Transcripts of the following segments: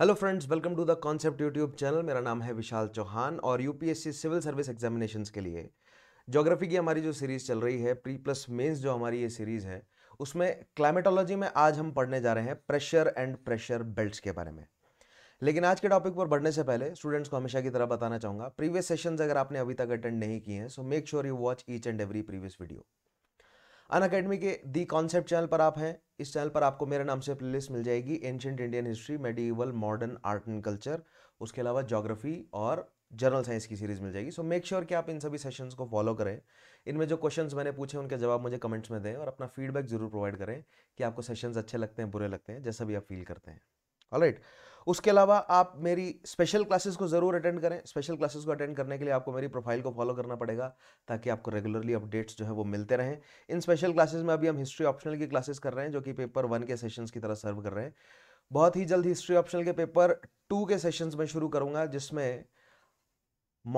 Hello friends welcome to the concept YouTube channel मेरा नाम है विशाल चौहान और यूपीएससी सिविल सर्विस एग्जामिनेशन के लिए जोग्राफी की हमारी जो सीरीज़ चल रही है प्री प्लस मेंस जो हमारी ये सीरीज़ है उसमें क्लाइमेटोलॉजी में आज हम पढ़ने जा रहे हैं प्रेशर एंड प्रेशर बेल्ट्स के बारे में लेकिन आज के टॉपिक पर बढ़ने से पहले स्टूडेंट्स को हमेशा की तरह बताना चाहूँगा प्रीवियस सेशंस अगर आपने अभी तक अटेंड नहीं किए हैं so make sure you watch each and every previous video Unacademy के दी कॉन्सेप्ट चैनल पर आप हैं इस चैनल पर आपको मेरे नाम से प्लेलिस्ट मिल जाएगी ancient Indian history medieval modern art and culture उसके अलावा जोग्राफी और जनरल साइंस की सीरीज मिल जाएगी सो मेक श्योर कि आप इन सभी सेशंस को फॉलो करें इनमें जो क्वेश्चंस मैंने पूछे उनके जवाब मुझे कमेंट्स में दें और अपना फीडबैक जरूर प्रोवाइड करें कि आपको सेशंस अच्छे लगते हैं बुरे लगते हैं जैसा भी आप फील करते हैं ऑलराइट right. उसके अलावा आप मेरी स्पेशल क्लासेस को ज़रूर अटेंड करें स्पेशल क्लासेस को अटेंड करने के लिए आपको मेरी प्रोफाइल को फॉलो करना पड़ेगा ताकि आपको रेगुलरली अपडेट्स जो है वो मिलते रहें इन स्पेशल क्लासेस में अभी हम हिस्ट्री ऑप्शनल की क्लासेस कर रहे हैं जो कि पेपर वन के सेशंस की तरह सर्व कर रहे हैं बहुत ही जल्द हिस्ट्री ऑप्शनल के पेपर टू के सेशंस में शुरू करूँगा जिसमें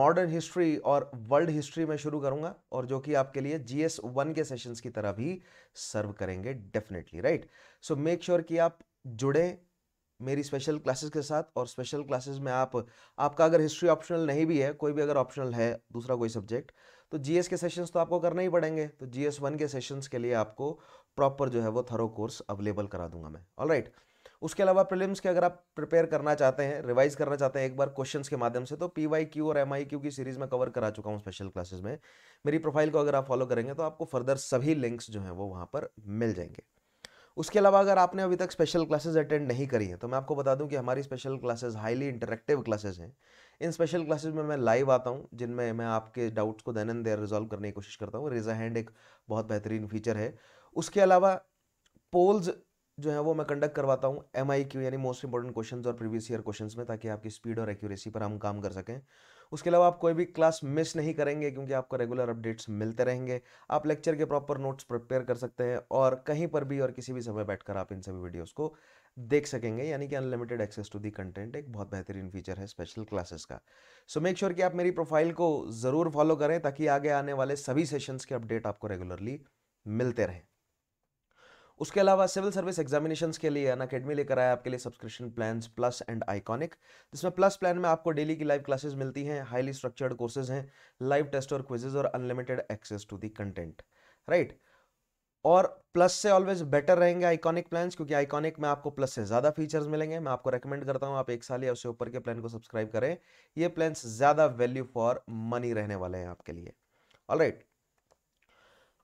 मॉडर्न हिस्ट्री और वर्ल्ड हिस्ट्री में शुरू करूंगा और जो कि आपके लिए जी एस वन के सेशंस की तरह भी सर्व करेंगे definitely right so make sure कि आप जुड़ें मेरी स्पेशल क्लासेस के साथ और स्पेशल क्लासेस में आप आपका अगर हिस्ट्री ऑप्शनल नहीं भी है कोई भी अगर ऑप्शनल है दूसरा कोई सब्जेक्ट तो जीएस के सेशंस तो आपको करना ही पड़ेंगे तो जीएस वन के सेशंस के लिए आपको प्रॉपर जो है वो थरो कोर्स अवेलेबल करा दूंगा मैं ऑल right. उसके अलावा प्रिलिम्स के अगर आप प्रिपेयर करना चाहते हैं रिवाइज करना चाहते हैं एक बार क्वेश्चन के माध्यम से तो पी वाई क्यू और एम आई क्यू की सीरीज़ में कवर करा चुका हूँ स्पेशल क्लासेज में मेरी प्रोफाइल को अगर आप फॉलो करेंगे तो आपको फर्दर सभी लिंक्स जो हैं वो वहाँ पर मिल जाएंगे उसके अलावा अगर आपने अभी तक स्पेशल क्लासेस अटेंड नहीं करी हैं तो मैं आपको बता दूं कि हमारी special classes highly interactive classes हैं इन स्पेशल क्लासेस में मैं लाइव आता हूं जिनमें मैं आपके डाउट्स को दैन एंड देर रिजॉल्व करने की कोशिश करता हूं रेजा हैंड एक बहुत बेहतरीन फीचर है उसके अलावा पोल्स जो है वो मैं कंडक्ट करवाता हूँ एम आई यानी मोस्ट इंपॉर्टेंट क्वेश्चन और प्रीवियस ईयर क्वेश्चन में ताकि आपकी स्पीड और एक्यूरेसी पर हम काम कर सकें उसके अलावा आप कोई भी क्लास मिस नहीं करेंगे क्योंकि आपको रेगुलर अपडेट्स मिलते रहेंगे आप लेक्चर के प्रॉपर नोट्स प्रिपेयर कर सकते हैं और कहीं पर भी और किसी भी समय बैठकर आप इन सभी वीडियोज़ को देख सकेंगे यानी कि unlimited access to the content एक बहुत बेहतरीन फीचर है स्पेशल क्लासेस का सो मेक श्योर कि आप मेरी प्रोफाइल को ज़रूर फॉलो करें ताकि आगे आने वाले सभी सेशंस के अपडेट आपको रेगुलरली मिलते रहें उसके अलावा सिविल सर्विस एग्जामिनेशन के लिए अन अकेडमी लेकर आया आपके लिए subscription plan plus and iconic जिसमें प्लस प्लान में आपको डेली की लाइव क्लासेज मिलती हैं हाईली स्ट्रक्चर्ड कोर्सेज हैं लाइव टेस्ट और क्विजेज और unlimited access to the content right और प्लस से ऑलवेज बेटर रहेंगे आइकॉनिक प्लान्स क्योंकि आइकॉनिक में आपको प्लस से ज़्यादा फीचर्स मिलेंगे मैं आपको रेकमेंड करता हूँ आप एक साल या उससे ऊपर के प्लान को सब्सक्राइब करें ये प्लान्स ज़्यादा वैल्यू फॉर मनी रहने वाले हैं आपके लिए ऑल राइट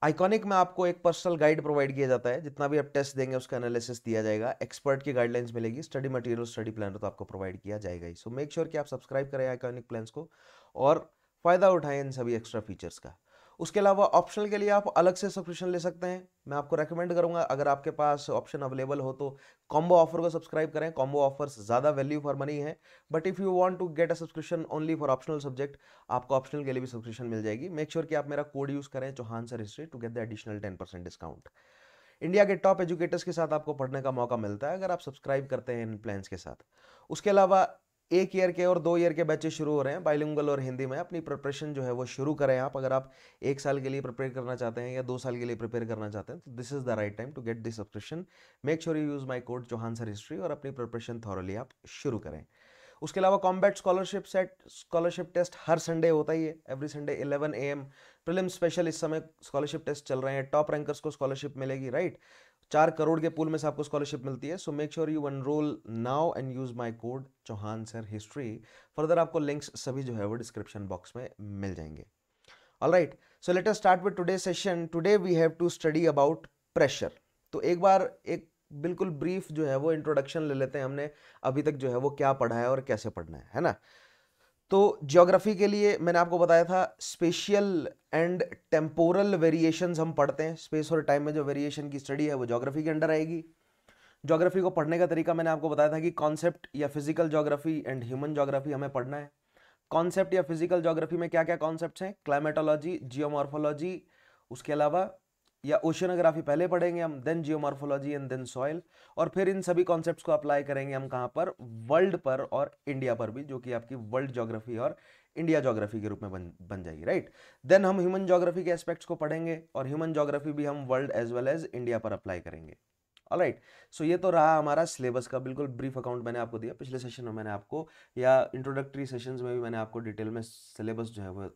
आइकॉनिक में आपको एक पर्सनल गाइड प्रोवाइड किया जाता है जितना भी आप टेस्ट देंगे उसका एनालिसिस दिया जाएगा एक्सपर्ट की गाइडलाइंस मिलेगी स्टडी मटेरियल स्टडी प्लान तो आपको प्रोवाइड किया जाएगा ही सो मेक श्योर कि आप सब्सक्राइब करें आइकॉनिक प्लान्स को और फ़ायदा उठाएं इन सभी एक्स्ट्रा फीचर्स का उसके अलावा ऑप्शनल के लिए आप अलग से सब्सक्रिप्शन ले सकते हैं मैं आपको रेकमेंड करूंगा अगर आपके पास ऑप्शन अवेलेबल हो तो कॉम्बो ऑफर को सब्सक्राइब करें कॉम्बो ऑफर्स ज़्यादा वैल्यू फॉर मनी है but if you want to get a subscription only for optional subject आपको ऑप्शनल के लिए भी सब्सक्रिप्शन मिल जाएगी मेक श्योर sure कि आप मेरा कोड यूज़ करें Chauhan sir history to get the additional ten percent discount India के टॉप एजुकेटर्स के साथ आपको पढ़ने का मौका मिलता है अगर आप सब्सक्राइब करते हैं इन प्लान्स के साथ उसके अलावा एक ईयर के और दो ईयर के बच्चे शुरू हो रहे हैं बाइलिंगल और हिंदी में अपनी प्रिपरेशन जो है वो शुरू करें आप अगर आप एक साल के लिए प्रिपेयर करना चाहते हैं या दो साल के लिए प्रिपेयर करना चाहते हैं तो this is the right time to get this subscription make sure you use my code Chauhan sir history और अपनी प्रिपरेशन थॉरली आप शुरू करें उसके अलावा combat scholarship set scholarship test हर संडे होता ही है every Sunday 11 A M prelim special इस समय स्कॉलरशिप टेस्ट चल रहे हैं टॉप रैंकर्स को स्कॉलरशिप मिलेगी राइट चार करोड़ के पूल में से आपको स्कॉलरशिप मिलती है so make sure you enroll now and use my code Chauhan sir history further आपको लिंक्स सभी जो है वो डिस्क्रिप्शन बॉक्स में मिल जाएंगे all right so let us start with today session today we have to study about pressure तो एक बार एक बिल्कुल ब्रीफ जो है वो इंट्रोडक्शन ले लेते हैं हमने अभी तक जो है वो क्या पढ़ा है और कैसे पढ़ना है है ना तो ज्योग्राफी के लिए मैंने आपको बताया था स्पेशियल एंड टेम्पोरल वेरिएशन हम पढ़ते हैं स्पेस और टाइम में जो वेरिएशन की स्टडी है वो ज्योग्राफी के अंडर आएगी ज्योग्राफी को पढ़ने का तरीका मैंने आपको बताया था कि कॉन्सेप्ट या physical geography and human geography हमें पढ़ना है कॉन्सेप्ट या फिजिकल ज्योग्राफी में क्या क्या कॉन्सेप्ट हैं क्लाइमेटोलॉजी जियोमॉर्फोलॉजी उसके अलावा या ओशनोग्राफी पहले पढ़ेंगे हम then geomorphology and then soil और फिर इन सभी कॉन्सेप्ट्स को अप्लाई करेंगे हम कहाँ पर वर्ल्ड पर और इंडिया पर भी जो कि आपकी वर्ल्ड जोग्राफी और इंडिया जोग्राफी के रूप में बन बन जाएगी राइट देन हम ह्यूमन जोग्राफी के एस्पेक्ट्स को पढ़ेंगे और ह्यूमन जोग्राफी भी हम world as well as India पर अप्लाई करेंगे ऑल राइट सो ये तो रहा हमारा सिलेबस का बिल्कुल ब्रीफ अकाउंट मैंने आपको दिया पिछले सेशन में मैंने आपको या इंट्रोडक्टरी सेशंस में भी मैंने आपको डिटेल में सिलेबस जो है वो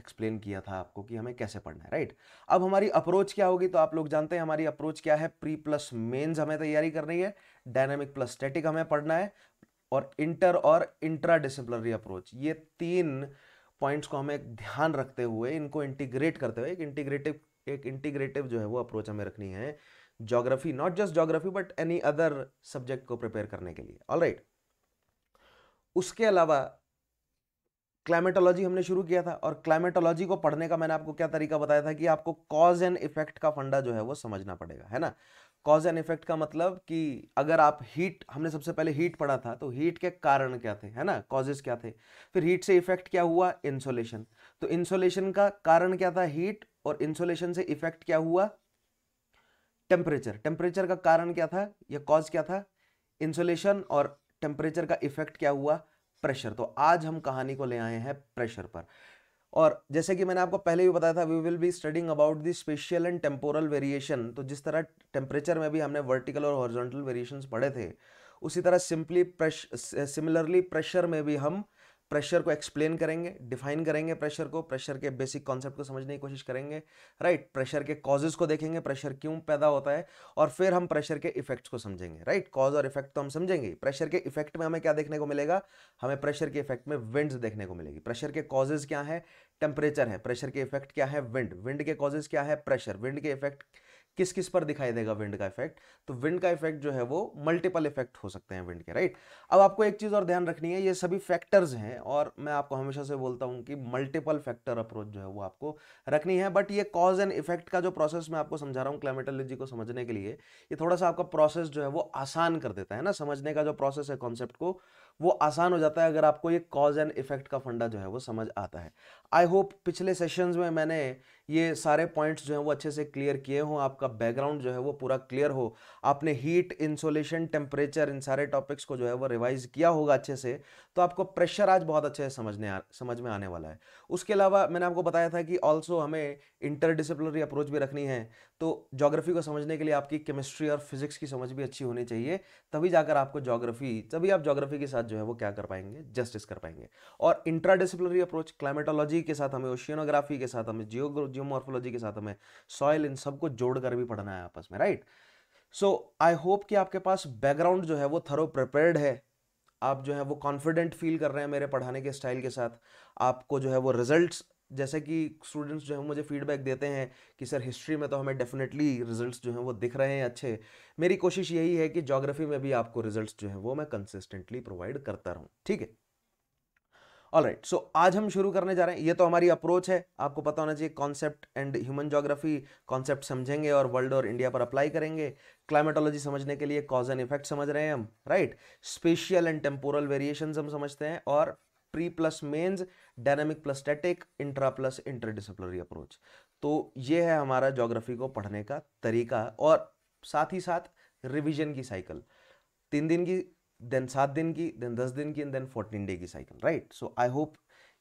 एक्सप्लेन किया था आपको कि हमें कैसे पढ़ना है राइट अब हमारी अप्रोच क्या होगी तो आप लोग जानते हैं हमारी अप्रोच क्या है प्री प्लस मेन्स हमें तैयारी करनी है डायनामिक प्लस स्टेटिक हमें पढ़ना है और इंटर और इंट्रा डिसिप्लिनरी अप्रोच ये तीन पॉइंट्स को हमें ध्यान रखते हुए इनको इंटीग्रेट करते हुए एक इंटीग्रेटिव एक इंटीग्रेटिव जो है वो अप्रोच हमें रखनी है geography not just geography but any other subject को प्रिपेयर करने के लिए ऑल उसके अलावा क्लाइमेटोलॉजी हमने शुरू किया था और क्लाइमेटोलॉजी को पढ़ने का मैंने आपको क्या तरीका बताया था कि आपको कॉज एंड इफेक्ट का फंडा जो है वो समझना पड़ेगा है ना कॉज एंड इफेक्ट का मतलब कि अगर आप हीट हमने सबसे पहले हीट पढ़ा था तो हीट के कारण क्या थे है ना कॉजेस क्या थे फिर हीट से इफेक्ट क्या हुआ इंसोलेशन तो इंसोलेशन का कारण क्या था हीट और इंसोलेशन से इफेक्ट क्या हुआ टेम्परेचर टेम्परेचर का कारण क्या था या कॉज क्या था इंसोलेशन और टेम्परेचर का इफेक्ट क्या हुआ प्रेशर तो आज हम कहानी को ले आए हैं प्रेशर पर और जैसे कि मैंने आपको पहले भी बताया था we will be studying about the spatial and temporal variation तो जिस तरह टेम्परेचर में भी हमने वर्टिकल और हॉरिजॉन्टल वेरिएशंस पढ़े थे उसी तरह सिंपली प्रेश सिमिलरली प्रेशर में भी हम प्रेशर को एक्सप्लेन करेंगे डिफाइन करेंगे प्रेशर को प्रेशर के बेसिक कॉन्सेप्ट को समझने की कोशिश करेंगे राइट right? प्रेशर के कॉजेज को देखेंगे प्रेशर क्यों पैदा होता है और फिर हम प्रेशर के इफेक्ट्स को समझेंगे राइट कॉज और इफेक्ट तो हम समझेंगे प्रेशर के इफेक्ट में हमें क्या देखने को मिलेगा हमें प्रेशर के इफेक्ट में विंड्स देखने को मिलेगी प्रेशर के कॉजेज क्या है टेम्परेचर है प्रेशर के इफेक्ट क्या है विंड विंड के कॉजेज क्या है प्रेशर विंड के इफेक्ट किस किस पर दिखाई देगा विंड का इफेक्ट तो विंड का इफेक्ट जो है वो मल्टीपल इफेक्ट हो सकते हैं विंड के राइट अब आपको एक चीज़ और ध्यान रखनी है ये सभी फैक्टर्स हैं और मैं आपको हमेशा से बोलता हूँ कि मल्टीपल फैक्टर अप्रोच जो है वो आपको रखनी है बट ये कॉज एंड इफेक्ट का जो प्रोसेस मैं आपको समझा रहा हूँ क्लाइमेटोलॉजी को समझने के लिए ये थोड़ा सा आपका प्रोसेस जो है वो आसान कर देता है ना समझने का जो प्रोसेस है कॉन्सेप्ट को वो आसान हो जाता है अगर आपको ये कॉज एंड इफेक्ट का फंडा जो है वो समझ आता है आई होप पिछले सेशंस में मैंने ये सारे पॉइंट्स जो हैं वो अच्छे से क्लियर किए हों आपका बैकग्राउंड जो है वो पूरा क्लियर हो आपने हीट इंसोलेशन टेम्परेचर इन सारे टॉपिक्स को जो है वो रिवाइज किया होगा अच्छे से तो आपको प्रेशर आज बहुत अच्छे से समझने आ, समझ में आने वाला है उसके अलावा मैंने आपको बताया था कि ऑल्सो हमें इंटरडिसिप्लिनरी अप्रोच भी रखनी है तो जोग्राफी को समझने के लिए आपकी केमिस्ट्री और फिजिक्स की समझ भी अच्छी होनी चाहिए तभी जाकर आपको जोग्राफी तभी आप जोग्राफी के साथ जो है वो क्या कर पाएंगे जस्टिस कर पाएंगे और इंट्राडिसिप्लिनरी अप्रोच क्लाइमेटोलॉजी के साथ हमें ओशियनोग्राफी के साथ हमें जियो जियोमोर्फोलॉजी के साथ हमें सॉइल इन सबको जोड़कर भी पढ़ना है आपस में राइट सो आई होप कि आपके पास बैकग्राउंड जो है वो थरो प्रिपेयर्ड है आप जो है वो कॉन्फिडेंट फील कर रहे हैं मेरे पढ़ाने के स्टाइल के साथ आपको जो है वो रिजल्ट्स जैसे कि स्टूडेंट्स जो है मुझे फीडबैक देते हैं कि सर हिस्ट्री में तो हमें डेफिनेटली रिजल्ट्स जो हैं वो दिख रहे हैं अच्छे मेरी कोशिश यही है कि जोग्राफी में भी आपको रिजल्ट्स जो हैं वो मैं कंसिस्टेंटली प्रोवाइड करता रहूँ ठीक है ऑल राइट सो आज हम शुरू करने जा रहे हैं ये तो हमारी अप्रोच है आपको पता होना चाहिए concept and human geography concept समझेंगे और वर्ल्ड और इंडिया पर अप्लाई करेंगे क्लाइमेटोलॉजी समझने के लिए कॉज एंड इफेक्ट समझ रहे हैं हम right spatial and temporal variation हम समझते हैं और pre plus mains dynamic plus static intra plus interdisciplinary approach तो ये है हमारा जोग्राफी को पढ़ने का तरीका और साथ ही साथ रिविजन की साइकिल तीन दिन की देन सात दिन की देन दस दिन की एंड देन फोर्टीन डे की cycle right so I hope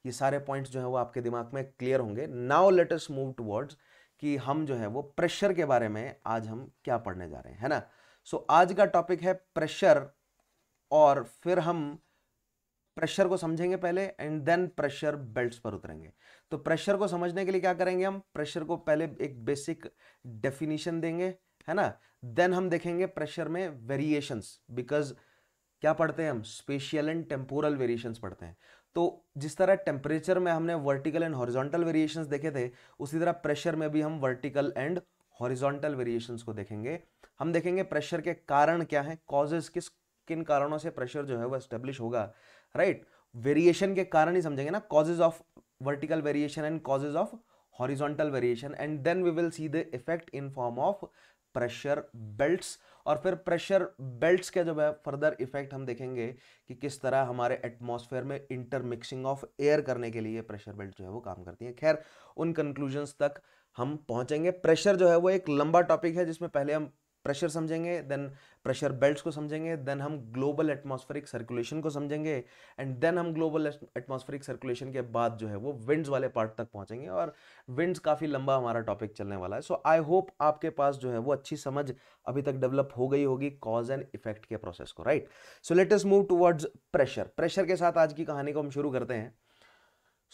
ये सारे पॉइंट्स जो है वो आपके दिमाग में क्लियर होंगे now let us move towards कि हम जो है वो प्रेशर के बारे में आज हम क्या पढ़ने जा रहे हैं है ना सो so, आज का टॉपिक है प्रेशर और फिर हम प्रेशर को समझेंगे पहले एंड देन प्रेशर बेल्ट्स पर उतरेंगे तो प्रेशर को समझने के लिए क्या करेंगे हम प्रेशर को पहले एक बेसिक डेफिनेशन देंगे है ना देन हम देखेंगे प्रेशर में वेरिएशंस बिकॉज क्या पढ़ते हैं हम स्पेशियल एंड टेम्पोरल वेरिएशंस पढ़ते हैं तो जिस तरह टेम्परेचर में हमने वर्टिकल एंड हॉरिजॉन्टल वेरिएशंस देखे थे उसी तरह प्रेशर में भी हम वर्टिकल एंड हॉरिजॉन्टल वेरिएशंस को देखेंगे हम देखेंगे प्रेशर के कारण क्या है कॉजेज किस किन कारणों से प्रेशर जो है वो एस्टेब्लिश होगा राइट right? वेरिएशन के कारण ही समझेंगे ना causes of vertical variation and causes of horizontal variation and then we will see the effect in form of pressure belts और फिर प्रेशर बेल्ट्स के जो है फर्दर इफेक्ट हम देखेंगे कि किस तरह हमारे एटमॉस्फेयर में इंटरमिक्सिंग ऑफ एयर करने के लिए प्रेशर बेल्ट जो है वो काम करती है खैर उन कंक्लूजन्स तक हम पहुंचेंगे प्रेशर जो है वो एक लंबा टॉपिक है जिसमें पहले हम प्रेशर समझेंगे देन प्रेशर बेल्ट्स को समझेंगे देन हम ग्लोबल एटमॉस्फेरिक सर्कुलेशन को समझेंगे एंड देन हम ग्लोबल एटमॉस्फेरिक सर्कुलेशन के बाद जो है वो विंड्स वाले पार्ट तक पहुंचेंगे और विंड्स काफ़ी लंबा हमारा टॉपिक चलने वाला है सो आई होप आपके पास जो है वो अच्छी समझ अभी तक डेवलप हो गई होगी कॉज एंड इफेक्ट के प्रोसेस को right so let's move towards pressure pressure के साथ आज की कहानी को हम शुरू करते हैं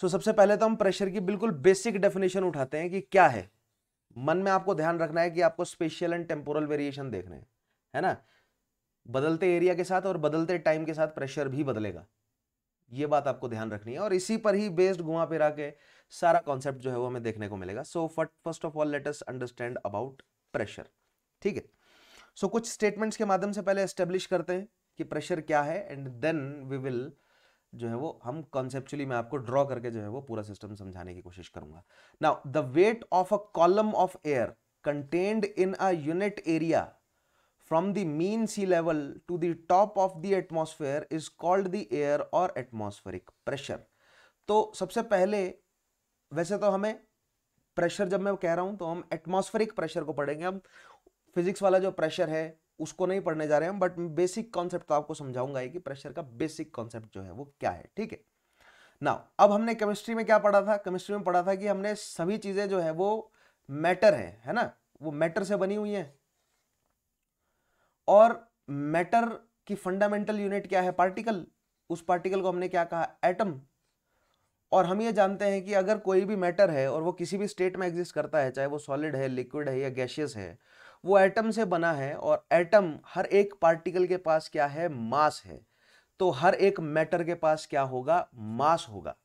सो so, सबसे पहले तो हम प्रेशर की बिल्कुल बेसिक डेफिनेशन उठाते हैं कि क्या है मन में आपको ध्यान रखना है कि आपको स्पेशल एंड टेम्पोरल वेरिएशन देखने हैं है ना बदलते एरिया के साथ और बदलते टाइम के साथ प्रेशर भी बदलेगा ये बात आपको ध्यान रखनी है और इसी पर ही बेस्ड घुमा फिरा के सारा कॉन्सेप्ट जो है वो हमें देखने को मिलेगा सो फट first of all let us understand about pressure ठीक है सो कुछ स्टेटमेंट्स के माध्यम से पहले एस्टेब्लिश करते हैं कि प्रेशर क्या है एंड देन वी विल जो है वो हम कॉन्सेप्चुअली मैं आपको ड्रॉ करके जो है वो पूरा सिस्टम समझाने की कोशिश करूंगा now the weight of a column of air contained in a unit area from the mean sea level to the top of the atmosphere is called the air और एटमॉस्फेरिक प्रेशर तो सबसे पहले वैसे तो हमें प्रेशर जब मैं कह रहा हूं तो हम एटमॉस्फेरिक प्रेशर को पढ़ेंगे हम फिजिक्स वाला जो प्रेशर है उसको नहीं पढ़ने जा रहे हैं बट बेसिक कॉन्सेप्ट तो आपको समझाऊंगा कि प्रेशर का बेसिक कॉन्सेप्ट जो है वो क्या है ठीक है ना अब हमने केमिस्ट्री में क्या पढ़ा था केमिस्ट्री में पढ़ा था कि हमने सभी चीज़ें जो है वो मैटर है है ना वो मैटर से बनी हुई है और मैटर की फंडामेंटल यूनिट क्या है पार्टिकल उस पार्टिकल को हमने क्या कहा एटम और हम ये जानते हैं कि अगर कोई भी मैटर है और वो किसी भी स्टेट में एग्जिस्ट करता है चाहे वो सॉलिड है लिक्विड है या गैशियस है वो एटम से बना है और एटम हर एक पार्टिकल के पास क्या है मास है तो हर एक मैटर के पास क्या होगा मास होगा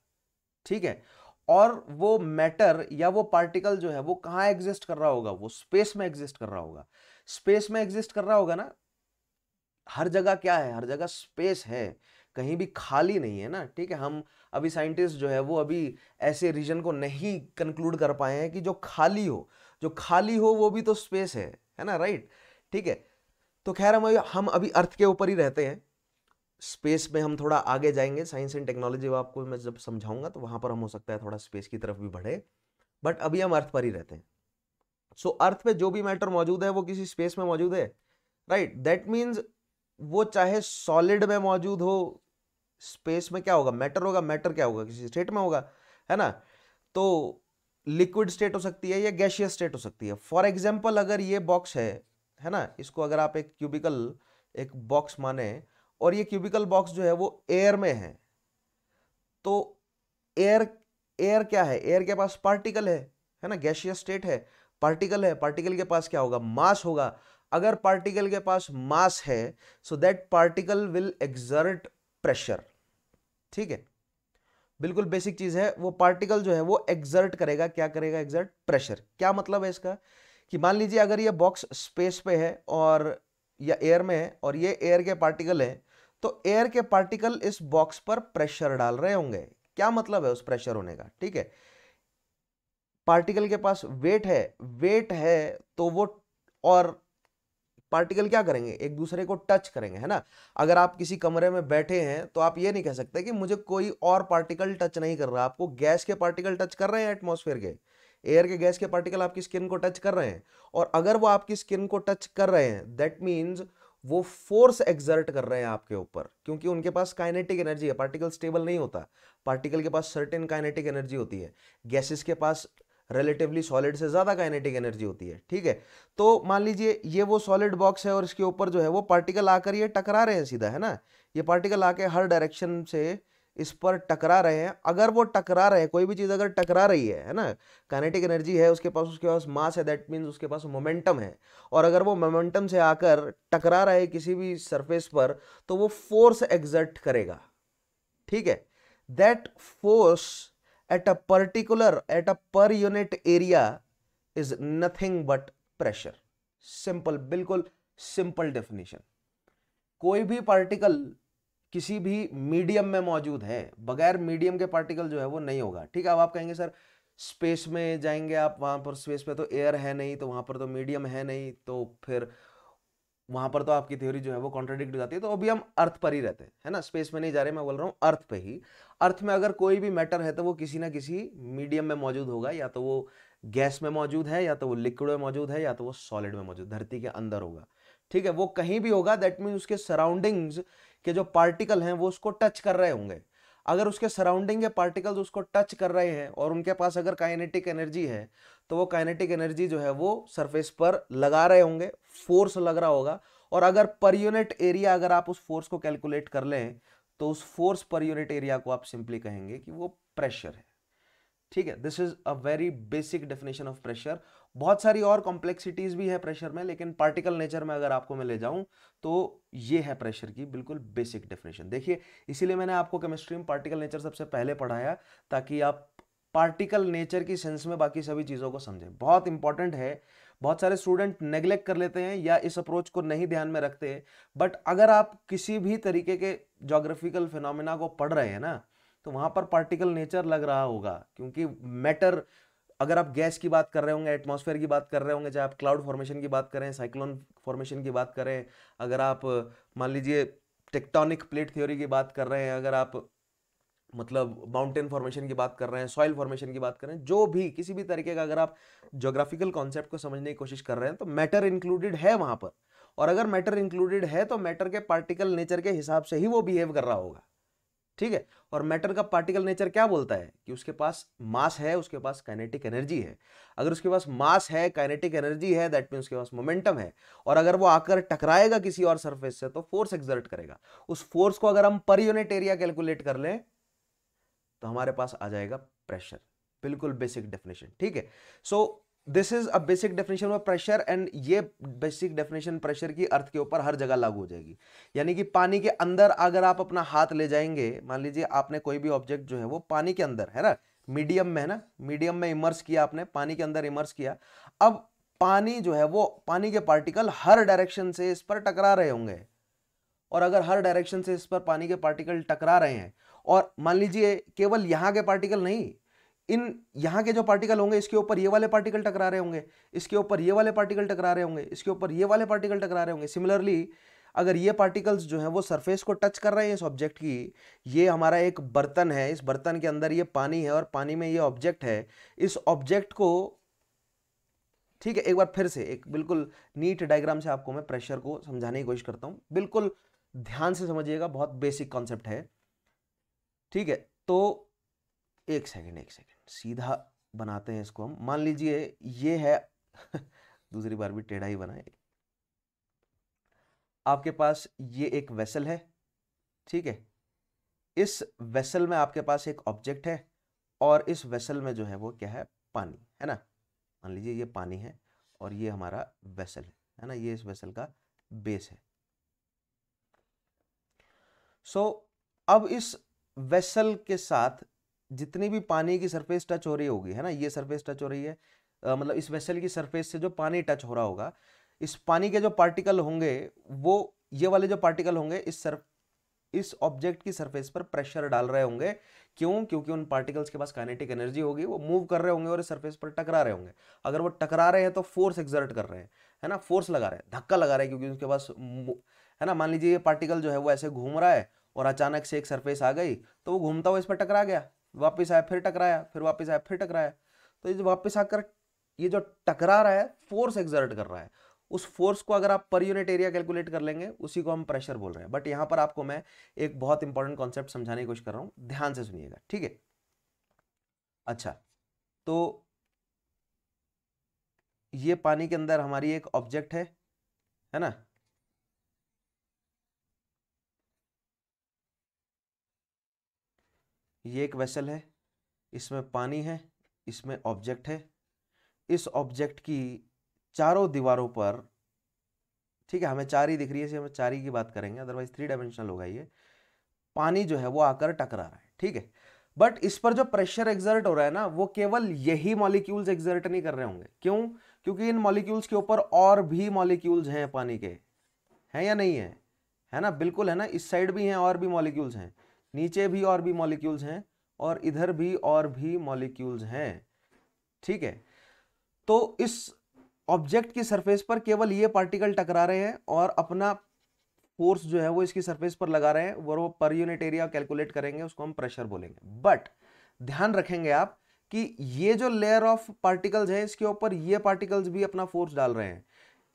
ठीक है और वो मैटर या वो पार्टिकल जो है वो कहाँ एग्जिस्ट कर रहा होगा वो स्पेस में एग्जिस्ट कर रहा होगा स्पेस में एग्जिस्ट कर रहा होगा ना हर जगह क्या है हर जगह स्पेस है कहीं भी खाली नहीं है ना ठीक है हम अभी साइंटिस्ट जो है वो अभी ऐसे रीजन को नहीं कंक्लूड कर पाए हैं कि जो खाली हो जो खाली हो वो भी तो स्पेस है है ना राइट ठीक है तो खैर हम हम अभी अर्थ के ऊपर ही रहते हैं स्पेस में हम थोड़ा आगे जाएंगे साइंस एंड टेक्नोलॉजी आपको मैं जब समझाऊंगा तो वहां पर हम हो सकता है थोड़ा स्पेस की तरफ भी बढ़े बट अभी हम अर्थ पर ही रहते हैं सो so, अर्थ पे जो भी मैटर मौजूद है वो किसी स्पेस में मौजूद है राइट दैट मीन्स वो चाहे सॉलिड में मौजूद हो स्पेस में क्या होगा मैटर होगा मैटर क्या होगा किसी स्टेट में होगा है ना तो लिक्विड स्टेट हो सकती है या गैशियस स्टेट हो सकती है फॉर एग्जाम्पल अगर ये बॉक्स है है ना इसको अगर आप एक क्यूबिकल एक बॉक्स माने और ये क्यूबिकल बॉक्स जो है वो एयर में है तो एयर एयर क्या है एयर के पास पार्टिकल है है ना गैशियस स्टेट है पार्टिकल है पार्टिकल के पास क्या होगा मास होगा अगर पार्टिकल के पास मास है so that particle will exert pressure ठीक है बिल्कुल बेसिक चीज है वो पार्टिकल जो है वो एग्जर्ट करेगा क्या करेगा एग्जर्ट प्रेशर क्या मतलब है इसका कि मान लीजिए अगर ये बॉक्स स्पेस पे है और या एयर में है और ये एयर के पार्टिकल है तो एयर के पार्टिकल इस बॉक्स पर प्रेशर डाल रहे होंगे क्या मतलब है उस प्रेशर होने का ठीक है पार्टिकल के पास वेट है वेट है तो वो और पार्टिकल क्या करेंगे एक दूसरे को टच करेंगे है ना अगर आप किसी कमरे में बैठे हैं तो आप ये नहीं कह सकते कि मुझे कोई और पार्टिकल टच नहीं कर रहा आपको गैस के पार्टिकल टच कर रहे हैं एटमोसफेयर के एयर के गैस के पार्टिकल आपकी स्किन को टच कर रहे हैं और अगर वो आपकी स्किन को टच कर रहे हैं दैट मीन्स वो फोर्स एग्जर्ट कर रहे हैं आपके ऊपर क्योंकि उनके पास काइनेटिक एनर्जी है पार्टिकल स्टेबल नहीं होता पार्टिकल के पास सर्टेन काइनेटिक एनर्जी होती है गैसेस के पास रिलेटिवली सॉलिड से ज़्यादा काइनेटिक एनर्जी होती है ठीक है तो मान लीजिए ये वो सॉलिड बॉक्स है और इसके ऊपर जो है वो पार्टिकल आकर ये टकरा रहे हैं सीधा है ना ये पार्टिकल आके हर डायरेक्शन से इस पर टकरा रहे हैं अगर वो टकरा रहे हैं कोई भी चीज़ अगर टकरा रही है है ना काइनेटिक एनर्जी है उसके पास उसके पास मास है दैट मीन्स उसके पास मोमेंटम है और अगर वो मोमेंटम से आकर टकरा रहे किसी भी सरफेस पर तो वो फोर्स एग्जर्ट करेगा ठीक है that force at a particular at a per unit area is nothing but pressure. Simple बिल्कुल सिंपल डेफिनेशन कोई भी पार्टिकल किसी भी मीडियम में मौजूद है बगैर मीडियम के पार्टिकल जो है वो नहीं होगा ठीक है अब आप कहेंगे सर स्पेस में जाएंगे आप वहां पर स्पेस पे तो एयर है नहीं तो वहां पर तो मीडियम है नहीं तो फिर वहां पर तो आपकी थ्योरी जो है वो कॉन्ट्राडिक्ट हो जाती है तो अभी हम अर्थ पर ही रहते हैं है ना स्पेस में नहीं जा रहे मैं बोल रहा हूँ अर्थ पे ही अर्थ में अगर कोई भी मैटर है तो वो किसी ना किसी मीडियम में मौजूद होगा या तो वो गैस में मौजूद है या तो वो लिक्विड में मौजूद है या तो वो सॉलिड में मौजूद धरती के अंदर होगा ठीक है वो कहीं भी होगा दैट मीन उसके सराउंडिंग्स के जो पार्टिकल हैं वो उसको टच कर रहे होंगे अगर उसके सराउंडिंग के पार्टिकल्स उसको टच कर रहे हैं और उनके पास अगर काइनेटिक एनर्जी है तो वो काइनेटिक एनर्जी जो है वो सरफेस पर लगा रहे होंगे फोर्स लग रहा होगा और अगर पर यूनिट एरिया अगर आप उस फोर्स को कैलकुलेट कर लें तो उस फोर्स पर यूनिट एरिया को आप सिंपली कहेंगे कि वो प्रेशर है ठीक है this is a very basic definition of pressure बहुत सारी और कॉम्प्लेक्सिटीज भी है प्रेशर में लेकिन पार्टिकल नेचर में अगर आपको मैं ले जाऊं तो ये है प्रेशर की बिल्कुल बेसिक डेफिनेशन देखिए इसीलिए मैंने आपको केमिस्ट्री में पार्टिकल नेचर सबसे पहले पढ़ाया ताकि आप पार्टिकल नेचर की सेंस में बाकी सभी चीज़ों को समझें बहुत इंपॉर्टेंट है बहुत सारे स्टूडेंट नेग्लेक्ट कर लेते हैं या इस अप्रोच को नहीं ध्यान में रखते हैं बट अगर आप किसी भी तरीके के जोग्राफिकल फिनोमिना को पढ़ रहे हैं ना तो वहाँ पर पार्टिकल नेचर लग रहा होगा क्योंकि मैटर अगर आप गैस की बात कर रहे होंगे एटमॉस्फेयर की बात कर रहे होंगे चाहे आप क्लाउड फॉर्मेशन की बात करें साइक्लोन फॉर्मेशन की बात करें अगर आप मान लीजिए टेक्टोनिक प्लेट थ्योरी की बात कर रहे हैं अगर आप मतलब माउंटेन फॉर्मेशन की बात कर रहे हैं सॉइल फॉर्मेशन की बात कर रहे हैं जो भी किसी भी तरीके का अगर आप जोग्राफिकल कॉन्सेप्ट को समझने की कोशिश कर रहे हैं तो मैटर इंक्लूडेड है वहां पर और अगर मैटर इंक्लूडेड है तो मैटर के पार्टिकल नेचर के हिसाब से ही वो बिहेव कर रहा होगा ठीक है और मैटर का पार्टिकल नेचर क्या बोलता है कि उसके पास मास है उसके पास काइनेटिक एनर्जी है अगर उसके पास मास है काइनेटिक एनर्जी है दैट मीन उसके पास मोमेंटम है और अगर वो आकर टकराएगा किसी और सरफेस से तो फोर्स एक्सर्ट करेगा उस फोर्स को अगर हम पर यूनिट एरिया कैलकुलेट कर लें तो हमारे पास आ जाएगा प्रेशर बिल्कुल बेसिक डेफिनेशन ठीक है so this is a basic definition of pressure and ये बेसिक डेफिनेशन प्रेशर की अर्थ के ऊपर हर जगह लागू हो जाएगी यानी कि पानी के अंदर अगर आप अपना हाथ ले जाएंगे मान लीजिए आपने कोई भी ऑब्जेक्ट जो है वो पानी के अंदर है ना मीडियम में है ना मीडियम में इमर्स किया आपने पानी के अंदर इमर्स किया अब पानी जो है वो पानी के पार्टिकल हर डायरेक्शन से इस पर टकरा रहे होंगे और अगर हर डायरेक्शन से इस पर पानी के पार्टिकल टकरा रहे हैं और मान लीजिए केवल यहाँ के पार्टिकल नहीं इन यहाँ के जो पार्टिकल होंगे इसके ऊपर ये वाले पार्टिकल टकरा रहे होंगे इसके ऊपर ये वाले पार्टिकल टकरा रहे होंगे इसके ऊपर ये वाले पार्टिकल टकरा रहे होंगे सिमिलरली अगर ये पार्टिकल्स जो हैं वो सरफेस को टच कर रहे हैं इस ऑब्जेक्ट की ये हमारा एक बर्तन है इस बर्तन के अंदर ये पानी है और पानी में ये ऑब्जेक्ट है इस ऑब्जेक्ट को ठीक है एक बार फिर से एक बिल्कुल नीट डायग्राम से आपको मैं प्रेशर को समझाने की कोशिश करता हूँ बिल्कुल ध्यान से समझिएगा बहुत बेसिक कॉन्सेप्ट है ठीक है तो एक सेकंड एक सेकंड सीधा बनाते हैं इसको हम मान लीजिए ये है दूसरी बार भी टेढ़ा ही बनाए आपके पास ये एक वेसल है ठीक है इस वेसल में आपके पास एक ऑब्जेक्ट है और इस वेसल में जो है वो क्या है पानी है ना मान लीजिए ये पानी है और ये हमारा वेसल है है ना ये इस वेसल का बेस है सो so, अब इस वेसल के साथ जितनी भी पानी की सरफेस टच हो रही होगी है ना ये सरफेस टच हो रही है आ, मतलब इस वेसल की सरफेस से जो पानी टच हो रहा होगा इस पानी के जो पार्टिकल होंगे वो ये वाले जो पार्टिकल होंगे इस सर इस ऑब्जेक्ट की सरफेस पर प्रेशर डाल रहे होंगे क्यों क्योंकि उन पार्टिकल्स के पास काइनेटिक एनर्जी होगी वो मूव कर रहे होंगे और इस सरफेस पर टकरा रहे होंगे अगर वो टकरा रहे हैं तो फोर्स एग्जर्ट कर रहे हैं है ना फोर्स लगा रहे हैं धक्का लगा रहे हैं क्योंकि उनके पास है ना मान लीजिए ये पार्टिकल जो है वो ऐसे घूम रहा है और अचानक से एक सरफेस आ गई तो वो घूमता हुआ इस पर टकरा गया वापस आया फिर टकराया फिर वापस आया फिर टकराया तो ये वापस आकर ये जो टकरा रहा है फोर्स एग्जर्ट कर रहा है उस फोर्स को अगर आप पर यूनिट एरिया कैलकुलेट कर लेंगे उसी को हम प्रेशर बोल रहे हैं बट यहाँ पर आपको मैं एक बहुत इंपॉर्टेंट कॉन्सेप्ट समझाने की कोशिश कर रहा हूँ ध्यान से सुनिएगा ठीक है अच्छा तो ये पानी के अंदर हमारी एक ऑब्जेक्ट है है ना ये एक वेसल है इसमें पानी है इसमें ऑब्जेक्ट है इस ऑब्जेक्ट की चारों दीवारों पर ठीक है हमें चार ही दिख रही है हमें चार ही की बात करेंगे अदरवाइज थ्री डायमेंशनल होगा ये पानी जो है वो आकर टकरा रहा है ठीक है बट इस पर जो प्रेशर एग्जर्ट हो रहा है ना वो केवल यही मॉलिक्यूल्स एग्जर्ट नहीं कर रहे होंगे क्यों क्योंकि इन मॉलिक्यूल्स के ऊपर और भी मॉलिक्यूल्स हैं पानी के हैं या नहीं है है ना बिल्कुल है ना इस साइड भी हैं और भी मॉलिक्यूल्स हैं नीचे भी और भी मॉलिक्यूल्स हैं और इधर भी और भी मॉलिक्यूल्स हैं ठीक है तो इस ऑब्जेक्ट की सरफेस पर केवल ये पार्टिकल टकरा रहे हैं और अपना फोर्स जो है वो इसकी सरफेस पर लगा रहे हैं वो पर यूनिट एरिया कैलकुलेट करेंगे उसको हम प्रेशर बोलेंगे बट ध्यान रखेंगे आप कि ये जो लेयर ऑफ पार्टिकल्स हैं इसके ऊपर ये पार्टिकल्स भी अपना फोर्स डाल रहे हैं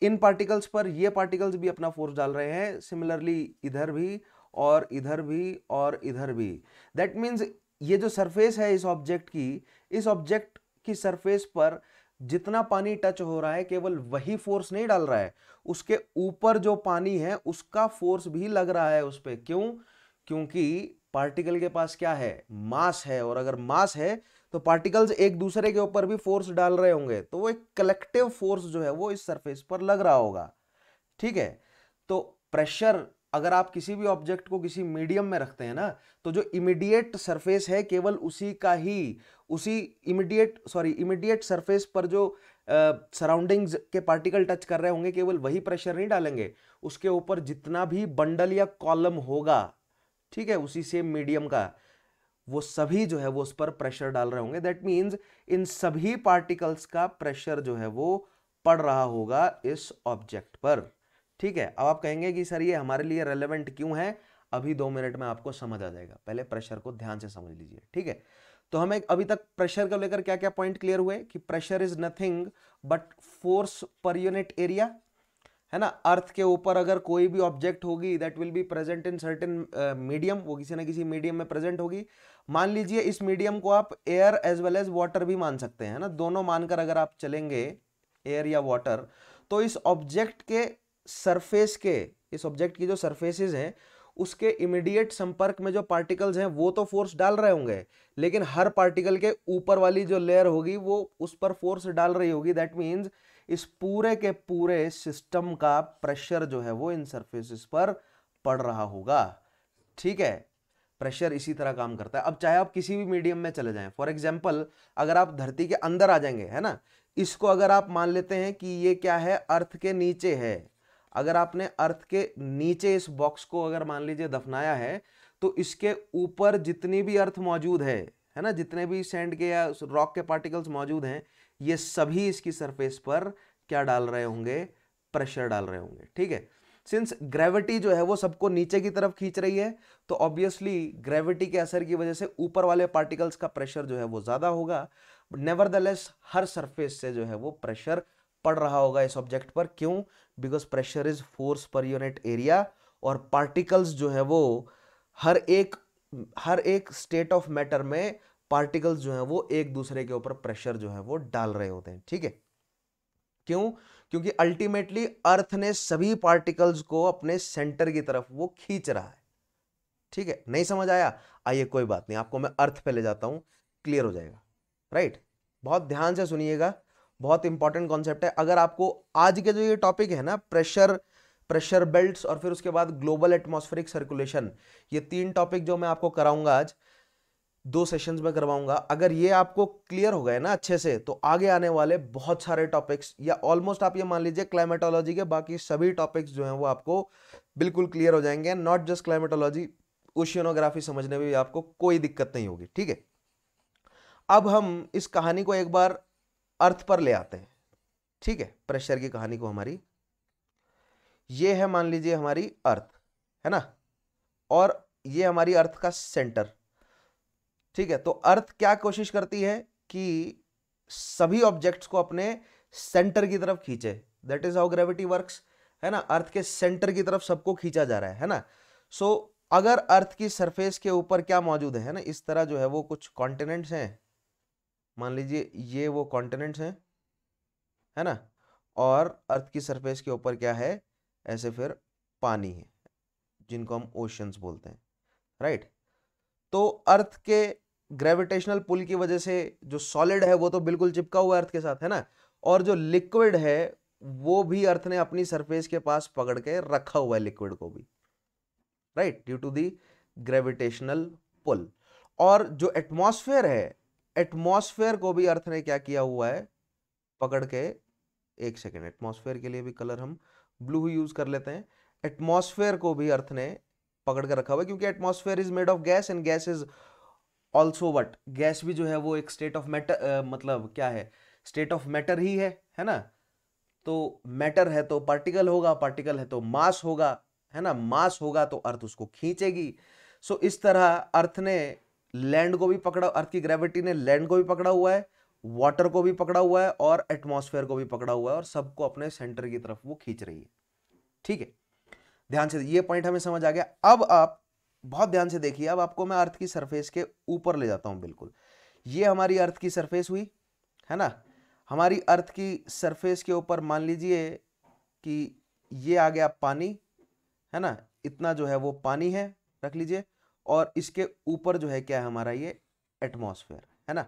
इन पार्टिकल्स पर ये पार्टिकल्स भी अपना फोर्स डाल रहे हैं सिमिलरली इधर भी और इधर भी और इधर भी दैट मीन्स ये जो सरफेस है इस ऑब्जेक्ट की इस ऑब्जेक्ट की सरफेस पर जितना पानी टच हो रहा है केवल वही फोर्स नहीं डाल रहा है उसके ऊपर जो पानी है उसका फोर्स भी लग रहा है उस पर क्यों क्योंकि पार्टिकल के पास क्या है मास है और अगर मास है तो पार्टिकल्स एक दूसरे के ऊपर भी फोर्स डाल रहे होंगे तो वो एक कलेक्टिव फोर्स जो है वो इस सरफेस पर लग रहा होगा ठीक है तो प्रेशर अगर आप किसी भी ऑब्जेक्ट को किसी मीडियम में रखते हैं ना तो जो इमीडिएट सरफेस है केवल उसी का ही उसी इमीडिएट सॉरी इमीडिएट सरफेस पर जो सराउंडिंग्स uh, के पार्टिकल टच कर रहे होंगे केवल वही प्रेशर नहीं डालेंगे उसके ऊपर जितना भी बंडल या कॉलम होगा ठीक है उसी सेम मीडियम का वो सभी जो है वो उस पर प्रेशर डाल रहे होंगे दैट मीन्स इन सभी पार्टिकल्स का प्रेशर जो है वो पड़ रहा होगा इस ऑब्जेक्ट पर ठीक है अब आप कहेंगे कि सर ये हमारे लिए रेलेवेंट क्यों है अभी दो मिनट में आपको समझ आ जाएगा पहले प्रेशर को ध्यान से समझ लीजिए ठीक है तो हमें अभी तक प्रेशर को लेकर क्या क्या पॉइंट क्लियर हुए कि pressure is nothing but force per unit area है ना अर्थ के ऊपर अगर कोई भी ऑब्जेक्ट होगी that will be present in certain medium वो किसी ना किसी मीडियम में प्रेजेंट होगी मान लीजिए इस मीडियम को आप air as well as water भी मान सकते हैं ना दोनों मानकर अगर आप चलेंगे एयर या वाटर तो इस ऑब्जेक्ट के सरफेस के इस ऑब्जेक्ट की जो सरफेसेस हैं उसके इमीडिएट संपर्क में जो पार्टिकल्स हैं वो तो फोर्स डाल रहे होंगे लेकिन हर पार्टिकल के ऊपर वाली जो लेयर होगी वो उस पर फोर्स डाल रही होगी दैट मीन्स इस पूरे के पूरे सिस्टम का प्रेशर जो है वो इन सर्फेसिस पर पड़ रहा होगा ठीक है प्रेशर इसी तरह काम करता है अब चाहे आप किसी भी मीडियम में चले जाएं फॉर एग्जाम्पल अगर आप धरती के अंदर आ जाएंगे है ना इसको अगर आप मान लेते हैं कि ये क्या है अर्थ के नीचे है अगर आपने अर्थ के नीचे इस बॉक्स को अगर मान लीजिए दफनाया है तो इसके ऊपर जितनी भी अर्थ मौजूद है है ना जितने भी सैंड के या रॉक के पार्टिकल्स मौजूद हैं ये सभी इसकी सरफेस पर क्या डाल रहे होंगे प्रेशर डाल रहे होंगे ठीक है सिंस ग्रेविटी जो है वो सबको नीचे की तरफ खींच रही है तो ऑब्वियसली ग्रेविटी के असर की वजह से ऊपर वाले पार्टिकल्स का प्रेशर जो है वो ज़्यादा होगा नेवर हर सरफेस से जो है वो प्रेशर पड़ रहा होगा इस ऑब्जेक्ट पर क्यों because pressure is force per unit area और पार्टिकल्स जो है वो हर एक हर एक स्टेट ऑफ मैटर में पार्टिकल्स जो है वो एक दूसरे के ऊपर प्रेशर जो है वो डाल रहे होते हैं ठीक है क्यों क्योंकि अल्टीमेटली अर्थ ने सभी पार्टिकल्स को अपने सेंटर की तरफ वो खींच रहा है ठीक है नहीं समझ आया आइए कोई बात नहीं आपको मैं अर्थ पे ले जाता हूं क्लियर हो जाएगा राइट बहुत ध्यान से सुनिएगा बहुत इंपॉर्टेंट कॉन्सेप्ट है अगर आपको आज के जो ये टॉपिक है ना प्रेशर प्रेशर बेल्ट्स और फिर उसके बाद ग्लोबल एटमॉस्फेरिक सर्कुलेशन ये तीन टॉपिक जो मैं आपको कराऊंगा आज दो सेशंस में करवाऊंगा अगर ये आपको क्लियर हो गए ना अच्छे से तो आगे आने वाले बहुत सारे टॉपिक्स या ऑलमोस्ट आप ये मान लीजिए क्लाइमेटोलॉजी के बाकी सभी टॉपिक्स जो हैं वो आपको बिल्कुल क्लियर हो जाएंगे नॉट जस्ट क्लाइमेटोलॉजी ओशियनोग्राफी समझने में भी आपको कोई दिक्कत नहीं होगी ठीक है अब हम इस कहानी को एक बार अर्थ पर ले आते हैं ठीक है प्रेशर की कहानी को हमारी ये है मान लीजिए हमारी अर्थ है ना और ये हमारी अर्थ का सेंटर ठीक है तो अर्थ क्या कोशिश करती है कि सभी ऑब्जेक्ट्स को अपने सेंटर की तरफ खींचे that is how gravity works है ना अर्थ के सेंटर की तरफ सबको खींचा जा रहा है है ना सो so, अगर अर्थ की सरफेस के ऊपर क्या मौजूद है ना इस तरह जो है वो कुछ कॉन्टिनेंट्स हैं मान लीजिए ये वो कॉन्टिनेंट्स हैं है ना और अर्थ की सरफेस के ऊपर क्या है ऐसे फिर पानी है जिनको हम ओशंस बोलते हैं राइट तो अर्थ के ग्रेविटेशनल पुल की वजह से जो सॉलिड है वो तो बिल्कुल चिपका हुआ है अर्थ के साथ है ना और जो लिक्विड है वो भी अर्थ ने अपनी सरफेस के पास पकड़ के रखा हुआ है लिक्विड को भी right due to the gravitational pull और जो एटमॉस्फेयर है एटमॉस्फेयर को भी अर्थ ने क्या किया हुआ है पकड़ के एक सेकेंड एटमॉस्फेयर के लिए भी कलर हम ब्लू यूज कर लेते हैं एटमॉस्फेयर को भी अर्थ ने पकड़ कर रखा हुआ है क्योंकि atmosphere is made of gas and gas is also what gas भी जो है वो एक स्टेट ऑफ मैटर मतलब क्या है स्टेट ऑफ मैटर ही है है ना तो मैटर है तो पार्टिकल होगा पार्टिकल है तो मास होगा है ना मास होगा तो अर्थ उसको खींचेगी सो so, इस तरह अर्थ ने लैंड को भी पकड़ा अर्थ की ग्रेविटी ने लैंड को भी पकड़ा हुआ है वाटर को भी पकड़ा हुआ है और एटमॉस्फेयर को भी पकड़ा हुआ है और सबको अपने सेंटर की तरफ वो खींच रही है ठीक है ध्यान से ये पॉइंट हमें समझ आ गया अब आप बहुत ध्यान से देखिए अब आपको मैं अर्थ की सरफेस के ऊपर ले जाता हूं बिल्कुल ये हमारी अर्थ की सरफेस हुई है ना हमारी अर्थ की सरफेस के ऊपर मान लीजिए कि ये आ गया पानी है ना इतना जो है वो पानी है रख लीजिए और इसके ऊपर जो है क्या है हमारा ये एटमॉस्फेयर है ना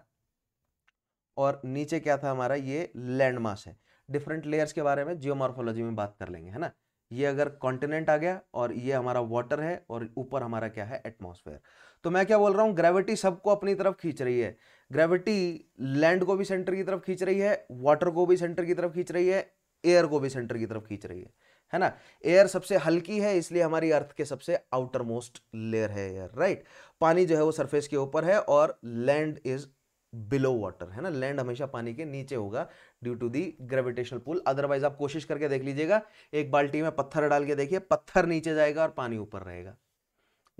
और नीचे क्या था हमारा ये लैंड मास है डिफरेंट लेयर्स के बारे में जियोमार्फोलॉजी में बात कर लेंगे है ना ये अगर कॉन्टिनेंट आ गया और ये हमारा वाटर है और ऊपर हमारा क्या है एटमॉस्फेयर तो मैं क्या बोल रहा हूँ ग्रेविटी सबको अपनी तरफ खींच रही है ग्रेविटी लैंड को भी सेंटर की तरफ खींच रही है वाटर को भी सेंटर की तरफ खींच रही है एयर को भी सेंटर की तरफ खींच रही है है ना एयर सबसे हल्की है इसलिए हमारी अर्थ के सबसे आउटर मोस्ट लेयर है एयर राइट पानी जो है वो सरफेस के ऊपर है और लैंड इज बिलो वाटर है ना लैंड हमेशा पानी के नीचे होगा due to the gravitational pull otherwise आप कोशिश करके देख लीजिएगा एक बाल्टी में पत्थर डाल के देखिए पत्थर नीचे जाएगा और पानी ऊपर रहेगा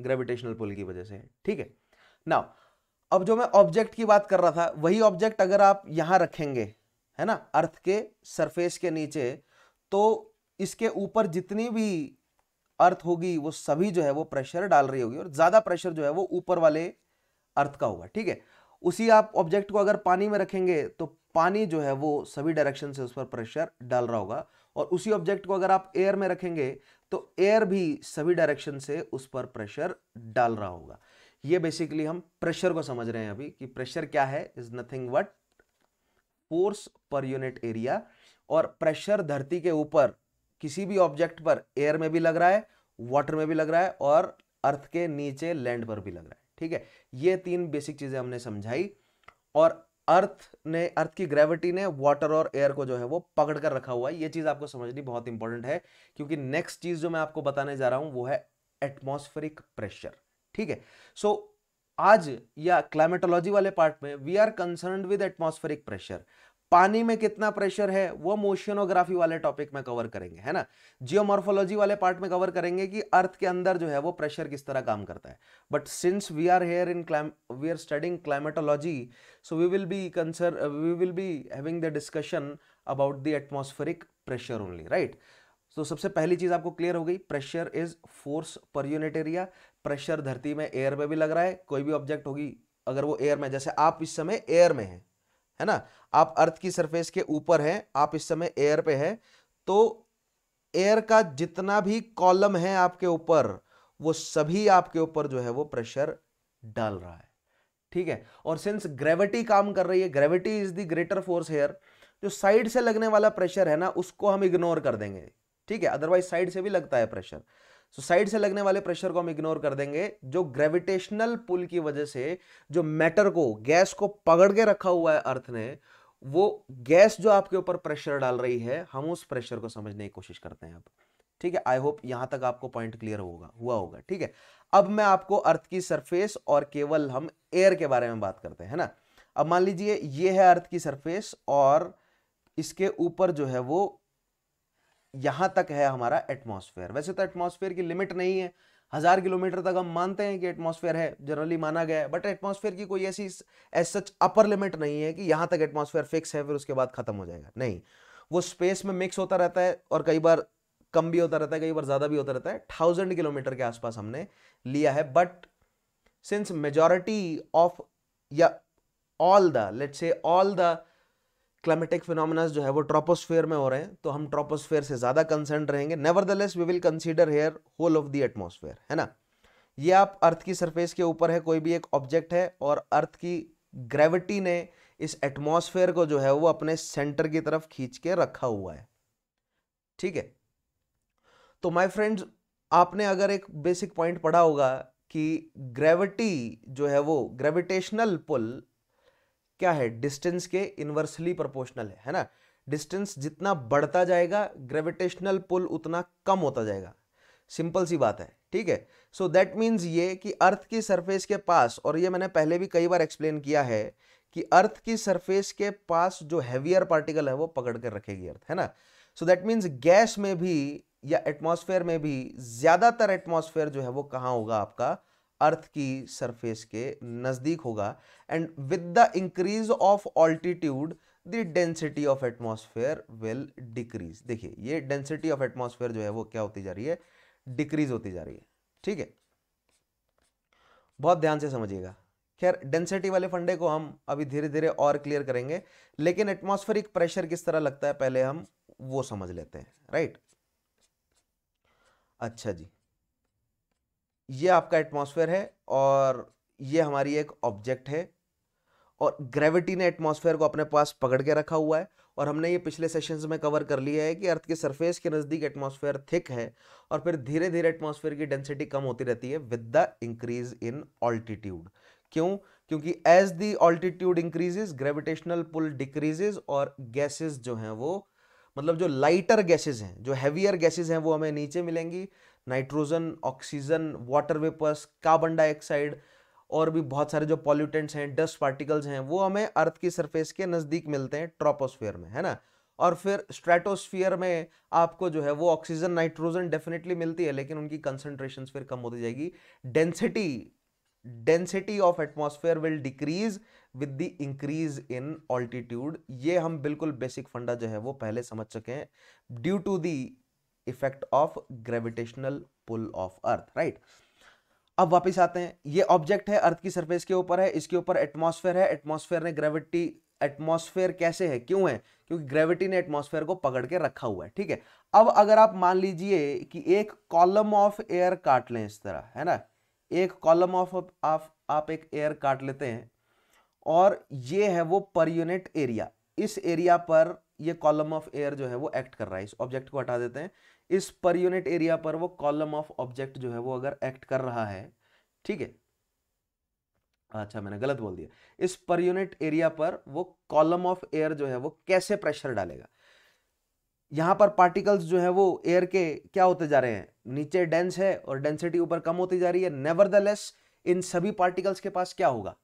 ग्रेविटेशनल पुल की वजह से ठीक है ना अब जो मैं ऑब्जेक्ट की बात कर रहा था वही ऑब्जेक्ट अगर आप यहां रखेंगे है ना अर्थ के सरफेस के नीचे तो इसके ऊपर जितनी भी अर्थ होगी वो सभी जो है वो प्रेशर डाल रही होगी और ज़्यादा प्रेशर जो है वो ऊपर वाले अर्थ का होगा ठीक है उसी आप ऑब्जेक्ट को अगर पानी में रखेंगे तो पानी जो है वो सभी डायरेक्शन से उस पर प्रेशर डाल रहा होगा और उसी ऑब्जेक्ट को अगर आप एयर में रखेंगे तो एयर भी सभी डायरेक्शन से उस पर प्रेशर डाल रहा होगा ये बेसिकली हम प्रेशर को समझ रहे हैं अभी कि प्रेशर क्या है is nothing but force per unit area और प्रेशर धरती के ऊपर किसी भी ऑब्जेक्ट पर एयर में भी लग रहा है वाटर में भी लग रहा है और अर्थ के नीचे लैंड पर भी लग रहा है ठीक है ये तीन बेसिक चीज़ें हमने समझाई और अर्थ ने अर्थ की ग्रेविटी ने वाटर और एयर को जो है वो पकड़ कर रखा हुआ है ये चीज़ आपको समझनी बहुत इंपॉर्टेंट है क्योंकि नेक्स्ट चीज़ जो मैं आपको बताने जा रहा हूं वो है एटमोस्फेरिक प्रेशर ठीक है सो आज या क्लाइमेटोलॉजी वाले पार्ट में we are concern with atmospheric pressure पानी में कितना प्रेशर है वो मोशनोग्राफी वाले टॉपिक में कवर करेंगे है ना जियोमॉर्फोलॉजी वाले पार्ट में कवर करेंगे कि अर्थ के अंदर जो है वो प्रेशर किस तरह काम करता है but since we are here in we are studying climatology so we will be concern we will be having the discussion about the atmospheric pressure only right तो सबसे पहली चीज आपको क्लियर हो गई pressure is force per unit area pressure धरती में air में भी लग रहा है कोई भी ऑब्जेक्ट होगी अगर वो एयर में जैसे आप इस समय एयर में हैं है ना आप अर्थ की सरफेस के ऊपर हैं आप इस समय एयर पे हैं तो एयर का जितना भी कॉलम है आपके ऊपर वो सभी आपके ऊपर जो है वो प्रेशर डाल रहा है ठीक है और सिंस ग्रेविटी काम कर रही है gravity is the greater force here जो साइड से लगने वाला प्रेशर है ना उसको हम इग्नोर कर देंगे ठीक है अदरवाइज साइड से भी लगता है प्रेशर सो साइड से लगने वाले प्रेशर को हम इग्नोर कर देंगे जो ग्रेविटेशनल पुल की वजह से जो मैटर को गैस को पकड़ के रखा हुआ है अर्थ ने वो गैस जो आपके ऊपर प्रेशर डाल रही है हम उस प्रेशर को समझने की कोशिश करते हैं अब ठीक है आई होप यहां तक आपको पॉइंट क्लियर होगा हुआ होगा ठीक है अब मैं आपको अर्थ की सरफेस और केवल हम एयर के बारे में बात करते हैं ना अब मान लीजिए ये है अर्थ की सरफेस और इसके ऊपर जो है वो यहां तक है हमारा एटमॉस्फेयर वैसे तो एटमॉस्फेयर की लिमिट नहीं है हज़ार किलोमीटर तक हम मानते हैं कि एटमॉस्फेयर है जनरली माना गया है बट एटमॉस्फेयर की कोई ऐसी एज सच अपर लिमिट नहीं है कि यहां तक एटमॉस्फेयर फिक्स है फिर उसके बाद ख़त्म हो जाएगा नहीं वो स्पेस में मिक्स होता रहता है और कई बार कम भी होता रहता है कई बार ज़्यादा भी होता रहता है थाउजेंड किलोमीटर के आसपास हमने लिया है बट सिंस मेजोरिटी ऑफ या all the let's say all the climatic phenomenas जो है वो ट्रोपोस्फेयर में हो रहे हैं तो हम ट्रोपोस्फेयर से ज़्यादा कंसर्न रहेंगे never we will consider here whole of the atmosphere है ना ये आप अर्थ की सरफेस के ऊपर है कोई भी एक ऑब्जेक्ट है और अर्थ की ग्रेविटी ने इस एटमोसफेयर को जो है वो अपने सेंटर की तरफ खींच के रखा हुआ है ठीक है तो माई फ्रेंड्स आपने अगर एक बेसिक पॉइंट पढ़ा होगा कि ग्रेविटी जो है वो ग्रेविटेशनल पुल क्या है डिस्टेंस के इन्वर्सली प्रोपोर्शनल है है ना डिस्टेंस जितना बढ़ता जाएगा ग्रेविटेशनल पुल उतना कम होता जाएगा सिंपल सी बात है ठीक है सो दैट मीन्स ये कि अर्थ की सरफेस के पास और ये मैंने पहले भी कई बार एक्सप्लेन किया है कि अर्थ की सरफेस के पास जो हैवियर पार्टिकल है वो पकड़ कर रखेगी अर्थ है ना सो दैट मीन्स गैस में भी या एटमोसफेयर में भी ज़्यादातर एटमोसफेयर जो है वो कहाँ होगा आपका अर्थ की सरफेस के नज़दीक होगा and with the increase of altitude the density of atmosphere will decrease देखिए ये डेंसिटी ऑफ एटमॉस्फेयर जो है वो क्या होती जा रही है डिक्रीज होती जा रही है ठीक है बहुत ध्यान से समझिएगा खैर डेंसिटी वाले फंडे को हम अभी धीरे धीरे और क्लियर करेंगे लेकिन एटमॉस्फेरिक प्रेशर किस तरह लगता है पहले हम वो समझ लेते हैं राइट अच्छा जी ये आपका एटमॉस्फेयर है और ये हमारी एक ऑब्जेक्ट है और ग्रेविटी ने एटमॉस्फेयर को अपने पास पकड़ के रखा हुआ है और हमने ये पिछले सेशंस में कवर कर लिया है कि अर्थ के सरफेस के नज़दीक एटमॉस्फेयर थिक है और फिर धीरे धीरे एटमॉस्फेयर की डेंसिटी कम होती रहती है with the increase in altitude क्यों क्योंकि as the altitude increases gravitational pull decreases और गैसेज जो हैं वो मतलब जो लाइटर गैसेज हैं जो हैवियर गैसेज हैं वो हमें नीचे मिलेंगी nitrogen oxygen water vapours carbon dioxide और भी बहुत सारे जो पॉल्यूटेंट्स हैं डस्ट पार्टिकल्स हैं वो हमें अर्थ की सरफेस के नज़दीक मिलते हैं ट्रोपोस्फेयर में है ना और फिर स्ट्रेटोस्फियर में आपको जो है वो ऑक्सीजन नाइट्रोजन डेफिनेटली मिलती है लेकिन उनकी कंसनट्रेशन फिर कम होती जाएगी density density of atmosphere will decrease with the increase in altitude ये हम बिल्कुल बेसिक फंडा जो है वो पहले समझ चुके हैं due to the effect of gravitational pull of earth right अब वापस आते हैं ये ऑब्जेक्ट है अर्थ की सरफेस के ऊपर है इसके ऊपर एटमॉस्फेयर है एटमॉस्फेयर ने ग्रेविटी एटमॉस्फेयर कैसे है क्यों है क्योंकि ग्रेविटी ने एटमॉस्फेयर को पकड़ के रखा हुआ है ठीक है अब अगर आप मान लीजिए कि एक कॉलम ऑफ एयर काट लें इस तरह है ना एक कॉलम ऑफ आप, आप एक एयर काट लेते हैं और ये है वो पर यूनिट एरिया इस एरिया पर ये कॉलम ऑफ एयर जो है वो एक्ट कर रहा है इस ऑब्जेक्ट को हटा देते हैं इस पर यूनिट एरिया पर वो कॉलम ऑफ ऑब्जेक्ट जो है वो अगर एक्ट कर रहा है ठीक है अच्छा मैंने गलत बोल दिया इस पर यूनिट एरिया पर वो कॉलम ऑफ एयर जो है वो कैसे प्रेशर डालेगा यहां पर पार्टिकल्स जो है वो एयर के क्या होते जा रहे हैं नीचे डेंस है और डेंसिटी ऊपर कम होती जा रही है नेवर इन सभी पार्टिकल्स के पास क्या होगा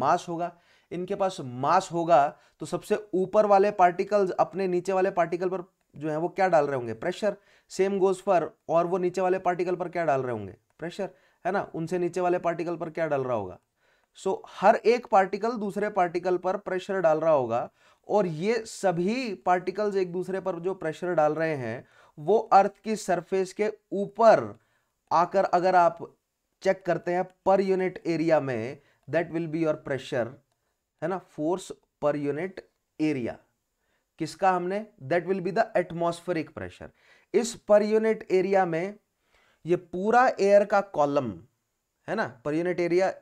मास होगा इनके पास मास होगा तो सबसे ऊपर वाले पार्टिकल्स अपने नीचे वाले पार्टिकल पर जो है वो क्या डाल रहे होंगे प्रेशर सेम गोज फॉर और वो नीचे वाले पार्टिकल पर क्या डाल रहे होंगे प्रेशर है ना उनसे नीचे वाले पार्टिकल पर क्या डाल रहा होगा सो so, हर एक पार्टिकल दूसरे पार्टिकल पर प्रेशर डाल रहा होगा और ये सभी पार्टिकल्स एक दूसरे पर जो प्रेशर डाल रहे हैं वो अर्थ की सरफेस के ऊपर आकर अगर आप चेक करते हैं पर यूनिट एरिया में that will be your pressure है ना फोर्स पर यूनिट एरिया किसका हमने that will be the atmospheric pressure इस पर यूनिट एरिया में ये पूरा एयर का कॉलम है ना पर यूनिट एरिया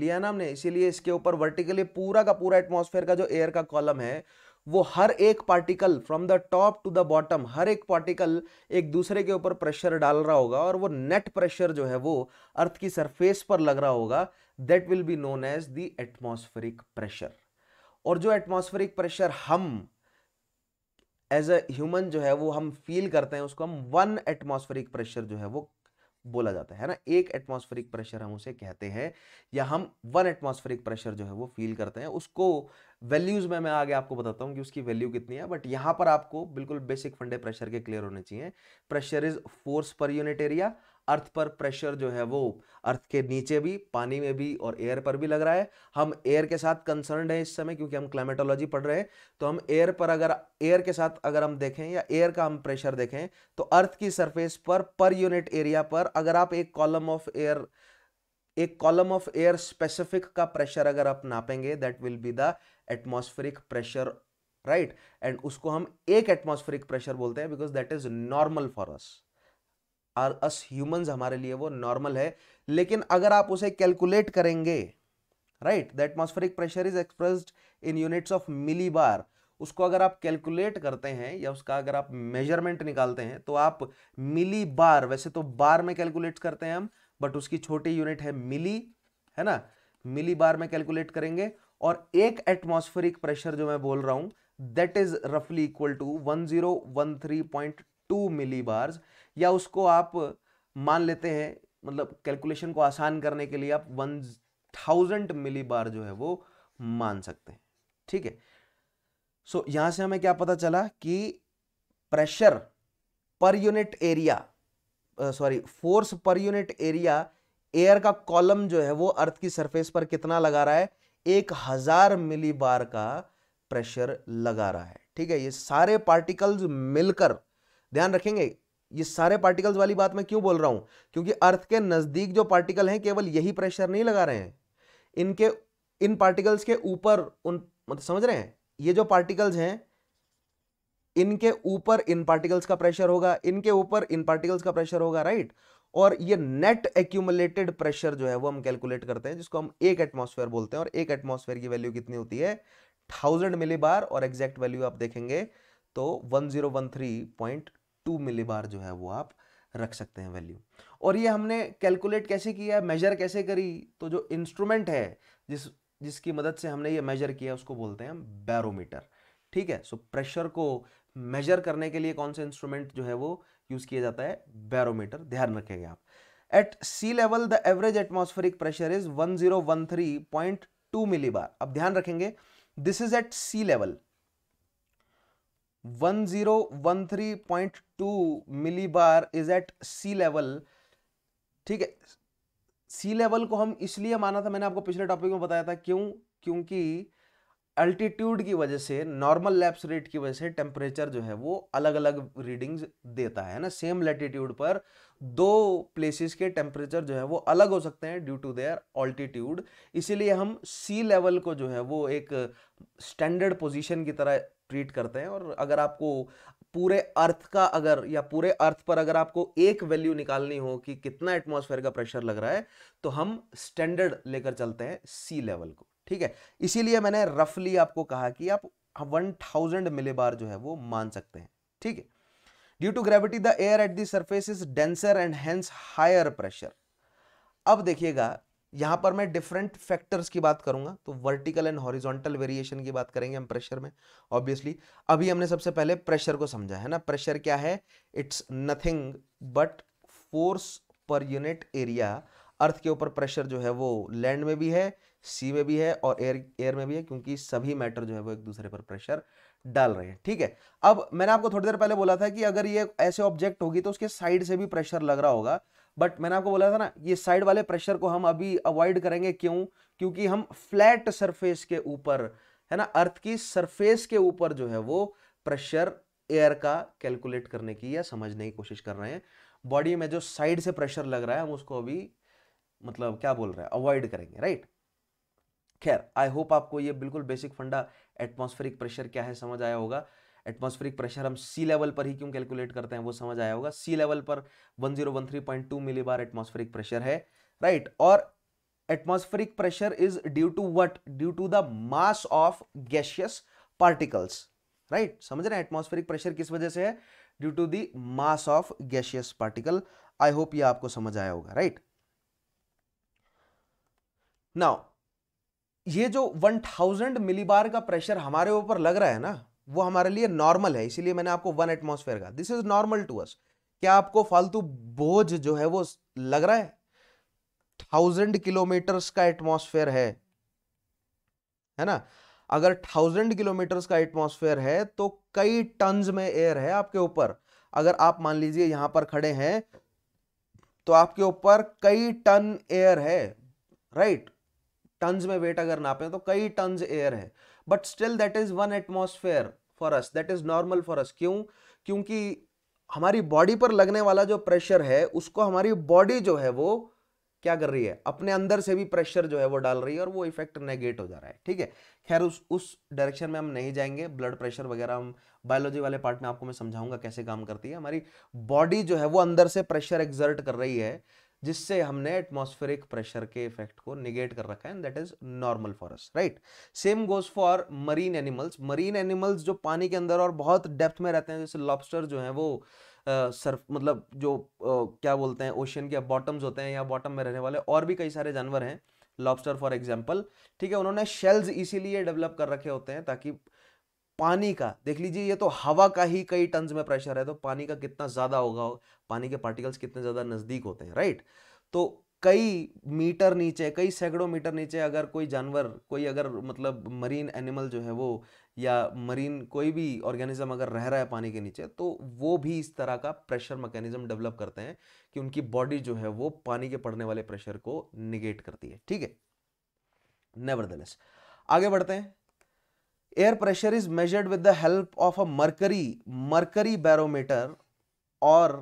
लिया ना हमने इसीलिए इसके ऊपर वर्टिकली पूरा का पूरा एटमॉस्फेयर का जो एयर का कॉलम है वो हर एक particle from the top to the bottom हर एक पार्टिकल एक दूसरे के ऊपर प्रेशर डाल रहा होगा और वो नेट प्रेशर जो है वो अर्थ की सरफेस पर लग रहा होगा that will be known as the atmospheric pressure और जो एटमोस्फेरिक प्रेशर हम एज अ ह्यूमन जो है वो हम फील करते हैं उसको हम वन एटमोस्फेरिक प्रेशर जो है वो बोला जाता है ना एक एटमोस्फेरिक प्रेशर हम उसे कहते हैं या हम वन एटमोस्फेरिक प्रेशर जो है वो फील करते हैं उसको वैल्यूज़ में मैं आगे आपको बताता हूँ कि उसकी वैल्यू कितनी है बट यहाँ पर आपको बिल्कुल बेसिक फंडे प्रेशर के क्लियर होने चाहिए pressure is force per unit area earth पर प्रेशर जो है वो अर्थ के नीचे भी पानी में भी और एयर पर भी लग रहा है हम एयर के साथ कंसर्न है इस समय क्योंकि हम क्लाइमेटोलॉजी पढ़ रहे हैं तो हम एयर पर अगर एयर के साथ अगर हम देखें या एयर का हम प्रेशर देखें तो अर्थ की सरफेस पर पर यूनिट एरिया पर अगर आप एक कॉलम ऑफ एयर एक कॉलम ऑफ एयर स्पेसिफिक का प्रेशर अगर आप नापेंगे that will be the atmospheric pressure right and उसको हम एक एटमोस्फेरिक प्रेशर बोलते हैं because that is normal for us or us humans हमारे लिए वो नॉर्मल है लेकिन अगर आप उसे कैलकुलेट करेंगे right the atmospheric pressure is expressed in units of millibar उसको अगर आप कैलकुलेट करते हैं या उसका अगर आप मेजरमेंट निकालते हैं तो आप मिली बार वैसे तो बार में कैलकुलेट करते हैं हम बट उसकी छोटी यूनिट है मिली है ना मिली बार में कैलकुलेट करेंगे और एक एटमोस्फेरिक प्रेशर जो मैं बोल रहा हूं दैट इज रफली equal to one zero one three point two millibars या उसको आप मान लेते हैं मतलब कैलकुलेशन को आसान करने के लिए आप वन थाउजेंड मिली बार जो है वो मान सकते हैं ठीक है सो so, यहां से हमें क्या पता चला कि pressure per unit area sorry force per unit area air का कॉलम जो है वो अर्थ की सरफेस पर कितना लगा रहा है एक हजार मिली बार का प्रेशर लगा रहा है ठीक है ये सारे पार्टिकल्स मिलकर ध्यान रखेंगे ये सारे पार्टिकल्स वाली बात मैं क्यों बोल रहा हूं क्योंकि अर्थ के नज़दीक जो पार्टिकल हैं केवल यही प्रेशर नहीं लगा रहे हैं इनके इन पार्टिकल्स के ऊपर उन मतलब समझ रहे हैं ये जो पार्टिकल्स हैं इनके ऊपर इन पार्टिकल्स का प्रेशर होगा इनके ऊपर इन पार्टिकल्स का प्रेशर होगा राइट और ये नेट एक्यूमुलेटेड प्रेशर जो है वो हम कैलकुलेट करते हैं जिसको हम एक एटमोसफेयर बोलते हैं और एक एटमोसफेयर की वैल्यू कितनी होती है थाउजेंड मिली बार और एग्जैक्ट वैल्यू आप देखेंगे तो one zero one three point two millibar जो है वो आप रख सकते हैं वैल्यू और ये हमने कैलकुलेट कैसे किया मेजर कैसे करी तो जो इंस्ट्रूमेंट है जिस जिसकी मदद से हमने ये मेजर किया उसको बोलते हैं हम बैरोमीटर ठीक है सो प्रेशर को मेजर करने के लिए कौन सा इंस्ट्रूमेंट जो है वो यूज़ किया जाता है बैरोमीटर ध्यान रखेंगे आप at sea level the average atmospheric pressure is one millibar अब ध्यान रखेंगे this is at sea level 1013.2 millibar is at sea level ठीक है सी लेवल को हम इसलिए माना था मैंने आपको पिछले टॉपिक में बताया था क्यों क्योंकि अल्टीट्यूड की वजह से नॉर्मल लैप्स रेट की वजह से टेम्परेचर जो है वो अलग अलग रीडिंग्स देता है ना सेम लेटीट्यूड पर दो प्लेसेस के टेम्परेचर जो है वो अलग हो सकते हैं ड्यू टू देयर ऑल्टीट्यूड इसीलिए हम सी लेवल को जो है वो एक स्टैंडर्ड पोजीशन की तरह ट्रीट करते हैं और अगर आपको पूरे अर्थ का अगर या पूरे अर्थ पर अगर आपको एक वैल्यू निकालनी हो कि कितना एटमॉस्फेयर का प्रेशर लग रहा है तो हम स्टैंडर्ड लेकर चलते हैं सी लेवल को ठीक है इसीलिए मैंने रफली आपको कहा कि आप वन थाउजेंड बार जो है वो मान सकते हैं ठीक है due to gravity the air at the surface is denser and hence higher pressure अब देखिएगा यहां पर मैं डिफरेंट फैक्टर्स की बात करूंगा तो वर्टिकल एंड हॉरिजॉन्टल वेरिएशन की बात करेंगे हम प्रेशर में ऑब्वियसली अभी हमने सबसे पहले प्रेशर को समझा है ना प्रेशर क्या है it's nothing but force per unit area earth के ऊपर प्रेशर जो है वो लैंड में भी है सी में भी है और एयर एयर में भी है क्योंकि सभी मैटर जो है वो एक दूसरे पर प्रेशर डाल रहे हैं ठीक है अब मैंने आपको थोड़ी देर पहले बोला था कि अगर ये ऐसे ऑब्जेक्ट होगी तो उसके साइड से भी प्रेशर लग रहा होगा बट मैंने आपको बोला था ना ये साइड वाले प्रेशर को हम अभी अवॉइड करेंगे क्यों क्योंकि हम फ्लैट सरफेस के ऊपर है ना अर्थ की सरफेस के ऊपर जो है वो प्रेशर एयर का कैलकुलेट करने की या समझने की कोशिश कर रहे हैं बॉडी में जो साइड से प्रेशर लग रहा है हम उसको अभी मतलब क्या बोल रहे हैं अवॉइड करेंगे राइट खैर आई होप आपको ये बिल्कुल बेसिक फंडा एटमॉस्फेरिक प्रेशर क्या है समझ आया होगा एटमॉस्फेरिक प्रेशर हम सी लेवल पर ही क्यों कैलकुलेट करते हैं वो समझ आया होगा सी लेवल पर 1013.2 मिलीबार एटमॉस्फेरिक प्रेशर है राइट right? और atmospheric pressure is due to what due to the mass of gaseous particles right समझ रहे हैं एटमॉस्फेरिक प्रेशर किस वजह से है due to the mass of gaseous particle I hope ये आपको समझ आया होगा राइट right? नाउ ये जो 1000 मिलीबार का प्रेशर हमारे ऊपर लग रहा है ना वो हमारे लिए नॉर्मल है इसीलिए मैंने आपको वन एटमोसफेयर कहा this is normal to us क्या आपको फालतू बोझ जो है वो लग रहा है थाउजेंड किलोमीटर्स का एटमोसफेयर है है ना अगर थाउजेंड किलोमीटर्स का एटमोसफेयर है तो कई टन्स में एयर है आपके ऊपर अगर आप मान लीजिए यहां पर खड़े हैं तो आपके ऊपर कई टन एयर है राइट टन्स में वेट अगर नापे तो कई टन्स एयर है but still that is one atmosphere for us that is normal for us क्यों क्योंकि हमारी बॉडी पर लगने वाला जो प्रेशर है उसको हमारी बॉडी जो है वो क्या कर रही है अपने अंदर से भी प्रेशर जो है वो डाल रही है और वो इफेक्ट नेगेट हो जा रहा है ठीक है खैर उस उस डायरेक्शन में हम नहीं जाएंगे ब्लड प्रेशर वगैरह हम बायोलॉजी वाले पार्ट में आपको मैं समझाऊंगा कैसे काम करती है हमारी बॉडी जो है वो अंदर से प्रेशर एग्जर्ट कर रही है जिससे हमने एटमोस्फेरिक प्रेशर के इफेक्ट को निगेट कर रखा है and that is normal for us right same goes for marine animals marine animals जो पानी के अंदर और बहुत डेप्थ में रहते हैं जैसे लॉबस्टर जो हैं वो सर्फ मतलब जो uh, क्या बोलते हैं ओशियन के बॉटम्स होते हैं या बॉटम में रहने वाले और भी कई सारे जानवर हैं लॉबस्टर फॉर एग्जाम्पल ठीक है उन्होंने शेल्स इसीलिए डेवलप कर रखे होते हैं ताकि पानी का देख लीजिए ये तो हवा का ही कई टन में प्रेशर है तो पानी का कितना ज़्यादा होगा पानी के पार्टिकल्स कितने ज़्यादा नज़दीक होते हैं राइट तो कई मीटर नीचे कई सैकड़ों मीटर नीचे अगर कोई जानवर कोई अगर मतलब मरीन एनिमल जो है वो या मरीन कोई भी ऑर्गेनिज्म अगर रह रहा है पानी के नीचे तो वो भी इस तरह का प्रेशर मैकेनिज्म डेवलप करते हैं कि उनकी बॉडी जो है वो पानी के पड़ने वाले प्रेशर को निगेट करती है ठीक है नेवरदलेस आगे बढ़ते हैं air pressure is measured with the help of a mercury mercury barometer और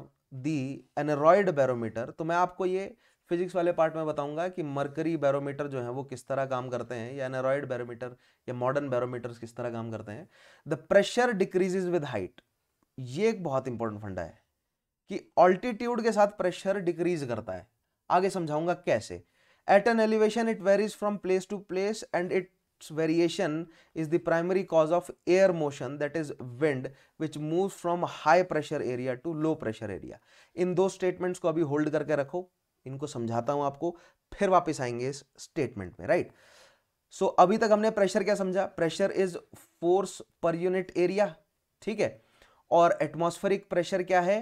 the एनरॉयड बैरोमीटर तो मैं आपको ये फिजिक्स वाले पार्ट में बताऊंगा कि मर्करी बैरोमीटर जो है वो किस तरह काम करते हैं या एनरॉयड बैरोमीटर या मॉडर्न बैरोमीटर्स किस तरह काम करते हैं the pressure decreases with height ये एक बहुत इंपॉर्टेंट फंडा है कि ऑल्टीट्यूड के साथ प्रेशर डिक्रीज करता है आगे समझाऊंगा कैसे at an elevation it varies from place to place and it variation is the primary cause of air motion that is wind which moves from high pressure area to low pressure area in those statements ko abhi hold karke rakho inko samjhata hu aapko fir wapas aayenge is statement mein right so, abhi tak humne pressure kya samjha pressure is force per unit area theek hai aur atmospheric pressure kya hai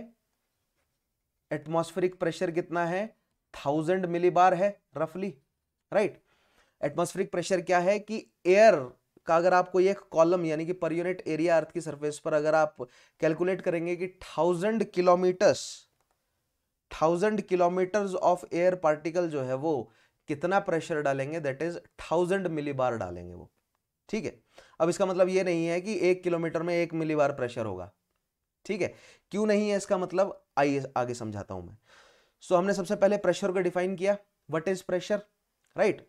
atmospheric pressure kitna hai 1000 millibar hai roughly right? Atmospheric pressure क्या है कि air का अगर आपको एक column यानी कि पर यूनिट एरिया अर्थ की सरफेस पर अगर आप कैलकुलेट करेंगे कि thousand kilometres thousand kilometres of air particle जो है वो कितना प्रेशर डालेंगे दैट इज थाउजेंड मिलीबार डालेंगे वो ठीक है अब इसका मतलब ये नहीं है कि एक किलोमीटर में एक मिलीबार प्रेशर होगा ठीक है क्यों नहीं है इसका मतलब आइए आगे समझाता हूं मैं सो so, हमने सबसे पहले प्रेशर को डिफाइन किया व्हाट इज प्रेशर राइट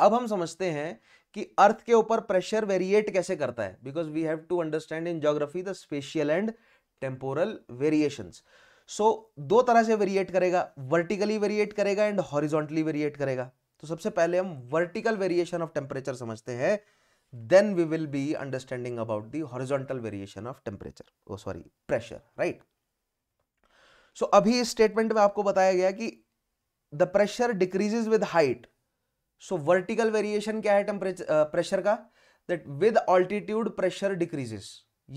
अब हम समझते हैं कि अर्थ के ऊपर प्रेशर वेरिएट कैसे करता है because we have to understand in geography the spatial and temporal variation so दो तरह से वेरिएट करेगा वर्टिकली वेरिएट करेगा एंड हॉरिजॉन्टली वेरिएट करेगा तो सबसे पहले हम वर्टिकल वेरिएशन ऑफ टेम्परेचर समझते हैं then we will be understanding about the horizontal variation of temperature oh sorry pressure right so अभी इस स्टेटमेंट में आपको बताया गया कि the pressure decreases with height so vertical variation क्या है टेम्परेचर प्रेशर uh, का that with altitude pressure decreases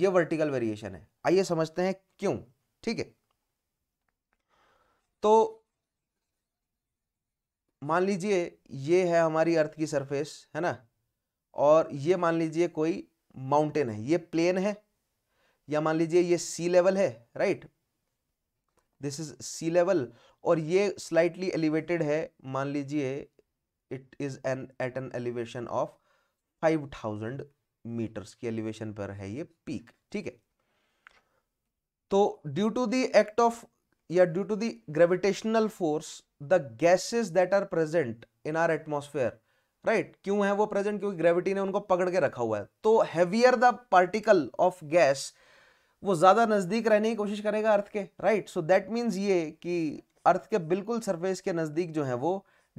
ये वर्टिकल वेरिएशन है आइए समझते हैं क्यों ठीक है तो मान लीजिए ये है हमारी अर्थ की सरफेस है ना और ये मान लीजिए कोई माउंटेन है ये प्लेन है या मान लीजिए ये सी लेवल है right this is sea level और ये स्लाइटली एलिवेटेड है मान लीजिए it is an at an elevation of five thousand metres की एलिवेशन पर है ये पीक ठीक है तो due to the act of या due to the gravitational force the gases that are present in our atmosphere right क्यों है वो प्रेजेंट क्योंकि ग्रेविटी ने उनको पकड़ के रखा हुआ है तो heavier the particle of gas वो ज्यादा नजदीक रहने की कोशिश करेगा अर्थ के राइट सो दैट मीन्स ये कि अर्थ के बिल्कुल सरफेस के नजदीक जो है वो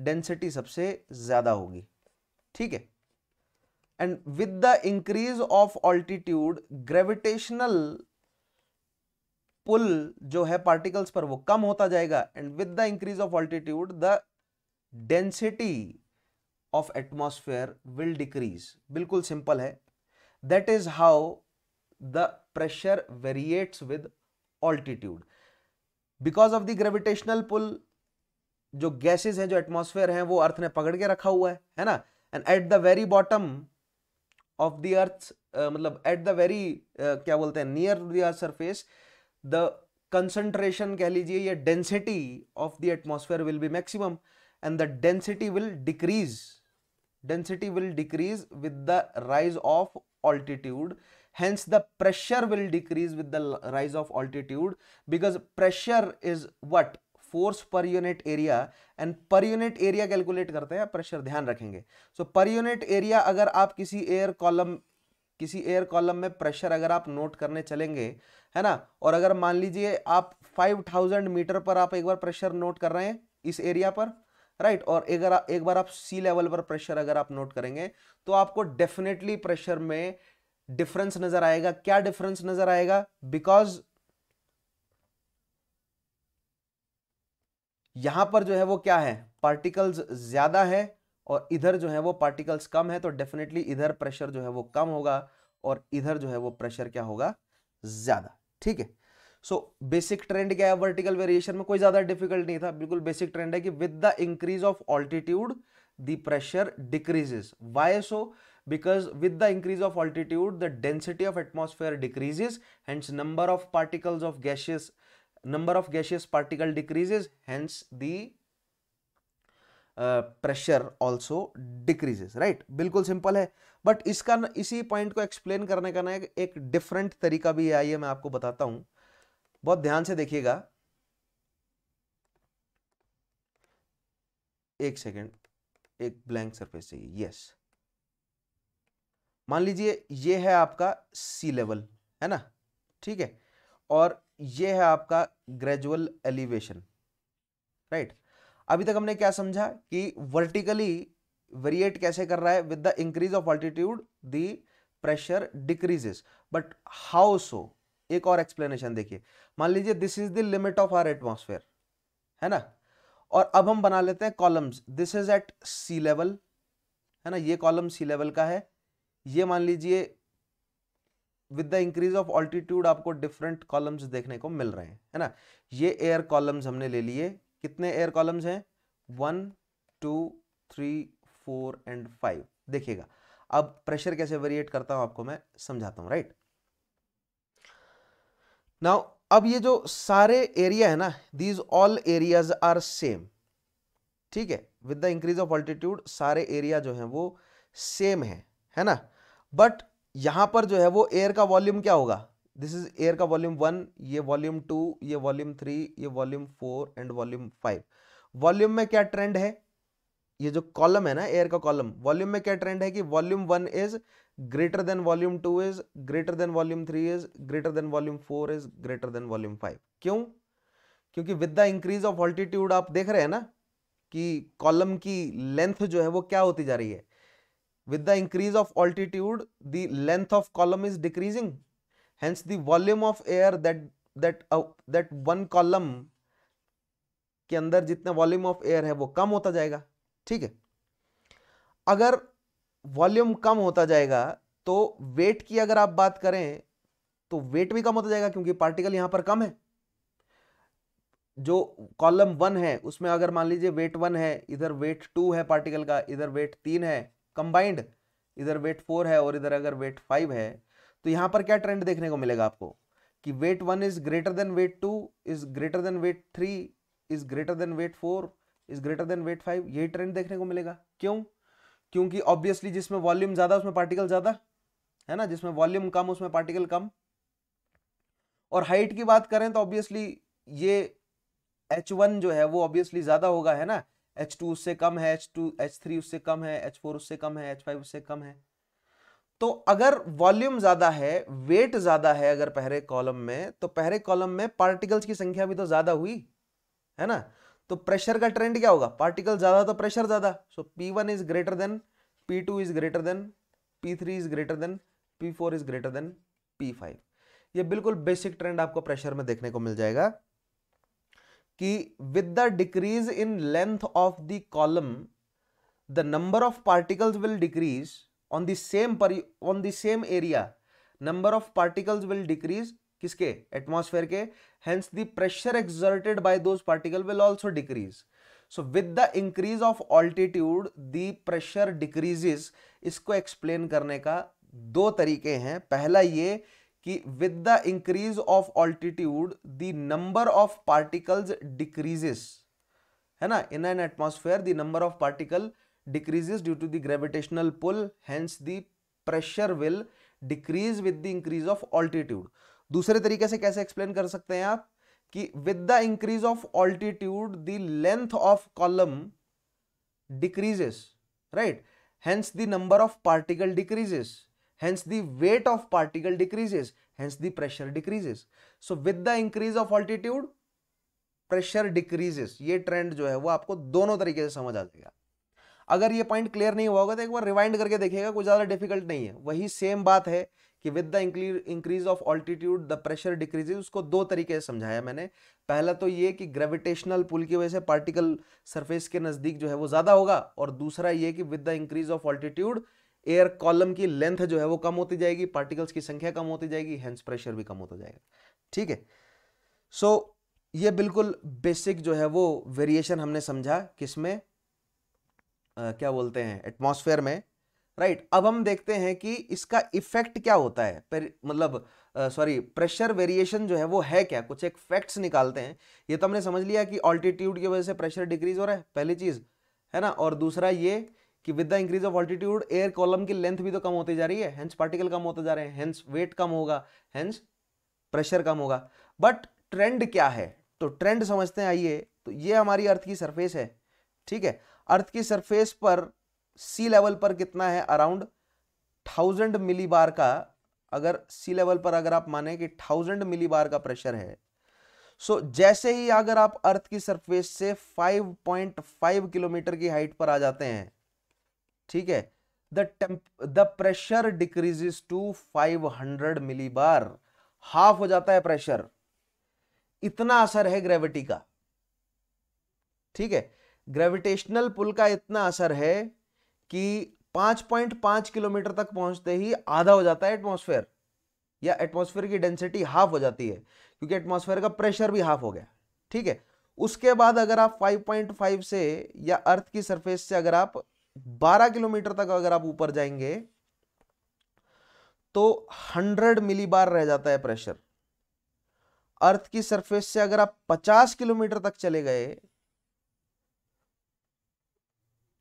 डेंसिटी सबसे ज़्यादा होगी ठीक है and with the increase of altitude gravitational pull जो है पार्टिकल्स पर वो कम होता जाएगा and with the increase of altitude the density of atmosphere will decrease बिल्कुल सिंपल है that is how the pressure variates with altitude because of the gravitational pull जो गैसेज हैं जो एटमोसफेयर हैं वो अर्थ ने पकड़ के रखा हुआ है है ना and at the very bottom of the earth मतलब एट द वेरी क्या बोलते हैं near the surface the concentration कह लीजिए या density of the atmosphere will be maximum and the density will decrease density will decrease with the rise of altitude hence the pressure will decrease with the rise of altitude because pressure is what force per unit area and per unit area calculate करते हैं pressure ध्यान रखेंगे सो पर unit area अगर आप किसी air column किसी air column में प्रेशर अगर आप नोट करने चलेंगे है ना और अगर मान लीजिए आप 5000 मीटर पर आप एक बार प्रेशर नोट कर रहे हैं इस एरिया पर राइट और अगर एक बार आप सी लेवल पर प्रेशर अगर आप नोट करेंगे तो आपको डेफिनेटली प्रेशर में डिफरेंस नजर आएगा क्या डिफरेंस नजर आएगा बिकॉज यहां पर जो है वो क्या है पार्टिकल्स ज़्यादा है और इधर जो है वो पार्टिकल्स कम है तो डेफिनेटली इधर प्रेशर जो है वो कम होगा और इधर जो है वो प्रेशर क्या होगा ज़्यादा ठीक है सो बेसिक ट्रेंड क्या है वर्टिकल वेरिएशन में कोई ज़्यादा डिफिकल्ट नहीं था बिल्कुल बेसिक ट्रेंड है कि with the increase of altitude the pressure decreases why so because with the increase of altitude the density of atmosphere decreases and number of particles of gaseous number of gaseous particle decreases hence the uh, pressure also decreases right बिल्कुल simple है but इसका इसी point को explain करने का ना एक different तरीका भी है आइए मैं आपको बताता हूं बहुत ध्यान से देखिएगा एक सेकेंड एक ब्लैंक सरफेस चाहिए यस मान लीजिए ये है आपका सी लेवल है ना ठीक है और ये है आपका ग्रेजुअल एलिवेशन राइट अभी तक हमने क्या समझा कि वर्टिकली वेरिएट कैसे कर रहा है with the increase of altitude the pressure decreases but how so एक और एक्सप्लेनेशन देखिए मान लीजिए this is the limit of our atmosphere है ना और अब हम बना लेते हैं columns this is at sea level है ना ये कॉलम सी लेवल का है ये मान लीजिए with the increase of altitude आपको डिफरेंट कॉलम्स देखने को मिल रहे हैं है ना ये एयर कॉलम्स हमने ले लिए कितने एयर कॉलम्स हैं one two three four and five देखिएगा अब प्रेशर कैसे वेरिएट करता हूं आपको मैं समझाता हूं राइट नाउ अब ये जो सारे एरिया है ना these all areas are same ठीक है with the increase of altitude सारे एरिया जो है वो सेम है है ना बट यहां पर जो है वो एयर का वॉल्यूम क्या होगा दिस इज एयर का वॉल्यूम वन ये वॉल्यूम टू ये वॉल्यूम थ्री ये volume four and volume five volume में क्या ट्रेंड है ये जो कॉलम है ना एयर का कॉलम वॉल्यूम में क्या ट्रेंड है कि volume one is greater than volume two is greater than volume three is greater than volume four is greater than volume five क्यों क्योंकि with the increase of altitude आप देख रहे हैं ना कि कॉलम की लेंथ जो है वो क्या होती जा रही है With the increase of altitude, the length of column is decreasing. Hence, the volume of air that that uh, that one column के अंदर जितना वॉल्यूम ऑफ एयर है वो कम होता जाएगा ठीक है अगर वॉल्यूम कम होता जाएगा तो वेट की अगर आप बात करें तो वेट भी कम होता जाएगा क्योंकि पार्टिकल यहां पर कम है जो कॉलम वन है उसमें अगर मान लीजिए वेट वन है इधर वेट टू है पार्टिकल का इधर वेट तीन है कंबाइंड इधर वेट फोर है और इधर अगर वेट फाइव है तो यहाँ पर क्या ट्रेंड देखने को मिलेगा आपको कि weight one is greater than weight two is greater than weight three is greater than weight four is greater than weight five यही ट्रेंड देखने को मिलेगा क्यों क्योंकि ऑब्वियसली जिसमें वॉल्यूम ज्यादा उसमें पार्टिकल ज्यादा है ना जिसमें वॉल्यूम कम उसमें पार्टिकल कम और हाइट की बात करें तो ऑब्वियसली ये एच वन जो है वो ऑब्वियसली ज्यादा होगा है ना एच टू उससे कम है एच टू एच थ्री उससे कम है एच फोर उससे कम है एच फाइव उससे कम है तो अगर वॉल्यूम ज्यादा है वेट ज्यादा है अगर पहले कॉलम में तो पहले कॉलम में पार्टिकल्स की संख्या भी तो ज्यादा हुई है ना तो प्रेशर का ट्रेंड क्या होगा पार्टिकल ज्यादा तो प्रेशर ज्यादा so P one is greater than P two is greater than P three is greater than P four is greater than P five ये बिल्कुल बेसिक ट्रेंड आपको प्रेशर में देखने को मिल जाएगा कि with the decrease in length of the column the number of particles will decrease on the same per on the same area number of particles will decrease किसके एटमोसफेयर के hence the pressure exerted by दो particle will also decrease so with the increase of altitude the pressure decreases इसको explain करने का दो तरीके हैं पहला ये कि with the increase of altitude the number of particles decreases है ना in an atmosphere the number of particle decreases due to the gravitational pull hence the pressure will decrease with the increase of altitude दूसरे तरीके से कैसे explain कर सकते हैं आप कि with the increase of altitude the length of column decreases right hence the number of particle decreases Hence the weight of particle decreases hence the pressure decreases so with the increase of altitude, pressure decreases ये trend जो है वो आपको दोनों तरीके से समझ आ जाएगा अगर ये पॉइंट क्लियर नहीं हुआ होगा तो एक बार रिवाइंड करके देखिएगा कुछ ज़्यादा डिफिकल्ट नहीं है वही सेम बात है कि with the increase of altitude the pressure decreases उसको दो तरीके से समझाया मैंने पहला तो ये कि ग्रेविटेशनल पुल की वजह से पार्टिकल सरफेस के नज़दीक जो है वो ज़्यादा होगा और दूसरा ये कि with the increase of altitude air column की लेंथ जो है वो कम होती जाएगी पार्टिकल्स की संख्या कम होती जाएगी हैंस प्रेशर भी कम होता जाएगा ठीक है सो so, ये बिल्कुल बेसिक जो है वो वेरिएशन हमने समझा किसमें क्या बोलते हैं एटमॉस्फेयर में राइट right. अब हम देखते हैं कि इसका इफेक्ट क्या होता है पर मतलब सॉरी प्रेशर वेरिएशन जो है वो है क्या कुछ एक फैक्ट्स निकालते हैं ये तो हमने समझ लिया कि ऑल्टीट्यूड की वजह से प्रेशर डिक्रीज हो रहा है पहली चीज़ है ना और दूसरा ये कि with the increase of altitude air column की लेंथ भी तो कम होती जा रही है हेंस पार्टिकल कम होते जा रहे हैं हेंस वेट कम होगा हेंस प्रेशर कम होगा बट ट्रेंड क्या है तो ट्रेंड समझते हैं आइए तो ये हमारी अर्थ की सरफेस है ठीक है अर्थ की सरफेस पर सी लेवल पर कितना है अराउंड थाउजेंड मिली बार का अगर सी लेवल पर अगर आप माने कि थाउजेंड मिली बार का प्रेशर है सो so, जैसे ही अगर आप अर्थ की सरफेस से 5.5 किलोमीटर की हाइट पर आ जाते हैं ठीक है the the pressure decreases to 500 bar half हो जाता है प्रेशर इतना असर है ग्रेविटी का ठीक है ग्रेविटेशनल पुल का इतना असर है कि 5.5 किलोमीटर तक पहुंचते ही आधा हो जाता है एटमॉस्फेयर या एटमॉस्फेयर की डेंसिटी हाफ हो जाती है क्योंकि एटमॉस्फेयर का प्रेशर भी हाफ हो गया ठीक है उसके बाद अगर आप 5.5 से या अर्थ की सरफेस से अगर आप 12 किलोमीटर तक अगर आप ऊपर जाएंगे तो 100 मिलीबार रह जाता है प्रेशर अर्थ की सरफेस से अगर आप 50 किलोमीटर तक चले गए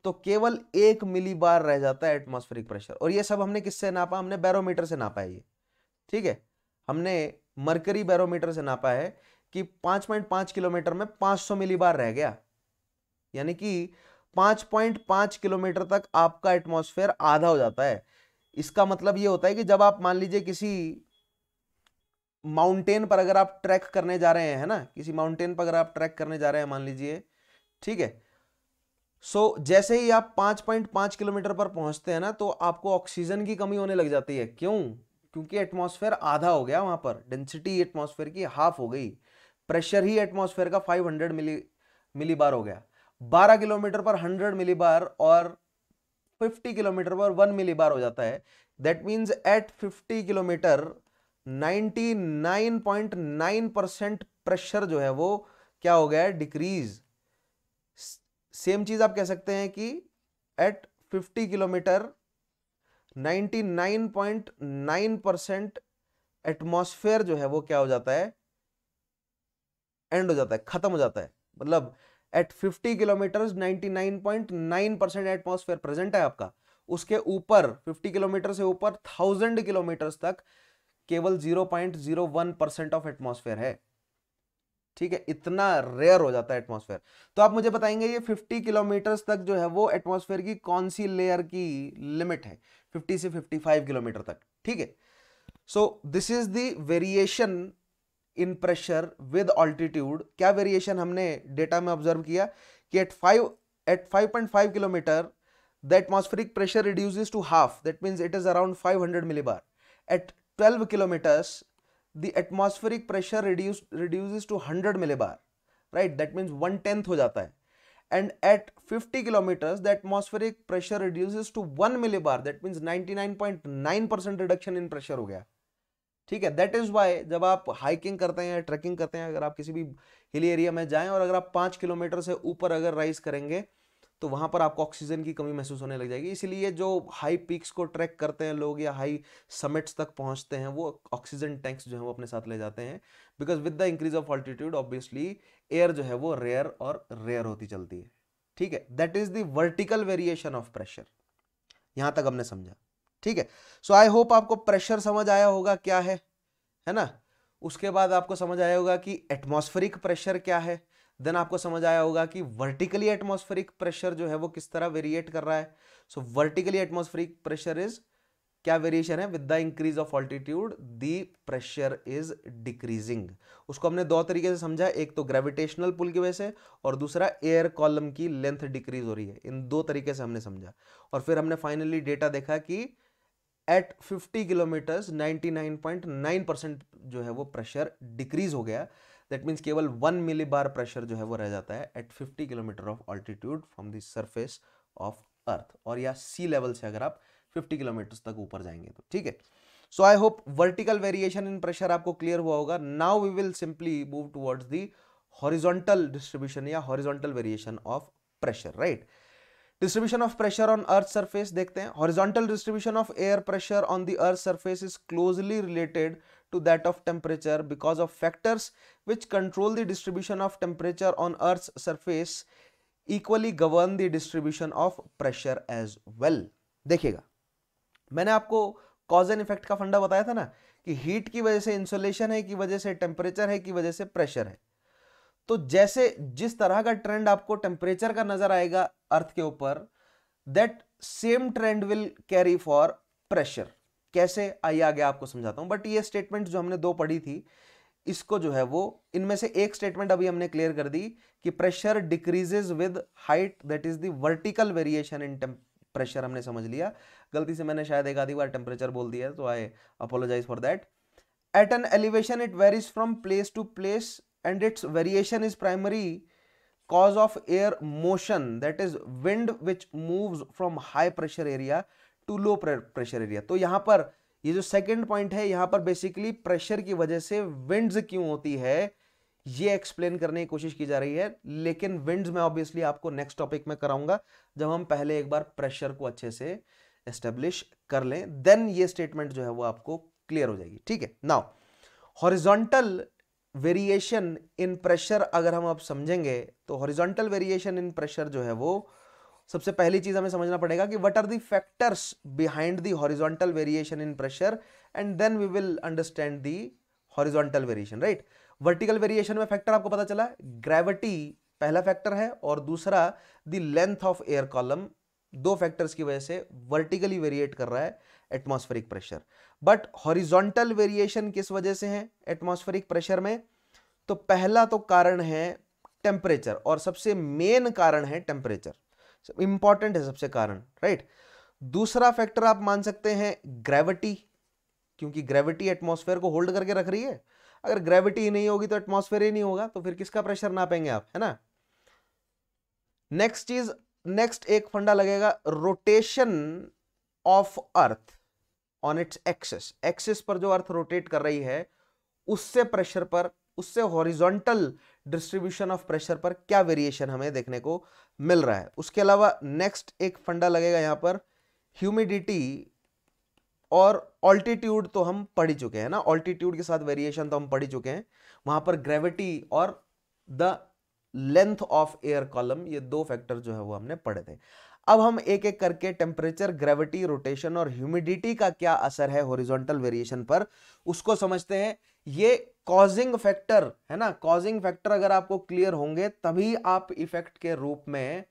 तो केवल एक मिली बार रह जाता है एटमॉस्फेरिक प्रेशर और ये सब हमने किससे नापा हमने बैरोमीटर से नापा है ये ठीक है हमने मरकरी बैरोमीटर से नापा है कि 5.5 किलोमीटर में 500 मिली बार रह गया यानी कि 5.5 किलोमीटर तक आपका एटमॉस्फेयर आधा हो जाता है इसका मतलब ये होता है कि जब आप मान लीजिए किसी माउंटेन पर अगर आप ट्रैक करने जा रहे हैं है ना किसी माउंटेन पर अगर आप ट्रैक करने जा रहे हैं मान लीजिए ठीक है सो so, जैसे ही आप 5.5 किलोमीटर पर पहुंचते हैं ना तो आपको ऑक्सीजन की कमी होने लग जाती है क्यों क्योंकि एटमॉस्फेयर आधा हो गया वहां पर डेंसिटी एटमॉस्फेयर की हाफ हो गई प्रेशर ही एटमॉस्फेयर का 500 मिली मिली बार हो गया 12 किलोमीटर पर 100 मिलीबार और 50 किलोमीटर पर 1 मिलीबार हो जाता है that means at 50 kilometre 99.9 percent pressure जो है वो क्या हो गया है डिक्रीज सेम चीज आप कह सकते हैं कि एट 50 किलोमीटर 99.9 परसेंट एटमोसफेयर जो है वो क्या हो जाता है एंड हो जाता है खत्म हो जाता है मतलब at 50 kilometre 99.9 percent atmosphere present है आपका उसके ऊपर 50 किलोमीटर से ऊपर थाउजेंड किलोमीटर तक केवल 0.01 परसेंट ऑफ एटमोसफेयर है ठीक है इतना रेयर हो जाता है एटमॉस्फेयर तो आप मुझे बताएंगे ये 50 किलोमीटर तक जो है वो एटमॉस्फेयर की कौन सी लेयर की लिमिट है 50 से 55 किलोमीटर तक ठीक है so this is the variation in pressure with altitude क्या वेरिएशन हमने डेटा में ऑब्जर्व किया कि at five at five point five kilometre the atmospheric pressure reduce to half that means it is around five hundred millibar at twelve kilometres the atmospheric pressure reduce reduce to hundred millibar right that means one tenth हो जाता है and at fifty kilometres the atmospheric pressure reduce to one millibar that means ninety nine point nine percent reduction in pressure हो गया ठीक है that is Y जब आप hiking करते हैं ट्रैकिंग करते हैं अगर आप किसी भी हिली एरिया में जाएं और अगर आप पाँच किलोमीटर से ऊपर अगर राइज करेंगे तो वहां पर आपको ऑक्सीजन की कमी महसूस होने लग जाएगी इसलिए जो हाई पीक्स को ट्रैक करते हैं लोग या हाई समिट्स तक पहुँचते हैं वो ऑक्सीजन टैंक्स जो है वो अपने साथ ले जाते हैं because with the increase of altitude obviously air जो है वो रेयर और रेयर होती चलती है ठीक है that is vertical variation of pressure यहाँ तक हमने समझा ठीक है सो आई होप आपको प्रेशर समझ आया होगा क्या है है ना उसके बाद आपको समझ आया होगा कि एटमॉस्फेरिक प्रेशर क्या है देन आपको समझ आया होगा कि वर्टिकली एटमॉस्फेरिक प्रेशर जो है वो किस तरह वेरिएट कर रहा है so vertically atmospheric pressure is क्या वेरिएशन है with the increase of altitude the pressure is decreasing उसको हमने दो तरीके से समझा एक तो ग्रेविटेशनल पुल की वजह से और दूसरा एयर कॉलम की लेंथ डिक्रीज हो रही है इन दो तरीके से हमने समझा और फिर हमने फाइनली डेटा देखा कि एट 50 किलोमीटर 99.9 परसेंट जो है वो प्रेशर डिक्रीज हो गया दैट मीन्स केवल वन मिली बार प्रेशर जो है वो रह जाता है at 50 kilometre of altitude from the surface of earth और या सी लेवल से अगर आप 50 किलोमीटर तक ऊपर जाएंगे तो ठीक है so I hope vertical variation in pressure आपको क्लियर हुआ होगा now we will simply move towards the horizontal distribution या horizontal variation of pressure right right? Distribution of pressure on earth surface देखते हैं horizontal distribution of air pressure on the earth surface is closely related to that of temperature because of factors which control the distribution of temperature on earth surface equally govern the distribution of pressure as well देखिएगा मैंने आपको cause and effect का फंडा बताया था ना कि heat की वजह से इंसुलेशन है की वजह से टेम्परेचर है की वजह से प्रेशर है तो जैसे जिस तरह का ट्रेंड आपको टेम्परेचर का नजर आएगा अर्थ के ऊपर that same trend will carry for pressure कैसे आइए आगे आपको समझाता हूं बट ये स्टेटमेंट जो हमने दो पढ़ी थी इसको जो है वो इनमें से एक स्टेटमेंट अभी हमने क्लियर कर दी कि pressure decreases with height that is vertical vertical variation in pressure हमने समझ लिया गलती से मैंने शायद एक आधी बार टेम्परेचर बोल दिया तो I apologise for that at an elevation it varies from place to place and its variation is primary cause of air motion that is wind which moves from high pressure area to low pressure area तो यहाँ पर ये जो second point है यहाँ पर basically pressure की वजह से विंड्स क्यों होती है ये एक्सप्लेन करने की कोशिश की जा रही है लेकिन विंड्स मैं ऑब्वियसली आपको नेक्स्ट टॉपिक में कराऊंगा जब हम पहले एक बार प्रेशर को अच्छे से एस्टेब्लिश कर लें देन ये स्टेटमेंट जो है वो आपको क्लियर हो जाएगी ठीक है now horizontal variation in pressure अगर हम अब समझेंगे तो हॉरिजॉन्टल वेरिएशन इन प्रेशर जो है वो सबसे पहली चीज हमें समझना पड़ेगा कि what are the factors behind the horizontal variation in pressure and then we will understand the horizontal variation right vertical variation में फैक्टर आपको पता चला ग्रेविटी पहला फैक्टर है और दूसरा the length of air column दो फैक्टर्स की वजह से वर्टिकली वेरिएट कर रहा है atmospheric pressure but horizontal variation किस वजह से है एटमॉस्फेरिक प्रेशर में तो पहला तो कारण है टेम्परेचर और सबसे मेन कारण है टेम्परेचर इंपॉर्टेंट है सबसे कारण राइट दूसरा फैक्टर आप मान सकते हैं ग्रेविटी क्योंकि ग्रेविटी एटमॉस्फेयर को होल्ड करके रख रही है अगर ग्रेविटी नहीं होगी तो एटमॉस्फेयर ही नहीं होगा तो फिर किसका प्रेशर नापेंगे आप है ना नेक्स्ट चीज नेक्स्ट एक फंडा लगेगा rotation of earth on its axis axis पर जो अर्थ रोटेट कर रही है उससे प्रेशर पर उससे हॉरिजॉन्टल डिस्ट्रीब्यूशन ऑफ प्रेशर पर क्या वेरिएशन हमें देखने को मिल रहा है उसके अलावा नेक्स्ट एक फंडा लगेगा यहाँ पर ह्यूमिडिटी और ऑल्टीट्यूड तो हम पढ़ी चुके हैं ना ऑल्टीट्यूड के साथ वेरिएशन तो हम पढ़ी चुके हैं वहाँ पर ग्रेविटी और the length of air column ये दो फैक्टर जो है वो हमने पढ़े थे अब हम एक एक करके टेम्परेचर ग्रेविटी रोटेशन और ह्यूमिडिटी का क्या असर है हॉरिजॉन्टल वेरिएशन पर उसको समझते हैं ये कॉजिंग फैक्टर है ना कॉजिंग फैक्टर अगर आपको क्लियर होंगे तभी आप इफेक्ट के रूप में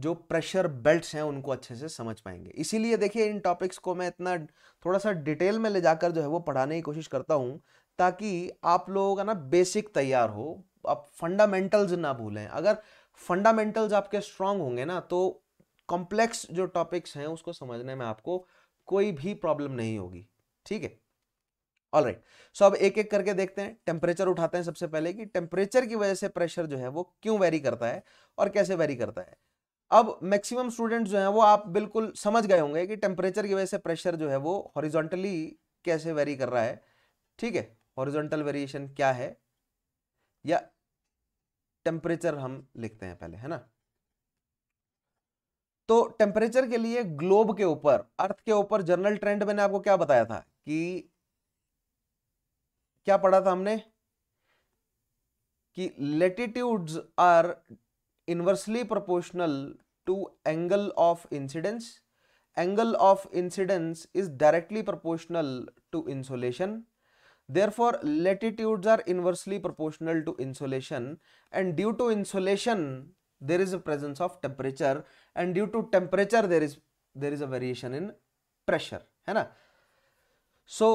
जो प्रेशर बेल्ट्स हैं उनको अच्छे से समझ पाएंगे इसीलिए देखिए इन टॉपिक्स को मैं इतना थोड़ा सा डिटेल में ले जाकर जो है वो पढ़ाने की कोशिश करता हूँ ताकि आप लोगों का ना बेसिक तैयार हो आप फंडामेंटल्स ना भूलें अगर फंडामेंटल्स आपके स्ट्रांग होंगे ना तो कॉम्प्लेक्स जो टॉपिक्स हैं उसको समझने में आपको कोई भी प्रॉब्लम नहीं होगी ठीक है ऑल राइट सो अब एक एक करके देखते हैं टेम्परेचर उठाते हैं सबसे पहले कि टेम्परेचर की वजह से प्रेशर जो है वो क्यों वेरी करता है और कैसे वेरी करता है अब मैक्सिमम स्टूडेंट जो हैं वो आप बिल्कुल समझ गए होंगे कि टेम्परेचर की वजह से प्रेशर जो है वो हॉरिजॉन्टली कैसे वेरी कर रहा है ठीक है हॉरिजॉन्टल वेरिएशन क्या है या टेम्परेचर हम लिखते हैं पहले है ना तो टेम्परेचर के लिए ग्लोब के ऊपर अर्थ के ऊपर जनरल ट्रेंड मैंने आपको क्या बताया था कि क्या पढ़ा था हमने कि latitudes are inversely proportional to angle of incidence angle of incidence is directly proportional to insulation for latitudes are inversely proportional to insolation and due to insolation there is a presence of temperature and due to temperature there is there is a variation in pressure hai na so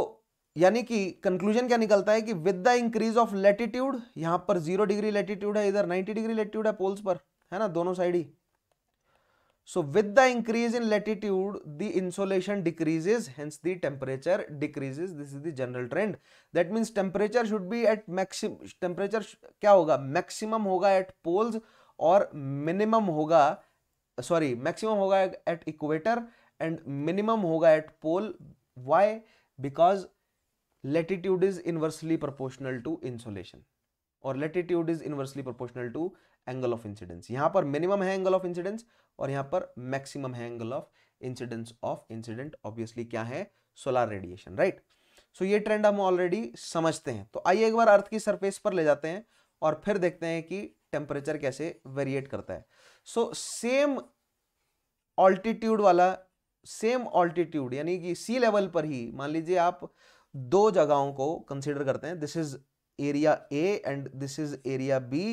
यानी कि conclusion क्या निकलता है कि with the increase of latitude यहां पर zero degree latitude है इधर नाइनटी डिग्री लेटिट्यूड है पोल्स पर है ना दोनों साइड ही so with the increase in latitude the insolation decreases hence the temperature decreases this is the general trend that means temperature should be at maximum temperature क्या होगा maximum होगा at poles और minimum होगा sorry maximum होगा at equator and minimum होगा eight pole why because latitude is inversely proportional to insulation और latitude is inversely proportional to angle of incidence यहां पर मिनिमम है एंगल ऑफ इंसिडेंस और यहां पर मैक्सिमम है angle of incidence of incident obviously क्या है सोलार रेडिएशन राइट सो ये ट्रेंड हम ऑलरेडी समझते हैं तो आइए एक बार अर्थ की सरफेस पर ले जाते हैं और फिर देखते हैं कि टेम्परेचर कैसे वेरिएट करता है सो सेम ऑल्टीट्यूड वाला सेम ऑल्टीट्यूड यानी कि सी लेवल पर ही मान लीजिए आप दो जगहों को कंसिडर करते हैं this is area A and this is area B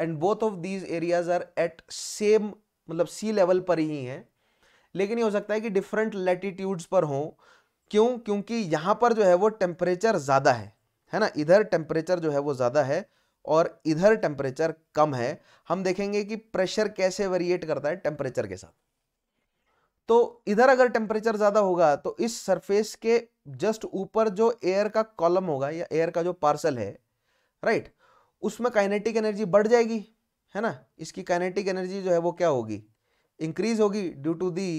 and both of these areas are at same मतलब सी लेवल पर ही हैं लेकिन ये हो सकता है कि डिफरेंट लेटीट्यूड्स पर हों क्यों क्योंकि यहाँ पर जो है वो टेम्परेचर ज़्यादा है है ना इधर टेम्परेचर जो है वो ज़्यादा है और इधर टेम्परेचर कम है हम देखेंगे कि प्रेशर कैसे वेरिएट करता है टेम्परेचर के साथ तो इधर अगर टेम्परेचर ज़्यादा होगा तो इस सरफेस के जस्ट ऊपर जो एयर का कॉलम होगा या एयर का जो पार्सल है राइट right, उसमें काइनेटिक एनर्जी बढ़ जाएगी है ना इसकी काइनेटिक एनर्जी जो है वो क्या होगी इंक्रीज होगी due to the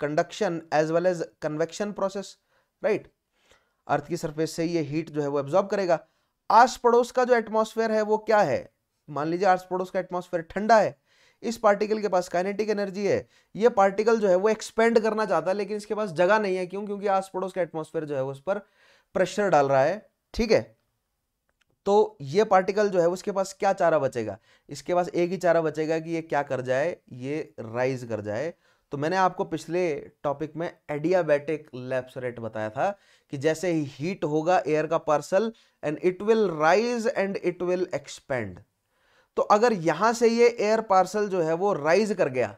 conduction as well as convection process right earth की सरफेस से ये हीट जो है वो एब्जॉर्ब करेगा आस पड़ोस का जो एटमॉस्फेयर है वो क्या है मान लीजिए आस पड़ोस का एटमॉस्फेयर ठंडा है इस पार्टिकल के पास काइनेटिक एनर्जी है ये पार्टिकल जो है वो एक्सपेंड करना चाहता है लेकिन इसके पास जगह नहीं है क्यों क्योंकि आस पड़ोस का एटमॉस्फेयर जो है उस पर प्रेशर डाल रहा है ठीक है तो ये पार्टिकल जो है उसके पास क्या चारा बचेगा इसके पास एक ही चारा बचेगा कि ये क्या कर जाए ये राइज कर जाए तो मैंने आपको पिछले टॉपिक में एडियाबैटिक लैप्स रेट बताया था कि जैसे ही हीट होगा एयर का parcel and it will rise and it will expand तो अगर यहां से ये एयर पार्सल जो है वो राइज कर गया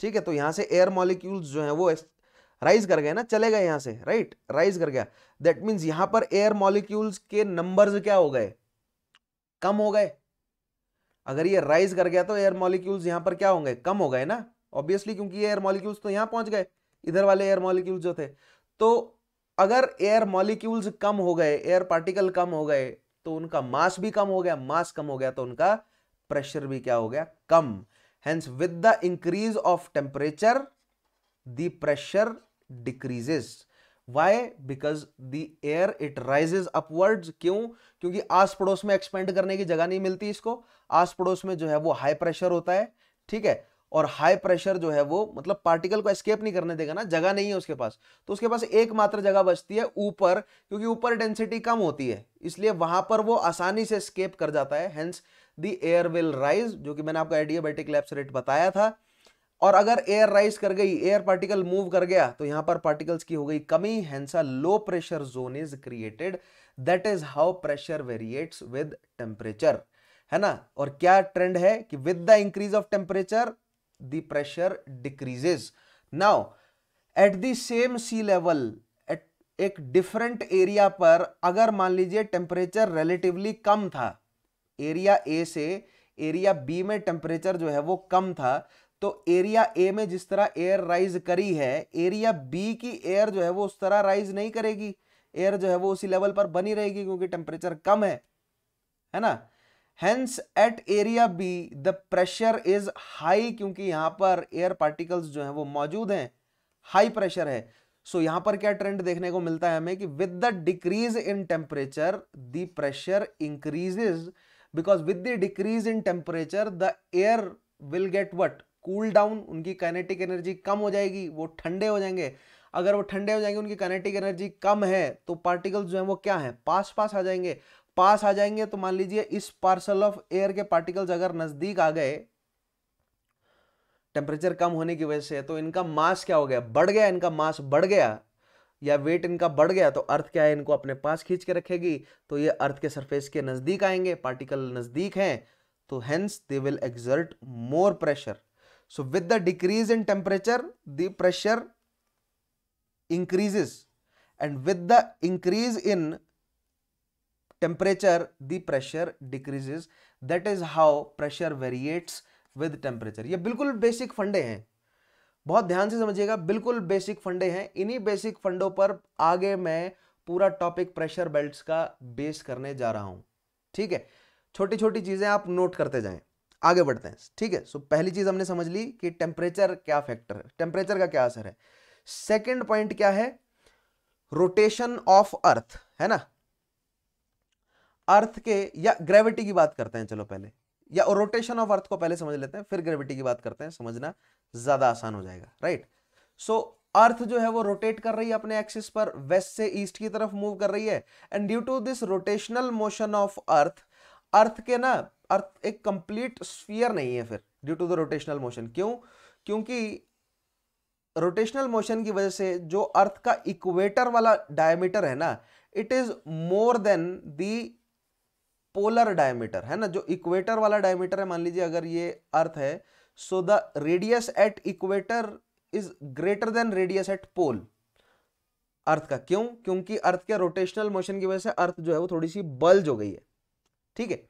ठीक है तो यहां से एयर मॉलिक्यूल्स जो है वो राइज कर गए ना चले गए यहां से राइट राइज कर गया दैट मीन्स यहां पर एयर मॉलिक्यूल्स के नंबर क्या हो गए कम हो गए अगर ये राइज कर गया तो एयर मॉलिक्यूल्स यहां पर क्या होंगे कम हो गए ना ऑब्वियसली क्योंकि एयर मॉलिक्यूल्स तो यहां पहुंच गए इधर वाले एयर मॉलिक्यूल्स जो थे तो अगर एयर मॉलिक्यूल्स कम हो गए एयर पार्टिकल कम हो गए तो उनका मास भी कम हो गया मास कम हो गया तो उनका प्रेशर भी क्या हो गया कम hence with the increase of temperature the pressure decreases why because the air it rises upwards क्यों क्योंकि आस पड़ोस में एक्सपेंड करने की जगह नहीं मिलती इसको आस पड़ोस में जो है वो हाई प्रेशर होता है ठीक है और हाई प्रेशर जो है वो मतलब पार्टिकल को एस्केप नहीं करने देगा ना जगह नहीं है उसके पास तो उसके पास एकमात्र जगह बचती है ऊपर क्योंकि ऊपर डेंसिटी कम होती है इसलिए वहां पर वो आसानी से स्केप कर जाता है hence the air will rise जो कि मैंने आपको एडियाबेटिक लैप्स रेट बताया था और अगर एयर राइज कर गई एयर पार्टिकल मूव कर गया तो यहां पर पार्टिकल्स की हो गई कमी hence a low pressure zone is created that is how pressure variates with temperature है ना और क्या ट्रेंड है कि with the increase of temperature the pressure decreases. Now, at the same sea level, at एक different area पर अगर मान लीजिए temperature relatively कम था area A से area B में temperature जो है वो कम था तो एरिया ए में जिस तरह एयर राइज करी है एरिया बी की एयर जो है वो उस तरह राइज नहीं करेगी एयर जो है वो उसी लेवल पर बनी रहेगी क्योंकि टेम्परेचर कम है है ना hence at area B the pressure is high क्योंकि यहां पर एयर पार्टिकल्स जो है वो मौजूद हैं हाई प्रेशर है सो so, यहां पर क्या ट्रेंड देखने को मिलता है हमें कि with the decrease in temperature the pressure increases because with the decrease in temperature the air will get what cool down उनकी काइनेटिक एनर्जी कम हो जाएगी वो ठंडे हो जाएंगे अगर वो ठंडे हो जाएंगे उनकी काइनेटिक एनर्जी कम है तो पार्टिकल्स जो है वो क्या है पास पास आ जाएंगे पास आ जाएंगे तो मान लीजिए इस पार्सल ऑफ एयर के पार्टिकल्स अगर नजदीक आ गए टेम्परेचर कम होने की वजह से तो इनका मास क्या हो गया बढ़ गया इनका मास बढ़ गया या वेट इनका बढ़ गया तो अर्थ क्या है इनको अपने पास खींच के रखेगी तो ये अर्थ के सरफेस के नज़दीक आएंगे पार्टिकल नज़दीक हैं तो hence they will exert more pressure so with the decrease in temperature the pressure increases and with the increase in temperature the pressure decreases that is how pressure variates with temperature ye बिल्कुल basic फंडे हैं बहुत ध्यान से समझिएगा बिल्कुल basic फंडे हैं इन्हीं बेसिक फंडों पर आगे मैं पूरा टॉपिक प्रेशर belts का बेस करने जा रहा hu ठीक है छोटी छोटी चीज़ें आप नोट करते jaye आगे बढ़ते हैं ठीक है सो पहली चीज़ हमने समझ ली कि टेम्परेचर क्या फैक्टर है टेम्परेचर का क्या असर है सेकेंड पॉइंट क्या है रोटेशन ऑफ अर्थ है ना अर्थ के या ग्रेविटी की बात करते हैं चलो पहले या रोटेशन ऑफ अर्थ को पहले समझ लेते हैं फिर ग्रेविटी की बात करते हैं समझना ज्यादा आसान हो जाएगा राइट सो अर्थ जो है वो रोटेट कर रही है अपने एक्सिस पर वेस्ट से ईस्ट की तरफ मूव कर रही है and due to this rotational motion of earth earth के ना अर्थ एक कंप्लीट स्फीयर नहीं है फिर due to the rotational motion क्यों क्योंकि रोटेशनल मोशन की वजह से जो अर्थ का इक्वेटर वाला डायमीटर है ना it is more than the polar diameter है ना जो इक्वेटर वाला डायमीटर है मान लीजिए अगर ये अर्थ है so the radius at equator is greater than radius at pole earth का क्यों क्योंकि अर्थ के रोटेशनल मोशन की वजह से अर्थ जो है वो थोड़ी सी बल्ज हो गई है ठीक है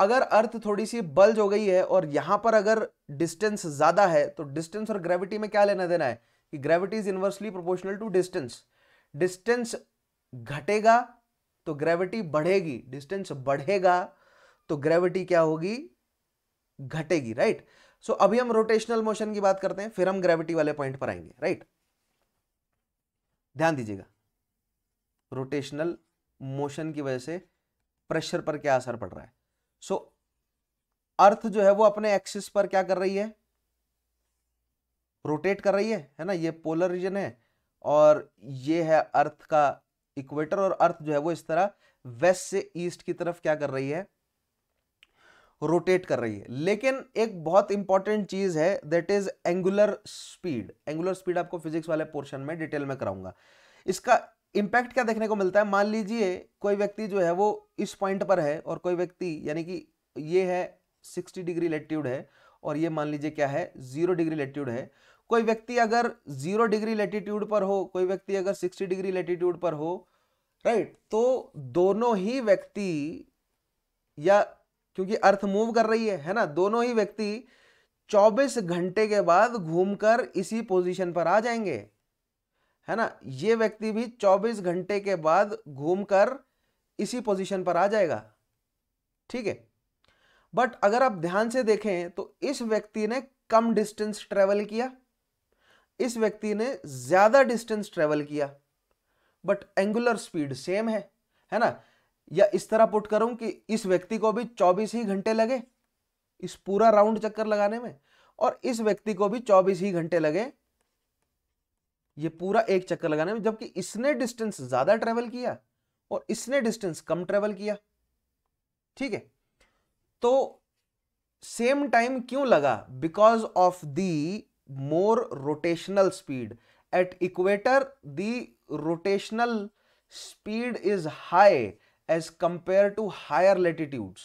अगर अर्थ थोड़ी सी बल्ज हो गई है और यहां पर अगर डिस्टेंस ज्यादा है तो डिस्टेंस और ग्रेविटी में क्या लेना देना है कि gravity is inversely proportional to distance distance घटेगा तो ग्रेविटी बढ़ेगी डिस्टेंस बढ़ेगा तो ग्रेविटी क्या होगी घटेगी राइट सो अभी हम रोटेशनल मोशन की बात करते हैं फिर हम ग्रेविटी वाले पॉइंट पर आएंगे राइट ध्यान दीजिएगा रोटेशनल मोशन की वजह से प्रेशर पर क्या असर पड़ रहा है सो so, अर्थ जो है वो अपने एक्सिस पर क्या कर रही है रोटेट कर रही है है ना ये पोलर रीजन है और ये है अर्थ का इक्वेटर और अर्थ जो है वो इस तरह वेस्ट से ईस्ट की तरफ क्या कर रही है रोटेट कर रही है लेकिन एक बहुत इंपॉर्टेंट चीज है that is angular speed angular speed आपको फिजिक्स वाले पोर्शन में डिटेल में कराऊंगा इसका इंपैक्ट क्या देखने को मिलता है मान लीजिए कोई व्यक्ति जो है वो इस पॉइंट पर है और कोई व्यक्ति यानी कि ये है सिक्सटी डिग्री लेट्यूड है और ये मान लीजिए क्या है जीरो डिग्री लेट्यूड है कोई व्यक्ति अगर जीरो डिग्री लेटीट्यूड पर हो कोई व्यक्ति अगर सिक्सटी डिग्री लेटीट्यूड पर हो राइट तो दोनों ही व्यक्ति या क्योंकि अर्थ मूव कर रही है है ना दोनों ही व्यक्ति 24 घंटे के बाद घूमकर इसी पोजीशन पर आ जाएंगे है ना ये व्यक्ति भी 24 घंटे के बाद घूमकर इसी पोजीशन पर आ जाएगा ठीक है बट अगर आप ध्यान से देखें तो इस व्यक्ति ने कम डिस्टेंस ट्रेवल किया इस व्यक्ति ने ज़्यादा डिस्टेंस ट्रेवल किया बट एंगुलर स्पीड सेम है है ना या इस तरह पुट करूं कि इस व्यक्ति को भी 24 ही घंटे लगे इस पूरा राउंड चक्कर लगाने में और इस व्यक्ति को भी 24 ही घंटे लगे ये पूरा एक चक्कर लगाने में जबकि इसने डिस्टेंस ज़्यादा ट्रेवल किया और इसने डिस्टेंस कम ट्रेवल किया ठीक है तो सेम टाइम क्यों लगा because of the more rotational speed at equator the rotational speed is high as compare to higher latitudes.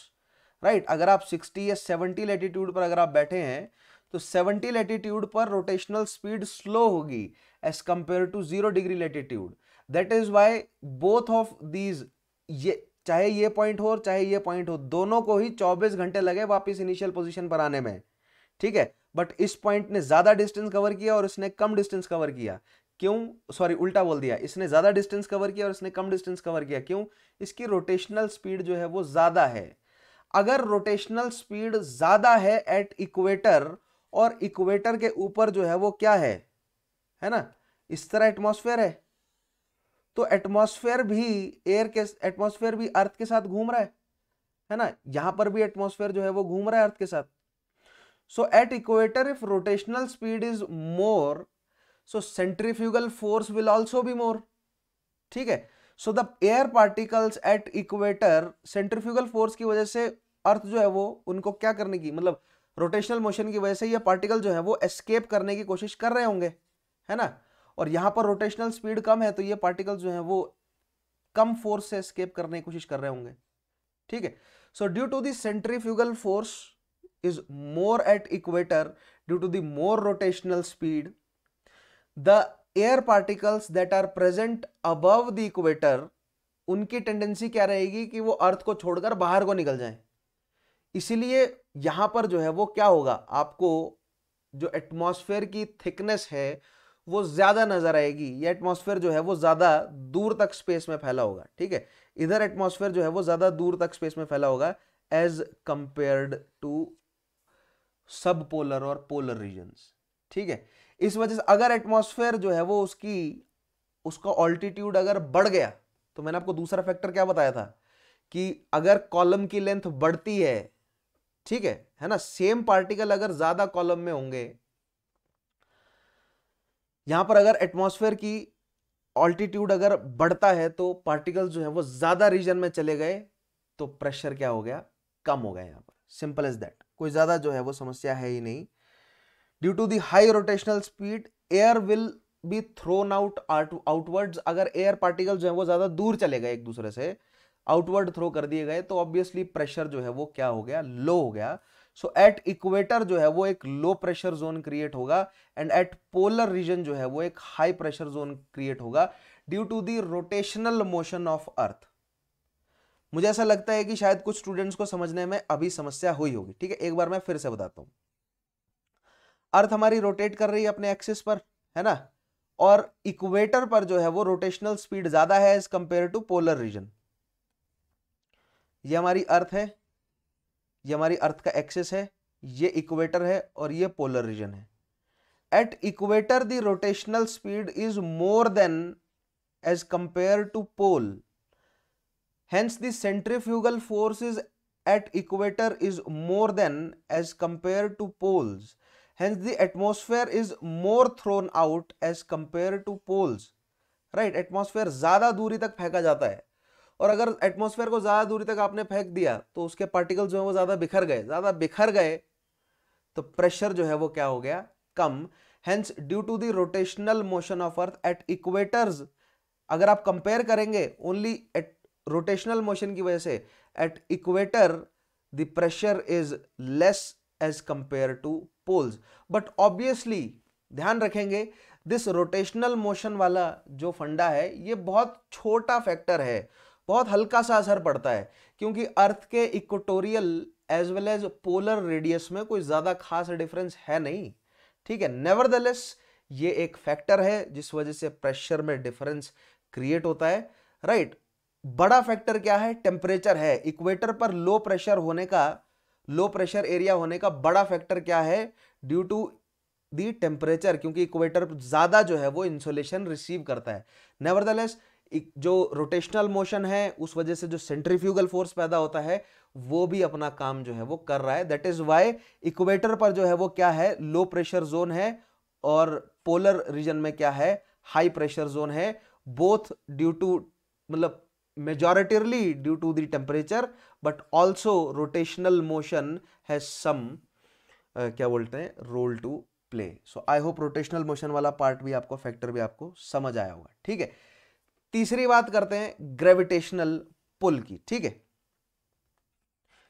Right अगर आप 60 या 70 लेटीट्यूड पर अगर आप बैठे हैं तो 70 लेटीट्यूड पर रोटेशनल स्पीड स्लो होगी as compare to zero degree latitude that is why both of these ये चाहे ये पॉइंट हो चाहे ये पॉइंट हो दोनों को ही 24 घंटे लगे वापस इनिशियल पोजीशन पर आने में ठीक है बट इस पॉइंट ने ज़्यादा डिस्टेंस कवर किया और इसने कम डिस्टेंस कवर किया क्यों सॉरी उल्टा बोल दिया इसने ज़्यादा डिस्टेंस कवर किया और इसने कम डिस्टेंस कवर किया क्यों इसकी रोटेशनल स्पीड जो है वो ज़्यादा है अगर रोटेशनल स्पीड ज़्यादा है एट इक्वेटर और इक्वेटर के ऊपर जो है वो क्या है है ना इस तरह एटमॉस्फेयर है तो एटमॉस्फेयर भी एयर के एटमॉस्फेयर भी अर्थ के साथ घूम रहा है है ना यहां पर भी एटमॉस्फेयर जो है वो घूम रहा है अर्थ के साथ so at equator if rotational speed is more so centrifugal force will also be more ठीक है so the air particles at equator centrifugal force की वजह से अर्थ जो है वो उनको क्या करने की मतलब रोटेशनल मोशन की वजह से ये पार्टिकल जो है वो एस्केप करने की कोशिश कर रहे होंगे है ना और यहाँ पर रोटेशनल स्पीड कम है तो ये पार्टिकल जो है वो कम फोर्स से एस्केप करने की कोशिश कर रहे होंगे ठीक है so due to centrifugal force is more at equator due to the more rotational speed, the air particles that are present above the equator उनकी टेंडेंसी क्या रहेगी कि वो अर्थ को छोड़कर बाहर को निकल जाएं इसीलिए यहां पर जो है वो क्या होगा आपको जो एटमॉस्फेयर की थिकनेस है वो ज़्यादा नज़र आएगी ये एटमॉस्फेयर जो है वो ज़्यादा दूर तक स्पेस में फैला होगा ठीक है इधर एटमॉस्फेयर जो है वो ज़्यादा दूर तक स्पेस में फैला होगा as compared to sub polar और पोलर रीजन ठीक है इस वजह से अगर एटमोसफेयर जो है वो उसकी उसका ऑल्टीट्यूड अगर बढ़ गया तो मैंने आपको दूसरा फैक्टर क्या बताया था कि अगर कॉलम की लेंथ बढ़ती है ठीक है है ना सेम पार्टिकल अगर ज्यादा कॉलम में होंगे यहां पर अगर एटमॉस्फेयर की ऑल्टीट्यूड अगर बढ़ता है तो पार्टिकल जो है वो ज्यादा रीजन में चले गए तो प्रेशर क्या हो गया कम हो गया यहां पर सिंपल इज दैट कोई ज़्यादा जो है वो समस्या है ही नहीं due to the high rotational speed air will be thrown out outwards अगर एयर पार्टिकल जो है वो ज़्यादा दूर चले गए एक दूसरे से आउटवर्ड थ्रो कर दिए गए तो ऑब्वियसली प्रेशर जो है वो क्या हो गया लो हो गया सो एट इक्वेटर जो है वो एक लो प्रेशर जोन क्रिएट होगा एंड एट पोलर रीजन जो है वो एक हाई प्रेशर जोन क्रिएट होगा due to the rotational motion of earth मुझे ऐसा लगता है कि शायद कुछ स्टूडेंट्स को समझने में अभी समस्या हुई होगी ठीक है एक बार मैं फिर से बताता हूँ अर्थ हमारी रोटेट कर रही है अपने एक्सिस पर है ना और इक्वेटर पर जो है वो रोटेशनल स्पीड ज्यादा है as compare to polar region ये हमारी अर्थ है ये हमारी अर्थ का एक्सेस है ये इक्वेटर है और ये पोलर रीजन है at equator the rotational speed is more than as compare to pole hence the centrifugal force is at equator is more than as compared to poles hence the atmosphere is more thrown out as compared to poles right right, ज्यादा दूरी तक फेंका जाता है और अगर atmosphere को ज्यादा दूरी तक आपने फेंक दिया तो उसके पार्टिकल्स जो है वो ज्यादा बिखर गए ज्यादा बिखर गए तो प्रेशर जो है वो क्या हो गया कम hence due to the rotational motion of earth at equators अगर आप कंपेयर करेंगे ओनली एट रोटेशनल मोशन की वजह से at equator the pressure is less as compare to poles but obviously ध्यान रखेंगे दिस रोटेशनल मोशन वाला जो फंडा है ये बहुत छोटा फैक्टर है बहुत हल्का सा असर पड़ता है क्योंकि अर्थ के equatorial as well as polar radius में कोई ज़्यादा खास डिफरेंस है नहीं ठीक है नेवर ये एक फैक्टर है जिस वजह से प्रेशर में डिफरेंस क्रिएट होता है राइट right? बड़ा फैक्टर क्या है टेम्परेचर है इक्वेटर पर लो प्रेशर होने का लो प्रेशर एरिया होने का बड़ा फैक्टर क्या है ड्यू टू दी टेम्परेचर क्योंकि इक्वेटर ज़्यादा जो है वो इंसुलेशन रिसीव करता है नेवरदलेस जो रोटेशनल मोशन है उस वजह से जो सेंट्रीफ्यूगल फोर्स पैदा होता है वो भी अपना काम जो है वो कर रहा है दैट इज वाई इक्वेटर पर जो है वो क्या है लो प्रेशर जोन है और पोलर रीजन में क्या है हाई प्रेशर जोन है बोथ ड्यू टू मतलब majoritarily due to the temperature but also rotational motion has some uh, क्या बोलते हैं role to play so I hope rotational motion वाला part भी आपको factor भी आपको समझ आया होगा ठीक है तीसरी बात करते हैं ग्रेविटेशनल पुल की ठीक है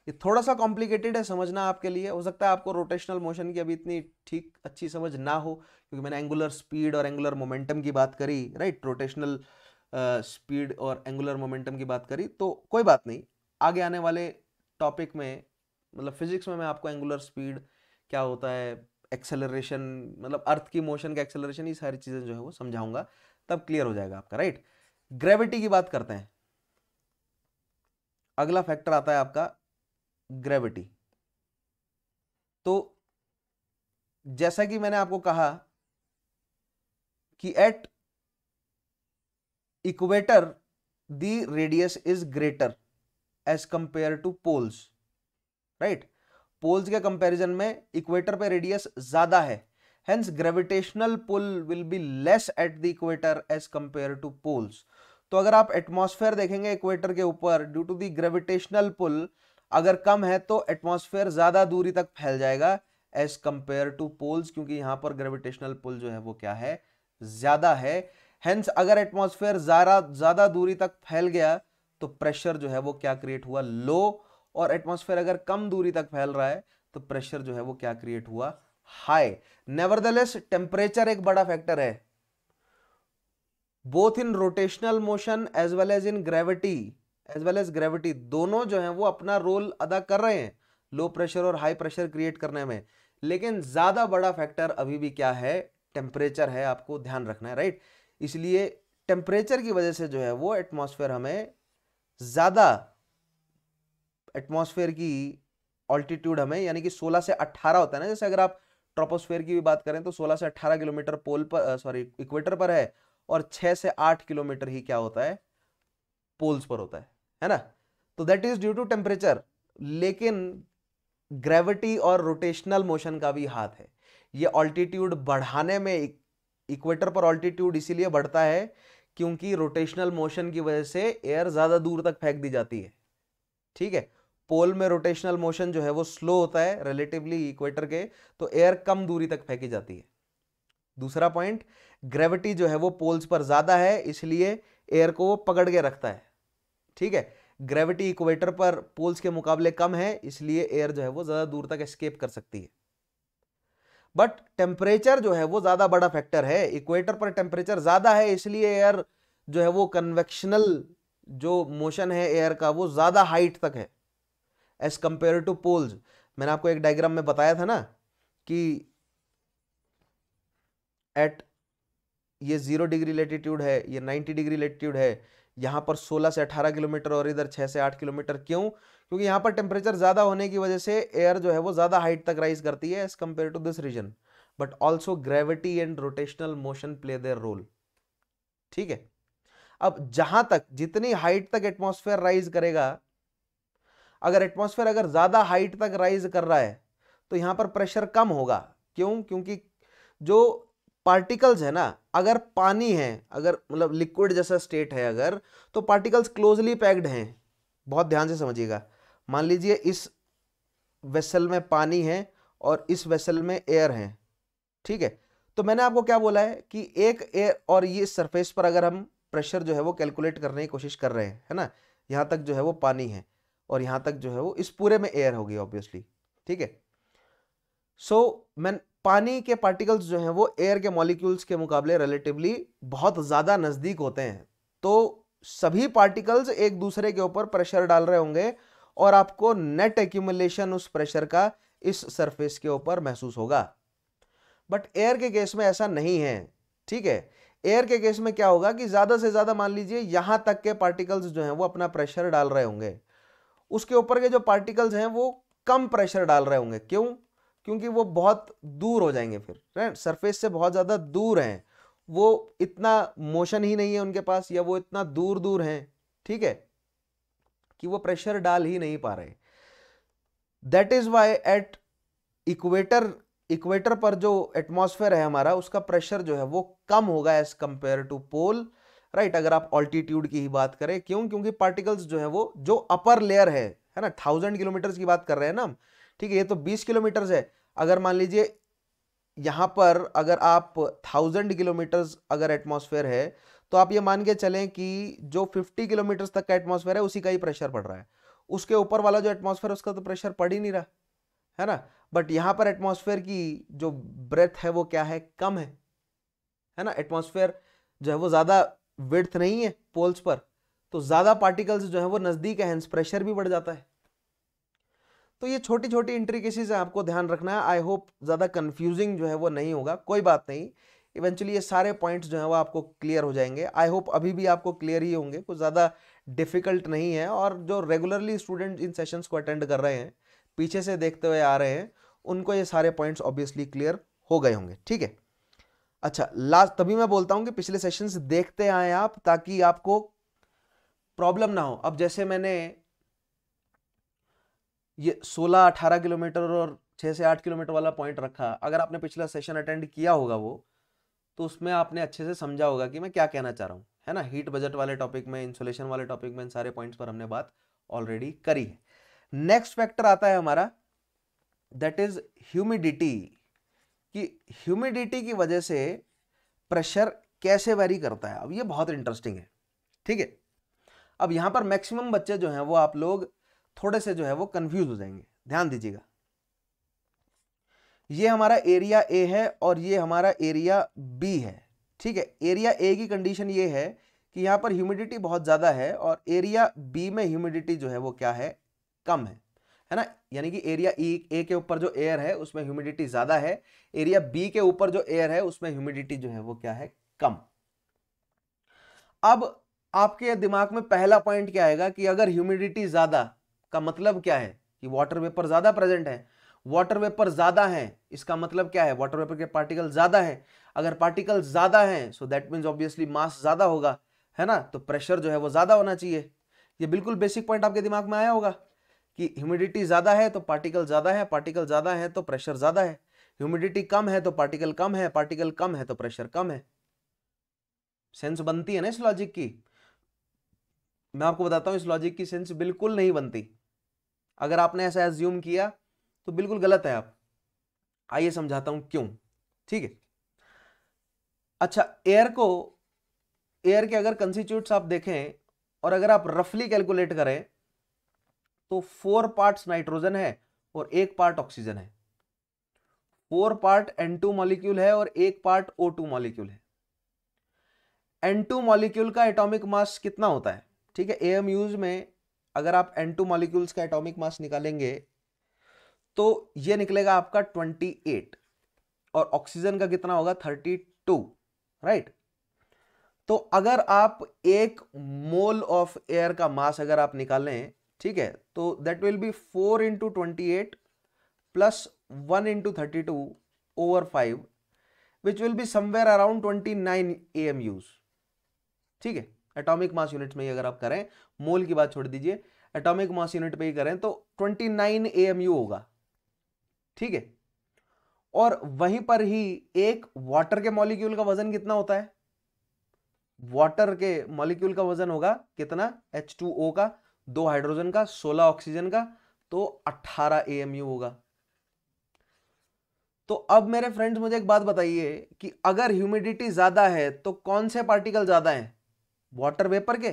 ये थोड़ा सा कॉम्प्लिकेटेड है समझना आपके लिए हो सकता है आपको रोटेशनल मोशन की अभी इतनी ठीक अच्छी समझ ना हो क्योंकि मैंने एंगुलर स्पीड और एंगुलर मोमेंटम की बात करी राइट रोटेशनल uh, स्पीड और एंगुलर मोमेंटम की बात करी तो कोई बात नहीं आगे आने वाले टॉपिक में मतलब फिजिक्स में मैं आपको एंगुलर स्पीड क्या होता है एक्सेलरेशन मतलब अर्थ की मोशन का एक्सेलरेशन ये सारी चीज़ें जो है वो समझाऊंगा तब क्लियर हो जाएगा आपका राइट ग्रेविटी की बात करते हैं अगला फैक्टर आता है आपका ग्रेविटी तो जैसा कि मैंने आपको कहा कि at equator the radius is greater as compare to poles right poles के कंपेरिजन में इक्वेटर पे रेडियस ज्यादा है hence gravitational pull will be less at the equator as compare to poles तो अगर आप एटमोसफेयर देखेंगे इक्वेटर के ऊपर due to the gravitational pull अगर कम है तो एटमोसफेयर ज्यादा दूरी तक फैल जाएगा एज कंपेयर टू पोल्स क्योंकि यहां पर ग्रेविटेशनल पुल जो है वो क्या है ज्यादा है हैंस अगर एटमोसफेयर ज़्यादा ज़्यादा दूरी तक फैल गया तो प्रेशर जो है वो क्या क्रिएट हुआ लो और एटमोसफेयर अगर कम दूरी तक फैल रहा है तो प्रेशर जो है वो क्या क्रिएट हुआ हाई नेवरदलेस टेम्परेचर एक बड़ा फैक्टर है both in rotational motion as well as in gravity as well as gravity दोनों जो है वो अपना रोल अदा कर रहे हैं लो प्रेशर और हाई प्रेशर क्रिएट करने में लेकिन ज्यादा बड़ा फैक्टर अभी भी क्या है टेम्परेचर है आपको ध्यान रखना है राइट right? इसलिए टेम्परेचर की वजह से जो है वो एटमॉस्फेयर हमें ज़्यादा एटमॉस्फेयर की ऑल्टीट्यूड हमें यानी कि 16 से 18 होता है ना जैसे अगर आप ट्रोपोस्फेयर की भी बात करें तो 16 से 18 किलोमीटर पोल पर सॉरी इक्वेटर पर है और 6 से 8 किलोमीटर ही क्या होता है पोल्स पर होता है है ना तो that is due to temperature लेकिन ग्रेविटी और रोटेशनल मोशन का भी हाथ है ये ऑल्टीट्यूड बढ़ाने में इक्वेटर पर ऑल्टीट्यूड इसीलिए बढ़ता है क्योंकि रोटेशनल मोशन की वजह से एयर ज़्यादा दूर तक फेंक दी जाती है ठीक है पोल में रोटेशनल मोशन जो है वो स्लो होता है रिलेटिवली इक्वेटर के तो एयर कम दूरी तक फेंकी जाती है दूसरा पॉइंट ग्रेविटी जो है वो पोल्स पर ज़्यादा है इसलिए एयर को वो पकड़ के रखता है ठीक है ग्रेविटी इक्वेटर पर पोल्स के मुकाबले कम है इसलिए एयर जो है वो ज़्यादा दूर तक एस्केप कर सकती है बट टेम्परेचर जो है वो ज़्यादा बड़ा फैक्टर है इक्वेटर पर टेम्परेचर ज़्यादा है इसलिए एयर जो है वो कन्वेक्शनल जो मोशन है एयर का वो ज़्यादा हाइट तक है एज कंपेयर टू पोल्स मैंने आपको एक डायग्राम में बताया था ना कि एट ये ज़ीरो डिग्री लेटीट्यूड है ये नाइन्टी डिग्री लेटीट्यूड है यहाँ पर 16 से 18 किलोमीटर और इधर 6 से 8 किलोमीटर क्यों क्योंकि यहाँ पर टेम्परेचर ज़्यादा होने की वजह से एयर जो है वो ज़्यादा हाइट तक राइज करती है as compare to this region but also gravity and rotational motion play their role ठीक है अब जहां तक जितनी हाइट तक एटमोसफेयर राइज करेगा अगर एटमोसफेयर अगर ज़्यादा हाइट तक राइज कर रहा है तो यहाँ पर प्रेशर कम होगा क्यों क्योंकि जो पार्टिकल्स है ना अगर पानी है अगर मतलब लिक्विड जैसा स्टेट है अगर तो पार्टिकल्स क्लोजली पैक्ड हैं बहुत ध्यान से समझिएगा मान लीजिए इस वेसल में पानी है और इस वेसल में एयर है ठीक है तो मैंने आपको क्या बोला है कि एक एयर और ये सरफेस पर अगर हम प्रेशर जो है वो कैलकुलेट करने की कोशिश कर रहे हैं है ना यहाँ तक जो है वो पानी है और यहाँ तक जो है वो इस पूरे में एयर होगी ऑब्वियसली ठीक है सो so, मैं पानी के पार्टिकल्स जो हैं वो एयर के मॉलिक्यूल्स के मुकाबले रिलेटिवली बहुत ज़्यादा नज़दीक होते हैं तो सभी पार्टिकल्स एक दूसरे के ऊपर प्रेशर डाल रहे होंगे और आपको नेट एक्यूमुलेशन उस प्रेशर का इस सरफेस के ऊपर महसूस होगा बट एयर के केस में ऐसा नहीं है ठीक है एयर के केस में क्या होगा कि ज़्यादा से ज़्यादा मान लीजिए यहां तक के पार्टिकल्स जो हैं वो अपना प्रेशर डाल रहे होंगे उसके ऊपर के जो पार्टिकल्स हैं वो कम प्रेशर डाल रहे होंगे क्यों क्योंकि वो बहुत दूर हो जाएंगे फिर राइट सरफेस से बहुत ज़्यादा दूर हैं वो इतना मोशन ही नहीं है उनके पास या वो इतना दूर दूर हैं ठीक है कि वो प्रेशर डाल ही नहीं पा रहे that is why at equator equator पर जो एटमॉस्फेयर है हमारा उसका प्रेशर जो है वो कम होगा as compare to pole right अगर आप ऑल्टीट्यूड की ही बात करें क्यों क्योंकि पार्टिकल्स जो है वो जो अपर लेयर है है ना थाउजेंड किलोमीटर्स की बात कर रहे हैं ना ठीक है ये तो बीस किलोमीटर्स है अगर मान लीजिए यहां पर अगर आप थाउजेंड किलोमीटर्स अगर एटमोसफेयर है तो आप ये मान के चलें कि जो फिफ्टी किलोमीटर्स तक का एटमोसफेयर है उसी का ही प्रेशर पड़ रहा है उसके ऊपर वाला जो एटमोसफेयर उसका तो प्रेशर पड़ ही नहीं रहा है ना बट यहां पर एटमोसफेयर की जो ब्रेथ है वो क्या है कम है है ना एटमोसफेयर जो है वो ज़्यादा विड्थ नहीं है पोल्स पर तो ज़्यादा पार्टिकल्स जो है वो नज़दीक है प्रेशर भी बढ़ जाता है तो ये छोटी छोटी इंट्रिकेसीज हैं आपको ध्यान रखना है आई होप ज़्यादा कन्फ्यूजिंग जो है वो नहीं होगा कोई बात नहीं इवेंचुअली ये सारे पॉइंट्स जो हैं वो आपको क्लियर हो जाएंगे आई होप अभी भी आपको क्लियर ही होंगे कुछ ज़्यादा डिफ़िकल्ट नहीं है और जो रेगुलरली स्टूडेंट इन सेशंस को अटेंड कर रहे हैं पीछे से देखते हुए आ रहे हैं उनको ये सारे पॉइंट्स ऑब्वियसली क्लियर हो गए होंगे ठीक है अच्छा लास्ट तभी मैं बोलता हूँ कि पिछले सेशंस देखते आए आप ताकि आपको प्रॉब्लम ना हो अब जैसे मैंने ये 16-18 किलोमीटर और 6 से 8 किलोमीटर वाला पॉइंट रखा अगर आपने पिछला सेशन अटेंड किया होगा वो तो उसमें आपने अच्छे से समझा होगा कि मैं क्या कहना चाह रहा हूँ है ना हीट बजट वाले टॉपिक में इंसुलेशन वाले टॉपिक में इन सारे पॉइंट्स पर हमने बात ऑलरेडी करी है नेक्स्ट फैक्टर आता है हमारा दैट इज ह्यूमिडिटी कि ह्यूमिडिटी की वजह से प्रेशर कैसे वेरी करता है अब ये बहुत इंटरेस्टिंग है ठीक है अब यहाँ पर मैक्सिमम बच्चे जो हैं वो आप लोग थोड़े से जो है वो कंफ्यूज हो जाएंगे ध्यान दीजिएगा ये हमारा एरिया ए है और ये हमारा एरिया बी है ठीक है एरिया ए की कंडीशन ये है कि यहाँ पर ह्यूमिडिटी बहुत ज़्यादा है और एरिया बी में ह्यूमिडिटी जो है वो क्या है कम है है ना यानी कि एरिया ई ए के ऊपर जो एयर है उसमें ह्यूमिडिटी ज़्यादा है एरिया बी के ऊपर जो एयर है उसमें ह्यूमिडिटी जो है वो क्या है कम अब आपके दिमाग में पहला पॉइंट क्या आएगा कि अगर ह्यूमिडिटी ज़्यादा का मतलब क्या है कि वाटर वेपर ज़्यादा प्रेजेंट है वाटर वेपर ज़्यादा है इसका मतलब क्या है वाटर वेपर के पार्टिकल ज़्यादा है अगर पार्टिकल ज़्यादा है so that means obviously mass ज़्यादा होगा है ना तो प्रेशर जो है वो ज़्यादा होना चाहिए ये बिल्कुल बेसिक पॉइंट आपके दिमाग में आया होगा कि ह्यूमिडिटी ज़्यादा है तो पार्टिकल ज़्यादा है पार्टिकल ज़्यादा है तो प्रेशर ज़्यादा है ह्यूमिडिटी कम है तो पार्टिकल कम है पार्टिकल कम है तो प्रेशर कम है सेंस बनती है ना इस लॉजिक की मैं आपको बताता हूँ इस लॉजिक की सेंस बिल्कुल नहीं बनती अगर आपने ऐसा एज्यूम किया तो बिल्कुल गलत है आप आइए समझाता हूं क्यों ठीक है अच्छा एयर को एयर के अगर कंस्टिट्यूट्स आप देखें और अगर आप रफली कैलकुलेट करें तो फोर पार्ट्स नाइट्रोजन है और एक पार्ट ऑक्सीजन है four part N two molecule है और एक पार्ट ओ टू मॉलिक्यूल है एन टू मॉलिक्यूल का एटॉमिक मास कितना होता है ठीक है यूज में अगर आप एन टू मॉलिक्यूल्स का एटॉमिक मास निकालेंगे तो ये निकलेगा आपका ट्वेंटी एट और ऑक्सीजन का कितना होगा थर्टी टू राइट तो अगर आप एक मोल ऑफ एयर का मास अगर आप निकालें ठीक है तो that will be four into twenty eight plus one into thirty two over five which will be somewhere around twenty nine A M U ठीक है एटॉमिक मास यूनिट में ही अगर आप करें मोल की बात छोड़ दीजिए एटॉमिक मास यूनिट पे ही करें तो 29 नाइन होगा ठीक है और वहीं पर ही एक वाटर के मॉलिक्यूल का वजन कितना होता है वाटर के मॉलिक्यूल का वजन होगा कितना H2O का दो हाइड्रोजन का 16 ऑक्सीजन का तो 18 AMU होगा तो अब मेरे फ्रेंड्स मुझे एक बात बताइए कि अगर ह्यूमिडिटी ज्यादा है तो कौन से पार्टिकल ज्यादा हैं वाटर वेपर के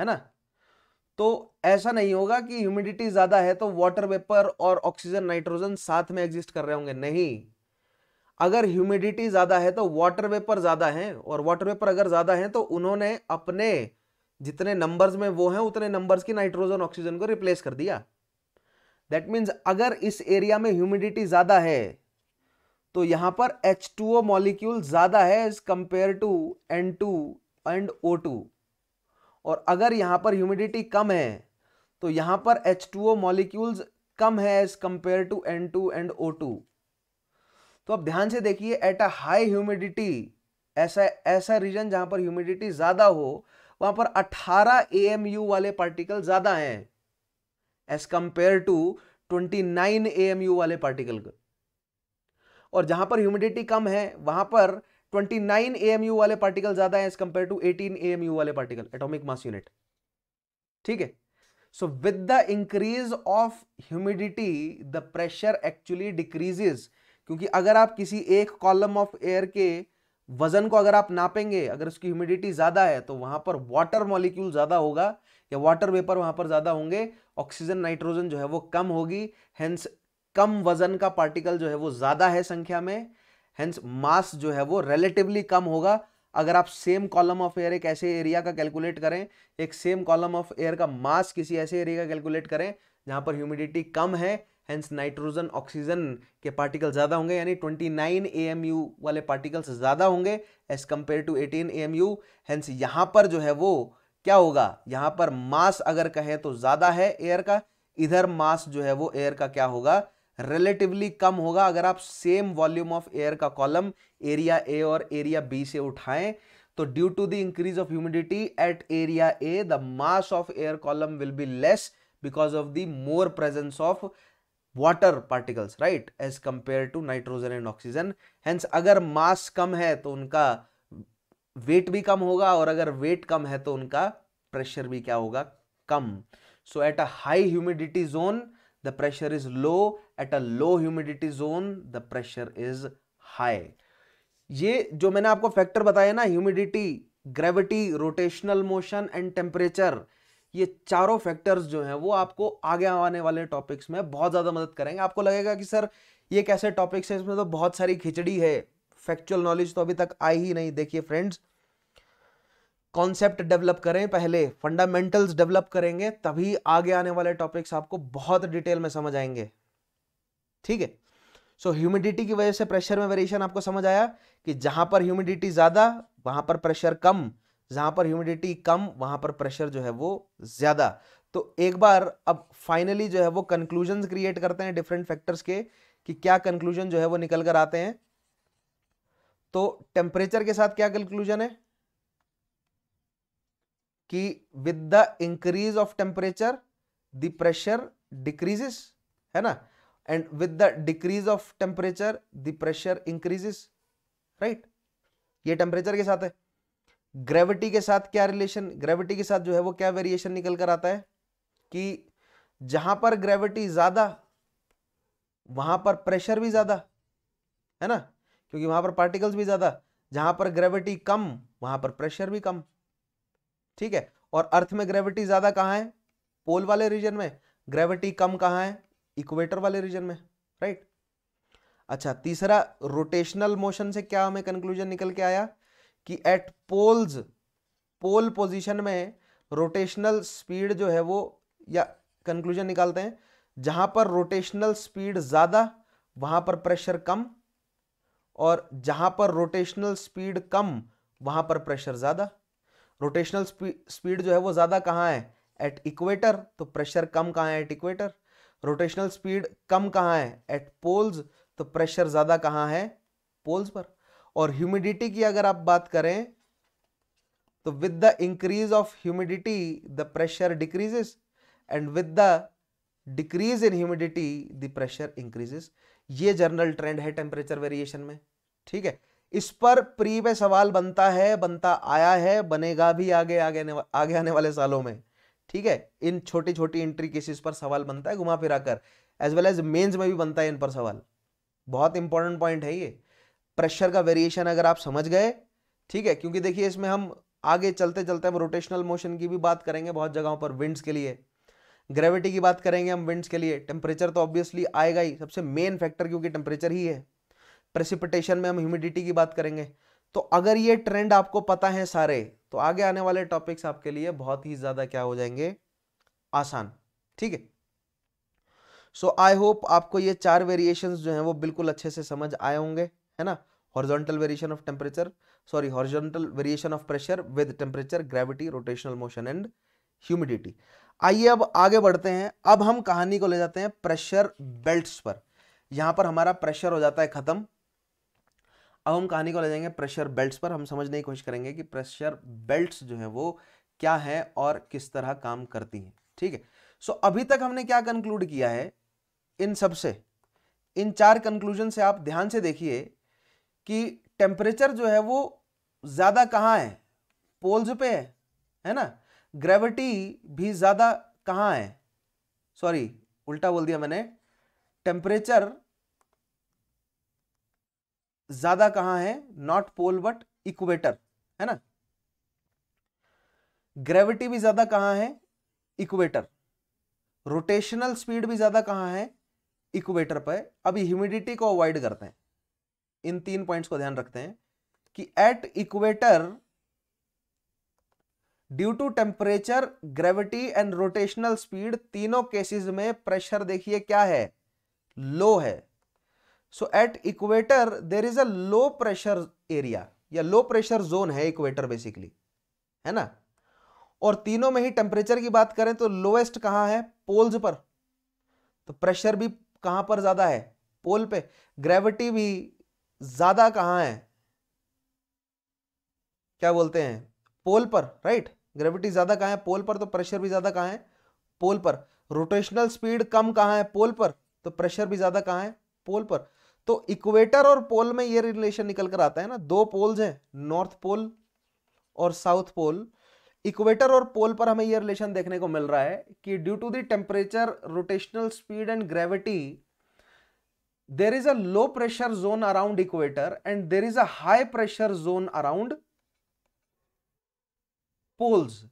है ना तो ऐसा नहीं होगा कि ह्यूमिडिटी ज़्यादा है तो वाटर वेपर और ऑक्सीजन नाइट्रोजन साथ में एग्जिस्ट कर रहे होंगे नहीं अगर ह्यूमिडिटी ज़्यादा है तो वाटर वेपर ज़्यादा हैं और वाटर वेपर अगर ज़्यादा हैं तो उन्होंने अपने जितने नंबर्स में वो हैं उतने नंबर्स की नाइट्रोजन ऑक्सीजन को रिप्लेस कर दिया दैट मीन्स अगर इस एरिया में ह्यूमिडिटी ज़्यादा है तो यहां पर एच टू ओ मॉलिक्यूल ज़्यादा है as compare to N two and O two और अगर यहाँ पर ह्यूमिडिटी कम है तो यहाँ पर एच टू ओ मॉलिक्यूल्स कम है as compare to N two and O two तो अब ध्यान से देखिए एट अ हाई ह्यूमिडिटी ऐसा ऐसा रीजन जहाँ पर ह्यूमिडिटी ज़्यादा हो वहाँ पर 18 ए वाले पार्टिकल ज़्यादा हैं एज कंपेयर टू 29 ए वाले पार्टिकल और जहाँ पर ह्यूमिडिटी कम है वहाँ पर ट्वेंटी नाइन एम यू वाले पार्टिकल ज्यादा है as compare to eighteen M U वाले पार्टिकल एटोमिक मास यूनिट ठीक है so with the increase of humidity the pressure actually decreases क्योंकि अगर आप किसी एक कॉलम ऑफ एयर के वजन को अगर आप नापेंगे अगर उसकी ह्यूमिडिटी ज़्यादा है तो वहां पर वाटर मॉलिक्यूल ज़्यादा होगा या वाटर वेपर वहां पर ज़्यादा होंगे ऑक्सीजन नाइट्रोजन जो है वो कम होगी हेंस कम वजन का पार्टिकल जो है वो ज़्यादा है संख्या में हैंस मास जो है वो रिलेटिवली कम होगा अगर आप सेम कॉलम ऑफ एयर एक ऐसे एरिया का कैलकुलेट करें एक सेम कॉलम ऑफ एयर का मास किसी ऐसे एरिया का कैलकुलेट करें जहां पर ह्यूमिडिटी कम है हैंस नाइट्रोजन ऑक्सीजन के पार्टिकल ज़्यादा होंगे यानी 29 नाइन वाले पार्टिकल्स ज़्यादा होंगे as compare to 18 AMU hence यहाँ पर जो है वो क्या होगा यहाँ पर मास अगर कहें तो ज़्यादा है एयर का इधर मास जो है वो एयर का क्या होगा रिलेटिवली कम होगा अगर आप सेम वॉल्यूम ऑफ एयर का कॉलम एरिया ए और एरिया बी से उठाएं तो due to the increase of humidity at area A the mass of air column will be less because of the more presence of water particles right as compare to nitrogen and oxygen hence अगर mass कम है तो उनका wait भी कम होगा और अगर wait कम है तो उनका प्रेशर भी क्या होगा कम so at a high humidity zone the pressure is low at a low humidity zone the pressure is high ये जो मैंने आपको फैक्टर बताया ना humidity gravity rotational motion and temperature ये चारों फैक्टर्स जो हैं वो आपको आगे आने वाले टॉपिक्स में बहुत ज़्यादा मदद करेंगे आपको लगेगा कि सर ये कैसे टॉपिक्स है इसमें तो बहुत सारी खिचड़ी है फैक्चुअल नॉलेज तो अभी तक आई ही नहीं देखिए फ्रेंड्स कॉन्सेप्ट डेवलप करें पहले फंडामेंटल्स डेवलप करेंगे तभी आगे आने वाले टॉपिक्स आपको बहुत डिटेल में समझ आएंगे ठीक है सो ह्यूमिडिटी की वजह से प्रेशर में वेरिएशन आपको समझ आया कि जहां पर ह्यूमिडिटी ज्यादा वहां पर प्रेशर कम जहां पर ह्यूमिडिटी कम वहां पर प्रेशर जो है वो ज्यादा तो एक बार अब फाइनली जो है वो कंक्लूजन क्रिएट करते हैं डिफरेंट फैक्टर्स के कि क्या कंक्लूजन जो है वो निकल कर आते हैं तो टेम्परेचर के साथ क्या कंक्लूजन है कि with the increase of temperature the pressure decreases है ना and with the decrease of temperature the pressure increases right ये टेम्परेचर के साथ है ग्रेविटी के साथ क्या रिलेशन ग्रेविटी के साथ जो है वो क्या वेरिएशन निकल कर आता है कि जहां पर ग्रेविटी ज्यादा वहां पर प्रेशर भी ज्यादा है ना क्योंकि वहां पर पार्टिकल्स भी ज्यादा जहां पर ग्रेविटी कम वहां पर प्रेशर भी कम ठीक है और अर्थ में ग्रेविटी ज़्यादा कहाँ है पोल वाले रीजन में ग्रेविटी कम कहाँ है इक्वेटर वाले रीजन में राइट अच्छा तीसरा रोटेशनल मोशन से क्या हमें कंक्लूजन निकल के आया कि एट पोल्स पोल पोजिशन में रोटेशनल स्पीड जो है वो या कंक्लूजन निकालते हैं जहां पर रोटेशनल स्पीड ज़्यादा वहां पर प्रेशर कम और जहां पर रोटेशनल स्पीड कम वहां पर प्रेशर ज़्यादा रोटेशनल स्पीड जो है वो ज़्यादा कहाँ है एट इक्वेटर तो प्रेशर कम कहाँ है एट इक्वेटर रोटेशनल स्पीड कम कहाँ है एट पोल्स तो प्रेशर ज़्यादा कहाँ है पोल्स पर और ह्यूमिडिटी की अगर आप बात करें तो with the increase of humidity the pressure decreases and with the decrease in humidity the pressure increases ये जनरल ट्रेंड है टेम्परेचर वेरिएशन में ठीक है इस पर प्री में सवाल बनता है बनता आया है बनेगा भी आगे आगे आगे आने वाले सालों में ठीक है इन छोटी छोटी एंट्री केसेस पर सवाल बनता है घुमा फिरा कर एज वेल एज मेन्स में भी बनता है इन पर सवाल बहुत इंपॉर्टेंट पॉइंट है ये प्रेशर का वेरिएशन अगर आप समझ गए ठीक है क्योंकि देखिए इसमें हम आगे चलते चलते हम रोटेशनल मोशन की भी बात करेंगे बहुत जगहों पर विंड्स के लिए ग्रेविटी की बात करेंगे हम विंड्स के लिए टेम्परेचर तो ऑब्वियसली आएगा ही सबसे मेन फैक्टर क्योंकि टेम्परेचर ही है प्रेसिपिटेशन में हम ह्यूमिडिटी की बात करेंगे तो अगर ये ट्रेंड आपको पता है सारे तो आगे आने वाले टॉपिक्स आपके लिए बहुत ही ज़्यादा क्या हो जाएंगे आसान ठीक है सो आई होप आपको ये चार वेरिएशन जो हैं वो बिल्कुल अच्छे से समझ आए होंगे है ना horizontal variation of temperature sorry horizontal variation of pressure with temperature gravity rotational motion and humidity आइए अब आगे बढ़ते हैं अब हम कहानी को ले जाते हैं प्रेशर बेल्ट्स पर यहां पर हमारा प्रेशर हो जाता है ख़त्म अब हम कहानी को ले जाएंगे प्रेशर बेल्ट्स पर हम समझने की कोशिश करेंगे कि प्रेशर बेल्ट्स जो है वो क्या है और किस तरह काम करती हैं ठीक है सो so, अभी तक हमने क्या कंक्लूड किया है इन सब से इन चार कंक्लूजन से आप ध्यान से देखिए कि टेम्परेचर जो है वो ज़्यादा कहाँ है पोल्स पे है है ना ग्रेविटी भी ज़्यादा कहाँ है सॉरी उल्टा बोल दिया मैंने टेम्परेचर ज्यादा कहां है नॉट पोल बट इक्वेटर है ना ग्रेविटी भी ज्यादा कहां है इक्वेटर रोटेशनल स्पीड भी ज्यादा कहां है इक्वेटर पर अभी ह्यूमिडिटी को अवॉइड करते हैं इन तीन पॉइंट्स को ध्यान रखते हैं कि at equator due to temperature gravity and rotational speed तीनों केसेस में प्रेशर देखिए क्या है लो है so at equator there is a low pressure area या लो प्रेशर जोन है इक्वेटर बेसिकली है ना और तीनों में ही टेम्परेचर की बात करें तो लोएस्ट कहां है पोल्स पर तो प्रेशर भी कहां पर ज़्यादा है पोल पे ग्रेविटी भी ज़्यादा कहां है क्या बोलते हैं पोल पर राइट ग्रेविटी ज़्यादा कहां है पोल पर तो प्रेशर भी ज़्यादा कहां है पोल पर रोटेशनल स्पीड कम कहां है पोल पर तो प्रेशर भी ज़्यादा कहां है पोल पर तो इक्वेटर और पोल में ये रिलेशन निकल कर आता है ना दो पोल्स हैं नॉर्थ पोल और साउथ पोल इक्वेटर और पोल पर हमें ये रिलेशन देखने को मिल रहा है कि due to the temperature rotational speed and gravity there is a low pressure zone around equator and there is a high pressure zone around poles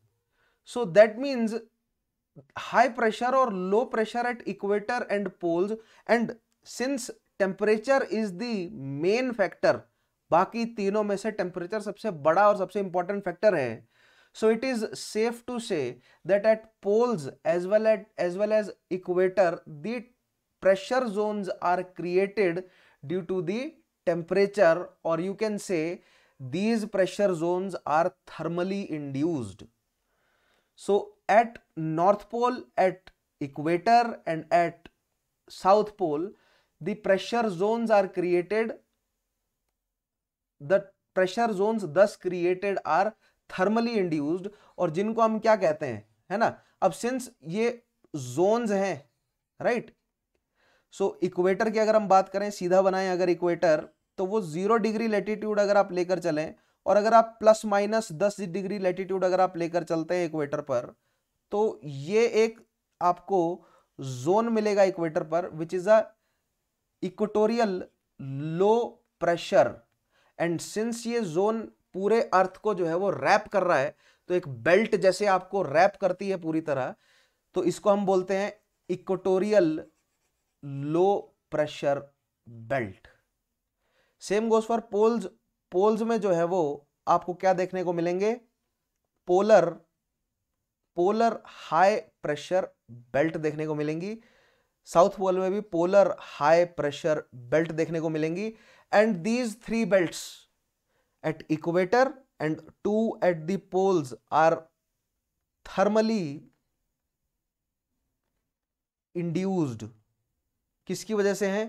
so that means high pressure और low pressure at equator and poles and since temperature is the main factor बाकी तीनों में से temperature सबसे बड़ा और सबसे important factor है so it is safe to say that at poles as well at as well as equator the pressure zones are created due to the temperature और you can say these pressure zones are thermally induce so at north pole at equator and at south pole the pressure zones are created the pressure zones thus created are thermally induced और जिनको हम क्या कहते हैं है ना अब since ये zones हैं राइट सो इक्वेटर की अगर हम बात करें सीधा बनाएं अगर इक्वेटर तो वो जीरो डिग्री लेटीट्यूड अगर आप लेकर चलें और अगर आप प्लस माइनस दस डिग्री लेटीट्यूड अगर आप लेकर चलते हैं इक्वेटर पर तो ये एक आपको जोन मिलेगा इक्वेटर पर which is a equatorial low pressure and since ये जोन पूरे अर्थ को जो है वो रैप कर रहा है तो एक बेल्ट जैसे आपको रैप करती है पूरी तरह तो इसको हम बोलते हैं equatorial low pressure belt same goes for poles poles में जो है वो आपको क्या देखने को मिलेंगे polar polar high pressure belt देखने को मिलेंगी साउथ पोल में भी पोलर हाई प्रेशर बेल्ट देखने को मिलेंगी and these three belts at equator and two at the poles are thermally induced किसकी वजह से हैं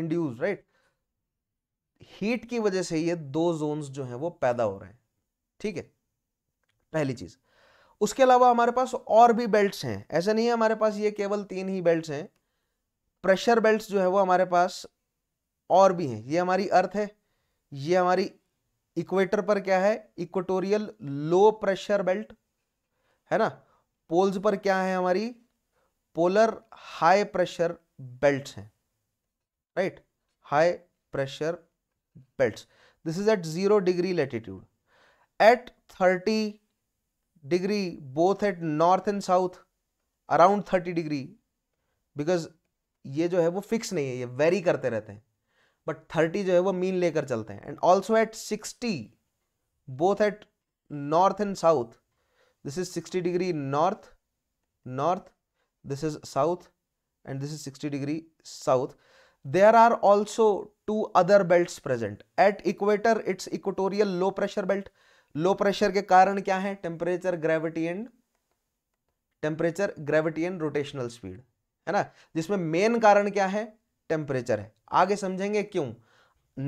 इंड्यूस राइट हीट की वजह से ये दो जोन्स जो हैं वो पैदा हो रहे हैं ठीक है पहली चीज उसके अलावा हमारे पास और भी बेल्ट्स हैं ऐसा नहीं है हमारे पास ये केवल तीन ही बेल्ट्स हैं प्रेशर बेल्ट्स जो है वो हमारे पास और भी हैं ये हमारी अर्थ है ये हमारी इक्वेटर पर क्या है इक्वेटोरियल लो प्रेशर बेल्ट है ना पोल्स पर क्या है हमारी पोलर हाई प्रेशर बेल्ट्स हैं right high pressure belts this is at zero degree latitude at thirty degree both at north and south around 30 degree because ये जो है वो fix नहीं है ये vary but 30 is है mean लेकर चलते हैं and also at 60 both at north and south this is 60 degree north north this is south and this is 60 degree south there are also two other belts present at equator it's equatorial low pressure belt low pressure के कारण क्या है temperature gravity and temperature gravity and rotational speed है ना जिसमें main कारण क्या है टेम्परेचर है आगे समझेंगे क्यों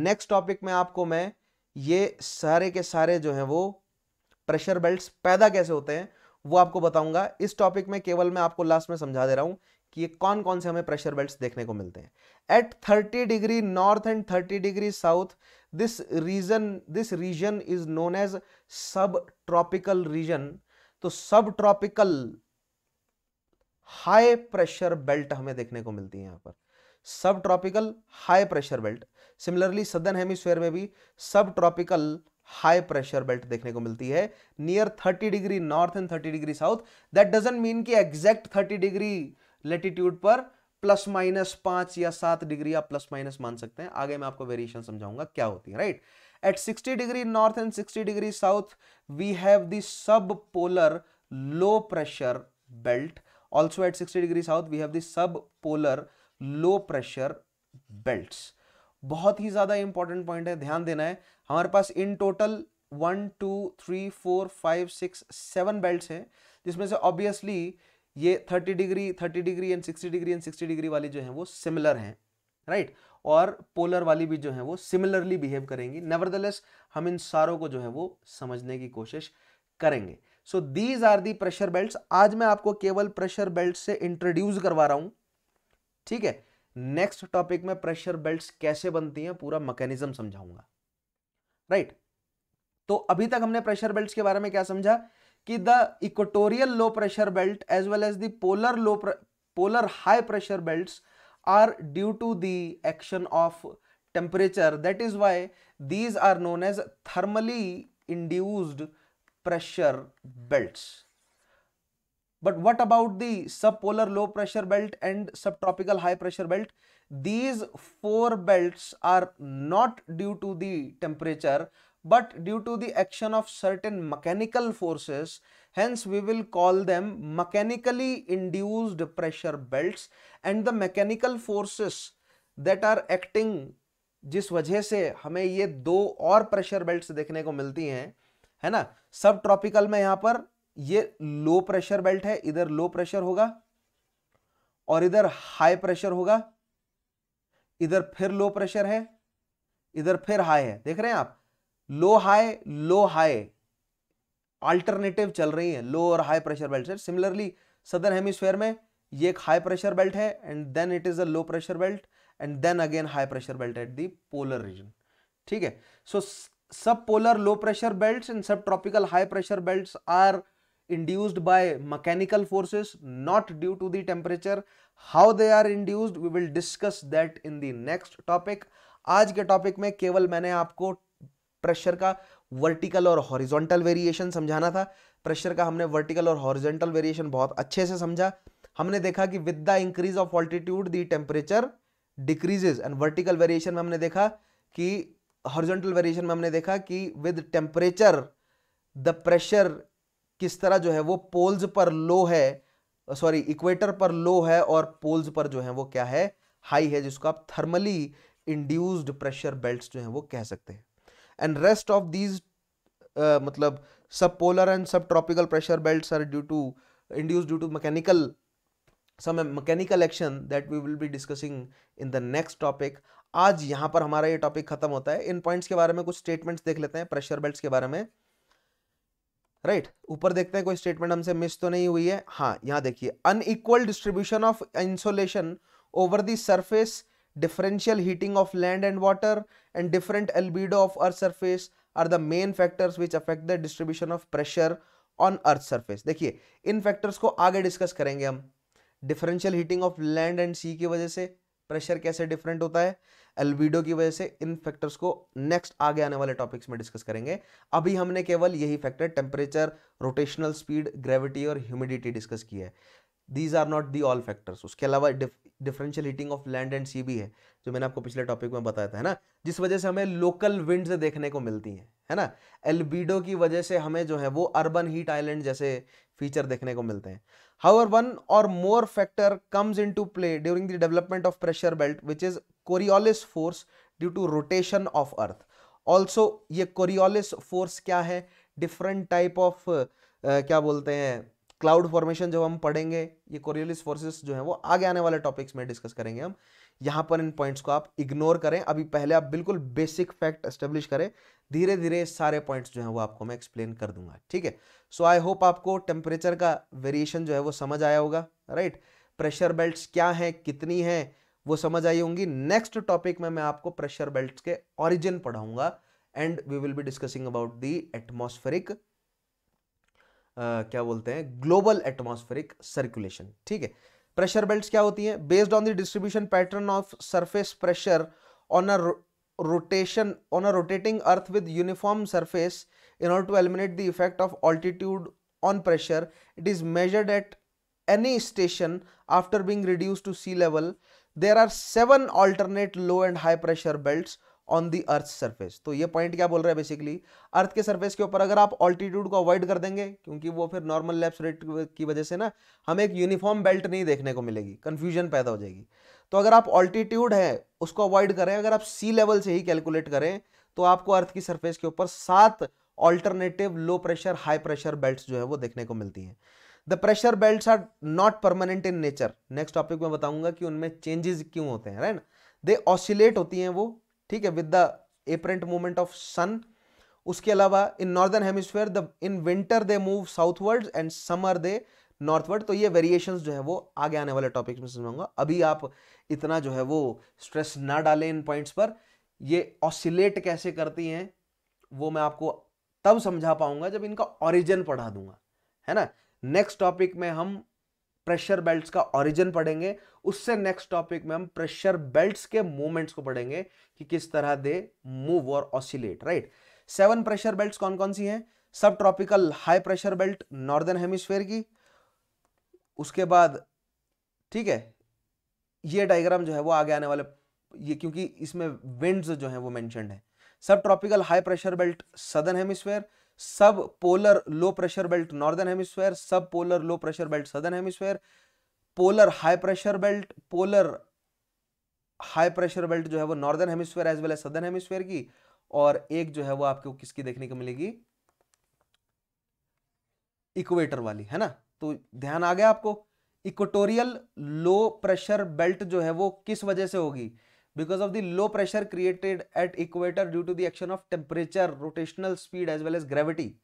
नेक्स्ट टॉपिक में आपको मैं ये सारे के सारे जो है वो प्रेशर बेल्ट पैदा कैसे होते हैं वो आपको बताऊंगा इस टॉपिक में केवल मैं आपको लास्ट में समझा दे रहा हूं कि ये कौन कौन से हमें प्रेशर बेल्ट देखने को मिलते हैं at 30 degree north and 30 degree south this region this region is known as subtropical region तो सब ट्रॉपिकल हाई प्रेशर बेल्ट हमें देखने को मिलती है यहां पर सब tropical high pressure belt similarly southern hemisphere में भी सब ट्रॉपिकल हाई प्रेशर बेल्ट देखने को मिलती है near 30 degree north and 30 degree south that doesn't mean कि एग्जैक्ट 30 डिग्री लेटीट्यूड पर प्लस माइनस पांच या सात डिग्री आप प्लस माइनस मान सकते हैं आगे मैं आपको वेरिएशन समझाऊंगा क्या होती है right at 60 degree north and 60 degree south we have the सब polar low pressure belt also at 60 degree south we have the सब पोलर लो प्रेशर बेल्ट बहुत ही ज्यादा इंपॉर्टेंट पॉइंट है ध्यान देना है हमारे पास in total one two three four five six seven belt हैं जिसमें से ऑब्वियसली ये 30 degree 30 degree and 60 degree and 60 degree वाली जो है वो सिमिलर हैं राइट right? और पोलर वाली भी जो है वो सिमिलरली बिहेव करेंगी नेवरदलेस हम इन सारों को जो है वो समझने की कोशिश करेंगे so these are the pressure belt आज मैं आपको केवल प्रेशर बेल्ट से इंट्रोड्यूस करवा रहा हूं ठीक है नेक्स्ट टॉपिक में प्रेशर बेल्ट कैसे बनती हैं पूरा मैकेनिज्म समझाऊंगा राइट right? तो अभी तक हमने प्रेशर बेल्ट के बारे में क्या समझा कि the equatorial low pressure belt as well as the polar high pressure belts are due to the action of temperature that is why these are known as thermally induced pressure belts but what about the subpolar low pressure belt and subtropical high pressure belt these four belts are not due to the temperature but due to the action of certain mechanical forces hence we will call them mechanically induced pressure belts and the mechanical forces that are acting जिस वजह से हमें ये दो और pressure belts देखने को मिलती हैं है ना सब ट्रॉपिकल में यहाँ पर ये लो प्रेशर बेल्ट है इधर लो प्रेशर होगा और इधर हाई प्रेशर होगा इधर फिर लो प्रेशर है इधर फिर हाई है देख रहे हैं आप low high low high alternative चल रही है लो और हाई प्रेशर बेल्ट से सिमिलरली सदर हेमिस्फेयर में ये एक हाई प्रेशर बेल्ट है and then it is a low pressure belt and then again high pressure belt at the polar region ठीक है सो सब polar low pressure belt and सब tropical high pressure belt are induced by mechanical forces not due to the how they are are we will discuss that in in the next आज के topic में केवल मैंने आपको pressure का vertical और horizontal variation समझाना था प्रेशर का हमने वर्टिकल और हॉरिजॉन्टल वेरिएशन बहुत अच्छे से समझा हमने देखा कि with the increase of altitude the temperature decreases and vertical variation में हमने देखा कि हॉरिजॉन्टल वेरिएशन में हमने देखा कि विद टेम्परेचर द प्रेशर किस तरह जो है वो पोल्स पर लो है सॉरी इक्वेटर पर लो है और पोल्स पर जो है वो क्या है हाई है जिसको आप थर्मली इंड्यूस्ड प्रेशर बेल्ट्स जो है वो कह सकते हैं एंड रेस्ट ऑफ दीज मतलब सब पोलर एंड सब tropical pressure belt are due to induce due to mechanical some mechanical action that we will be discussing in the next topic आज यहाँ पर हमारा ये टॉपिक खत्म होता है इन पॉइंट्स के बारे में कुछ स्टेटमेंट्स देख लेते हैं प्रेशर बेल्ट के बारे में राइट right. ऊपर देखते हैं कोई स्टेटमेंट हमसे मिस तो नहीं हुई है हाँ यहाँ देखिए unequal distribution of insolation over the surface differential heating of land and water and different albedo of earth surface are the main factors which affect the distribution of pressure on earth surface देखिए इन factors को आगे discuss करेंगे हम differential heating of land and sea की वजह से pressure कैसे डिफरेंट होता है एल्बिडो की वजह से इन फैक्टर्स को नेक्स्ट आगे आने वाले टॉपिक्स में डिस्कस करेंगे अभी हमने केवल यही factor temperature rotational speed gravity और ह्यूमिडिटी डिस्कस की है these are not the all factors उसके अलावा differential heating of land and sea भी है जो मैंने आपको पिछले टॉपिक में बताया था है ना जिस वजह से हमें लोकल विंड्स देखने को मिलती हैं है ना एलबीडो की वजह से हमें जो है वो अर्बन हीट आइलैंड जैसे फीचर देखने को मिलते हैं हाउर वन और more factor comes into play during the development of pressure belt which is Coriolis force due to rotation of earth also ये कोरियोलिस फोर्स क्या है डिफरेंट टाइप ऑफ क्या बोलते हैं क्लाउड फॉर्मेशन जब हम पढ़ेंगे ये कोरियोलिस फोर्सेस जो है वो आगे आने वाले टॉपिक्स में डिस्कस करेंगे हम यहाँ पर इन पॉइंट्स को आप इग्नोर करें अभी पहले आप बिल्कुल बेसिक फैक्ट एस्टेब्लिश करें धीरे धीरे सारे पॉइंट्स जो हैं वो आपको मैं एक्सप्लेन कर दूंगा ठीक है सो आई होप आपको टेम्परेचर का वेरिएशन जो है वो समझ आया होगा राइट प्रेशर बेल्ट क्या है कितनी है वो समझ आई होंगी नेक्स्ट टॉपिक में मैं आपको प्रेशर बेल्ट के ऑरिजिन पढ़ाऊंगा and we will be discussing about the atmospheric क्या बोलते हैं ग्लोबल एटमोस्फेरिक सर्कुलेशन ठीक है प्रेशर बेल्ट क्या होती है based on the distribution pattern of surface pressure on a rotation on a rotating earth with uniform surface in order to eliminate the effect of altitude on pressure it is measured at any station after being reduce to sea level there are seven alternate low and high pressure belt on the earth surface तो ये point क्या बोल रहा है basically earth के surface के ऊपर अगर आप ऑल्टीट्यूड को अवॉइड कर देंगे क्योंकि वो फिर नॉर्मल लैप्स रेट की वजह से ना हमें एक यूनिफॉर्म बेल्ट नहीं देखने को मिलेगी कन्फ्यूजन पैदा हो जाएगी तो अगर आप ऑल्टीट्यूड है उसको अवॉइड करें अगर आप सी लेवल से ही कैलकुलेट करें तो आपको अर्थ की सर्फेस के ऊपर सात alternative low pressure high pressure belt जो है वो देखने को मिलती हैं the pressure belt are not permanent in nature next topic में बताऊंगा कि उनमें चेंजेस क्यों होते हैं राइट दे ऑसिलेट होती हैं वो ठीक है with the apparent movement of sun उसके अलावा in northern hemisphere the in winter they move southward and summer they northward तो ये वेरिएशंस जो है वो आगे आने वाले टॉपिक्स में समझाऊंगा अभी आप इतना जो है वो स्ट्रेस ना डालें इन पॉइंट्स पर ये ऑसिलेट कैसे करती हैं वो मैं आपको तब समझा पाऊंगा जब इनका ओरिजिन पढ़ा दूंगा है ना नेक्स्ट टॉपिक में हम प्रेशर बेल्ट्स का ओरिजिन पढ़ेंगे उससे नेक्स्ट टॉपिक में हम प्रेशर बेल्ट्स के मूवमेंट्स को पढ़ेंगे कि किस तरह दे मूव और oscillate right seven pressure belts कौन कौन सी हैं sub tropical high pressure belt northern hemisphere की उसके बाद ठीक है ये डायग्राम जो है वो आगे आने वाले ये क्योंकि इसमें विंड्स जो है वो मैंशनड है sub tropical high pressure belt southern hemisphere sub polar low pressure belt northern hemisphere sub polar low pressure belt southern hemisphere polar high pressure belt polar high pressure belt जो है वो northern hemisphere as well as southern hemisphere की और एक जो है वो आपको किसकी देखने को मिलेगी इक्वेटर वाली है ना तो ध्यान आ गया आपको इक्वेटोरियल लो प्रेशर बेल्ट जो है वो किस वजह से होगी because of the low pressure created at equator due to the action of temperature, rotational speed as well as gravity.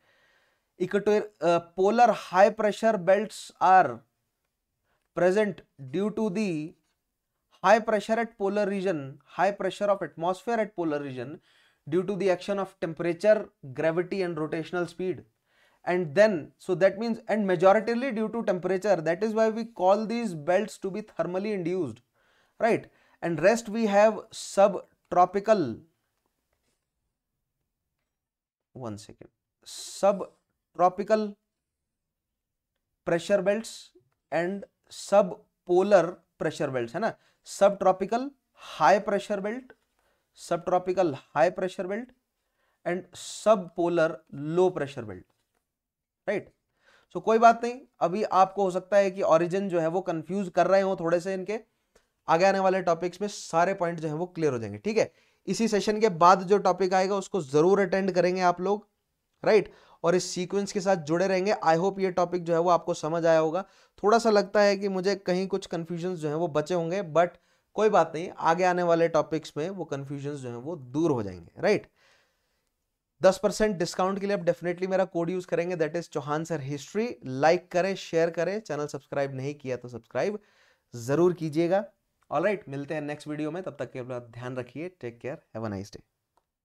Equator, uh, polar high pressure belts are present due to the high pressure at polar region, high pressure of atmosphere at polar region due to the action of temperature, gravity and rotational speed. And then, so that means, and majoritarily due to temperature, that is why we call these belts to be thermally induced, right? and rest we have subtropical one second subtropical pressure belts and subpolar pressure belts है ना subtropical high pressure belt subtropical high pressure belt and sub polar low pressure belt right so कोई बात नहीं अभी आपको हो सकता है कि ऑरिजिन जो है वो कंफ्यूज कर रहे हो थोड़े से इनके आगे आने वाले टॉपिक्स में सारे पॉइंट जो है वो क्लियर हो जाएंगे ठीक है इसी सेशन के बाद जो टॉपिक आएगा उसको जरूर अटेंड करेंगे आप लोग राइट और इस सीक्वेंस के साथ जुड़े रहेंगे आई होप ये टॉपिक जो है वो आपको समझ आया होगा थोड़ा सा लगता है कि मुझे कहीं कुछ कन्फ्यूजन जो है वो बचे होंगे बट कोई बात नहीं आगे आने वाले टॉपिक्स में वो कन्फ्यूजन जो है वो दूर हो जाएंगे राइट दस परसेंट डिस्काउंट के लिए आप डेफिनेटली मेरा कोड यूज करेंगे that is Chauhan sir history like करें शेयर करें चैनल सब्सक्राइब नहीं किया तो सब्सक्राइब जरूर कीजिएगा ऑल मिलते हैं नेक्स्ट वीडियो में तब तक के अपना ध्यान रखिए take care have a nice day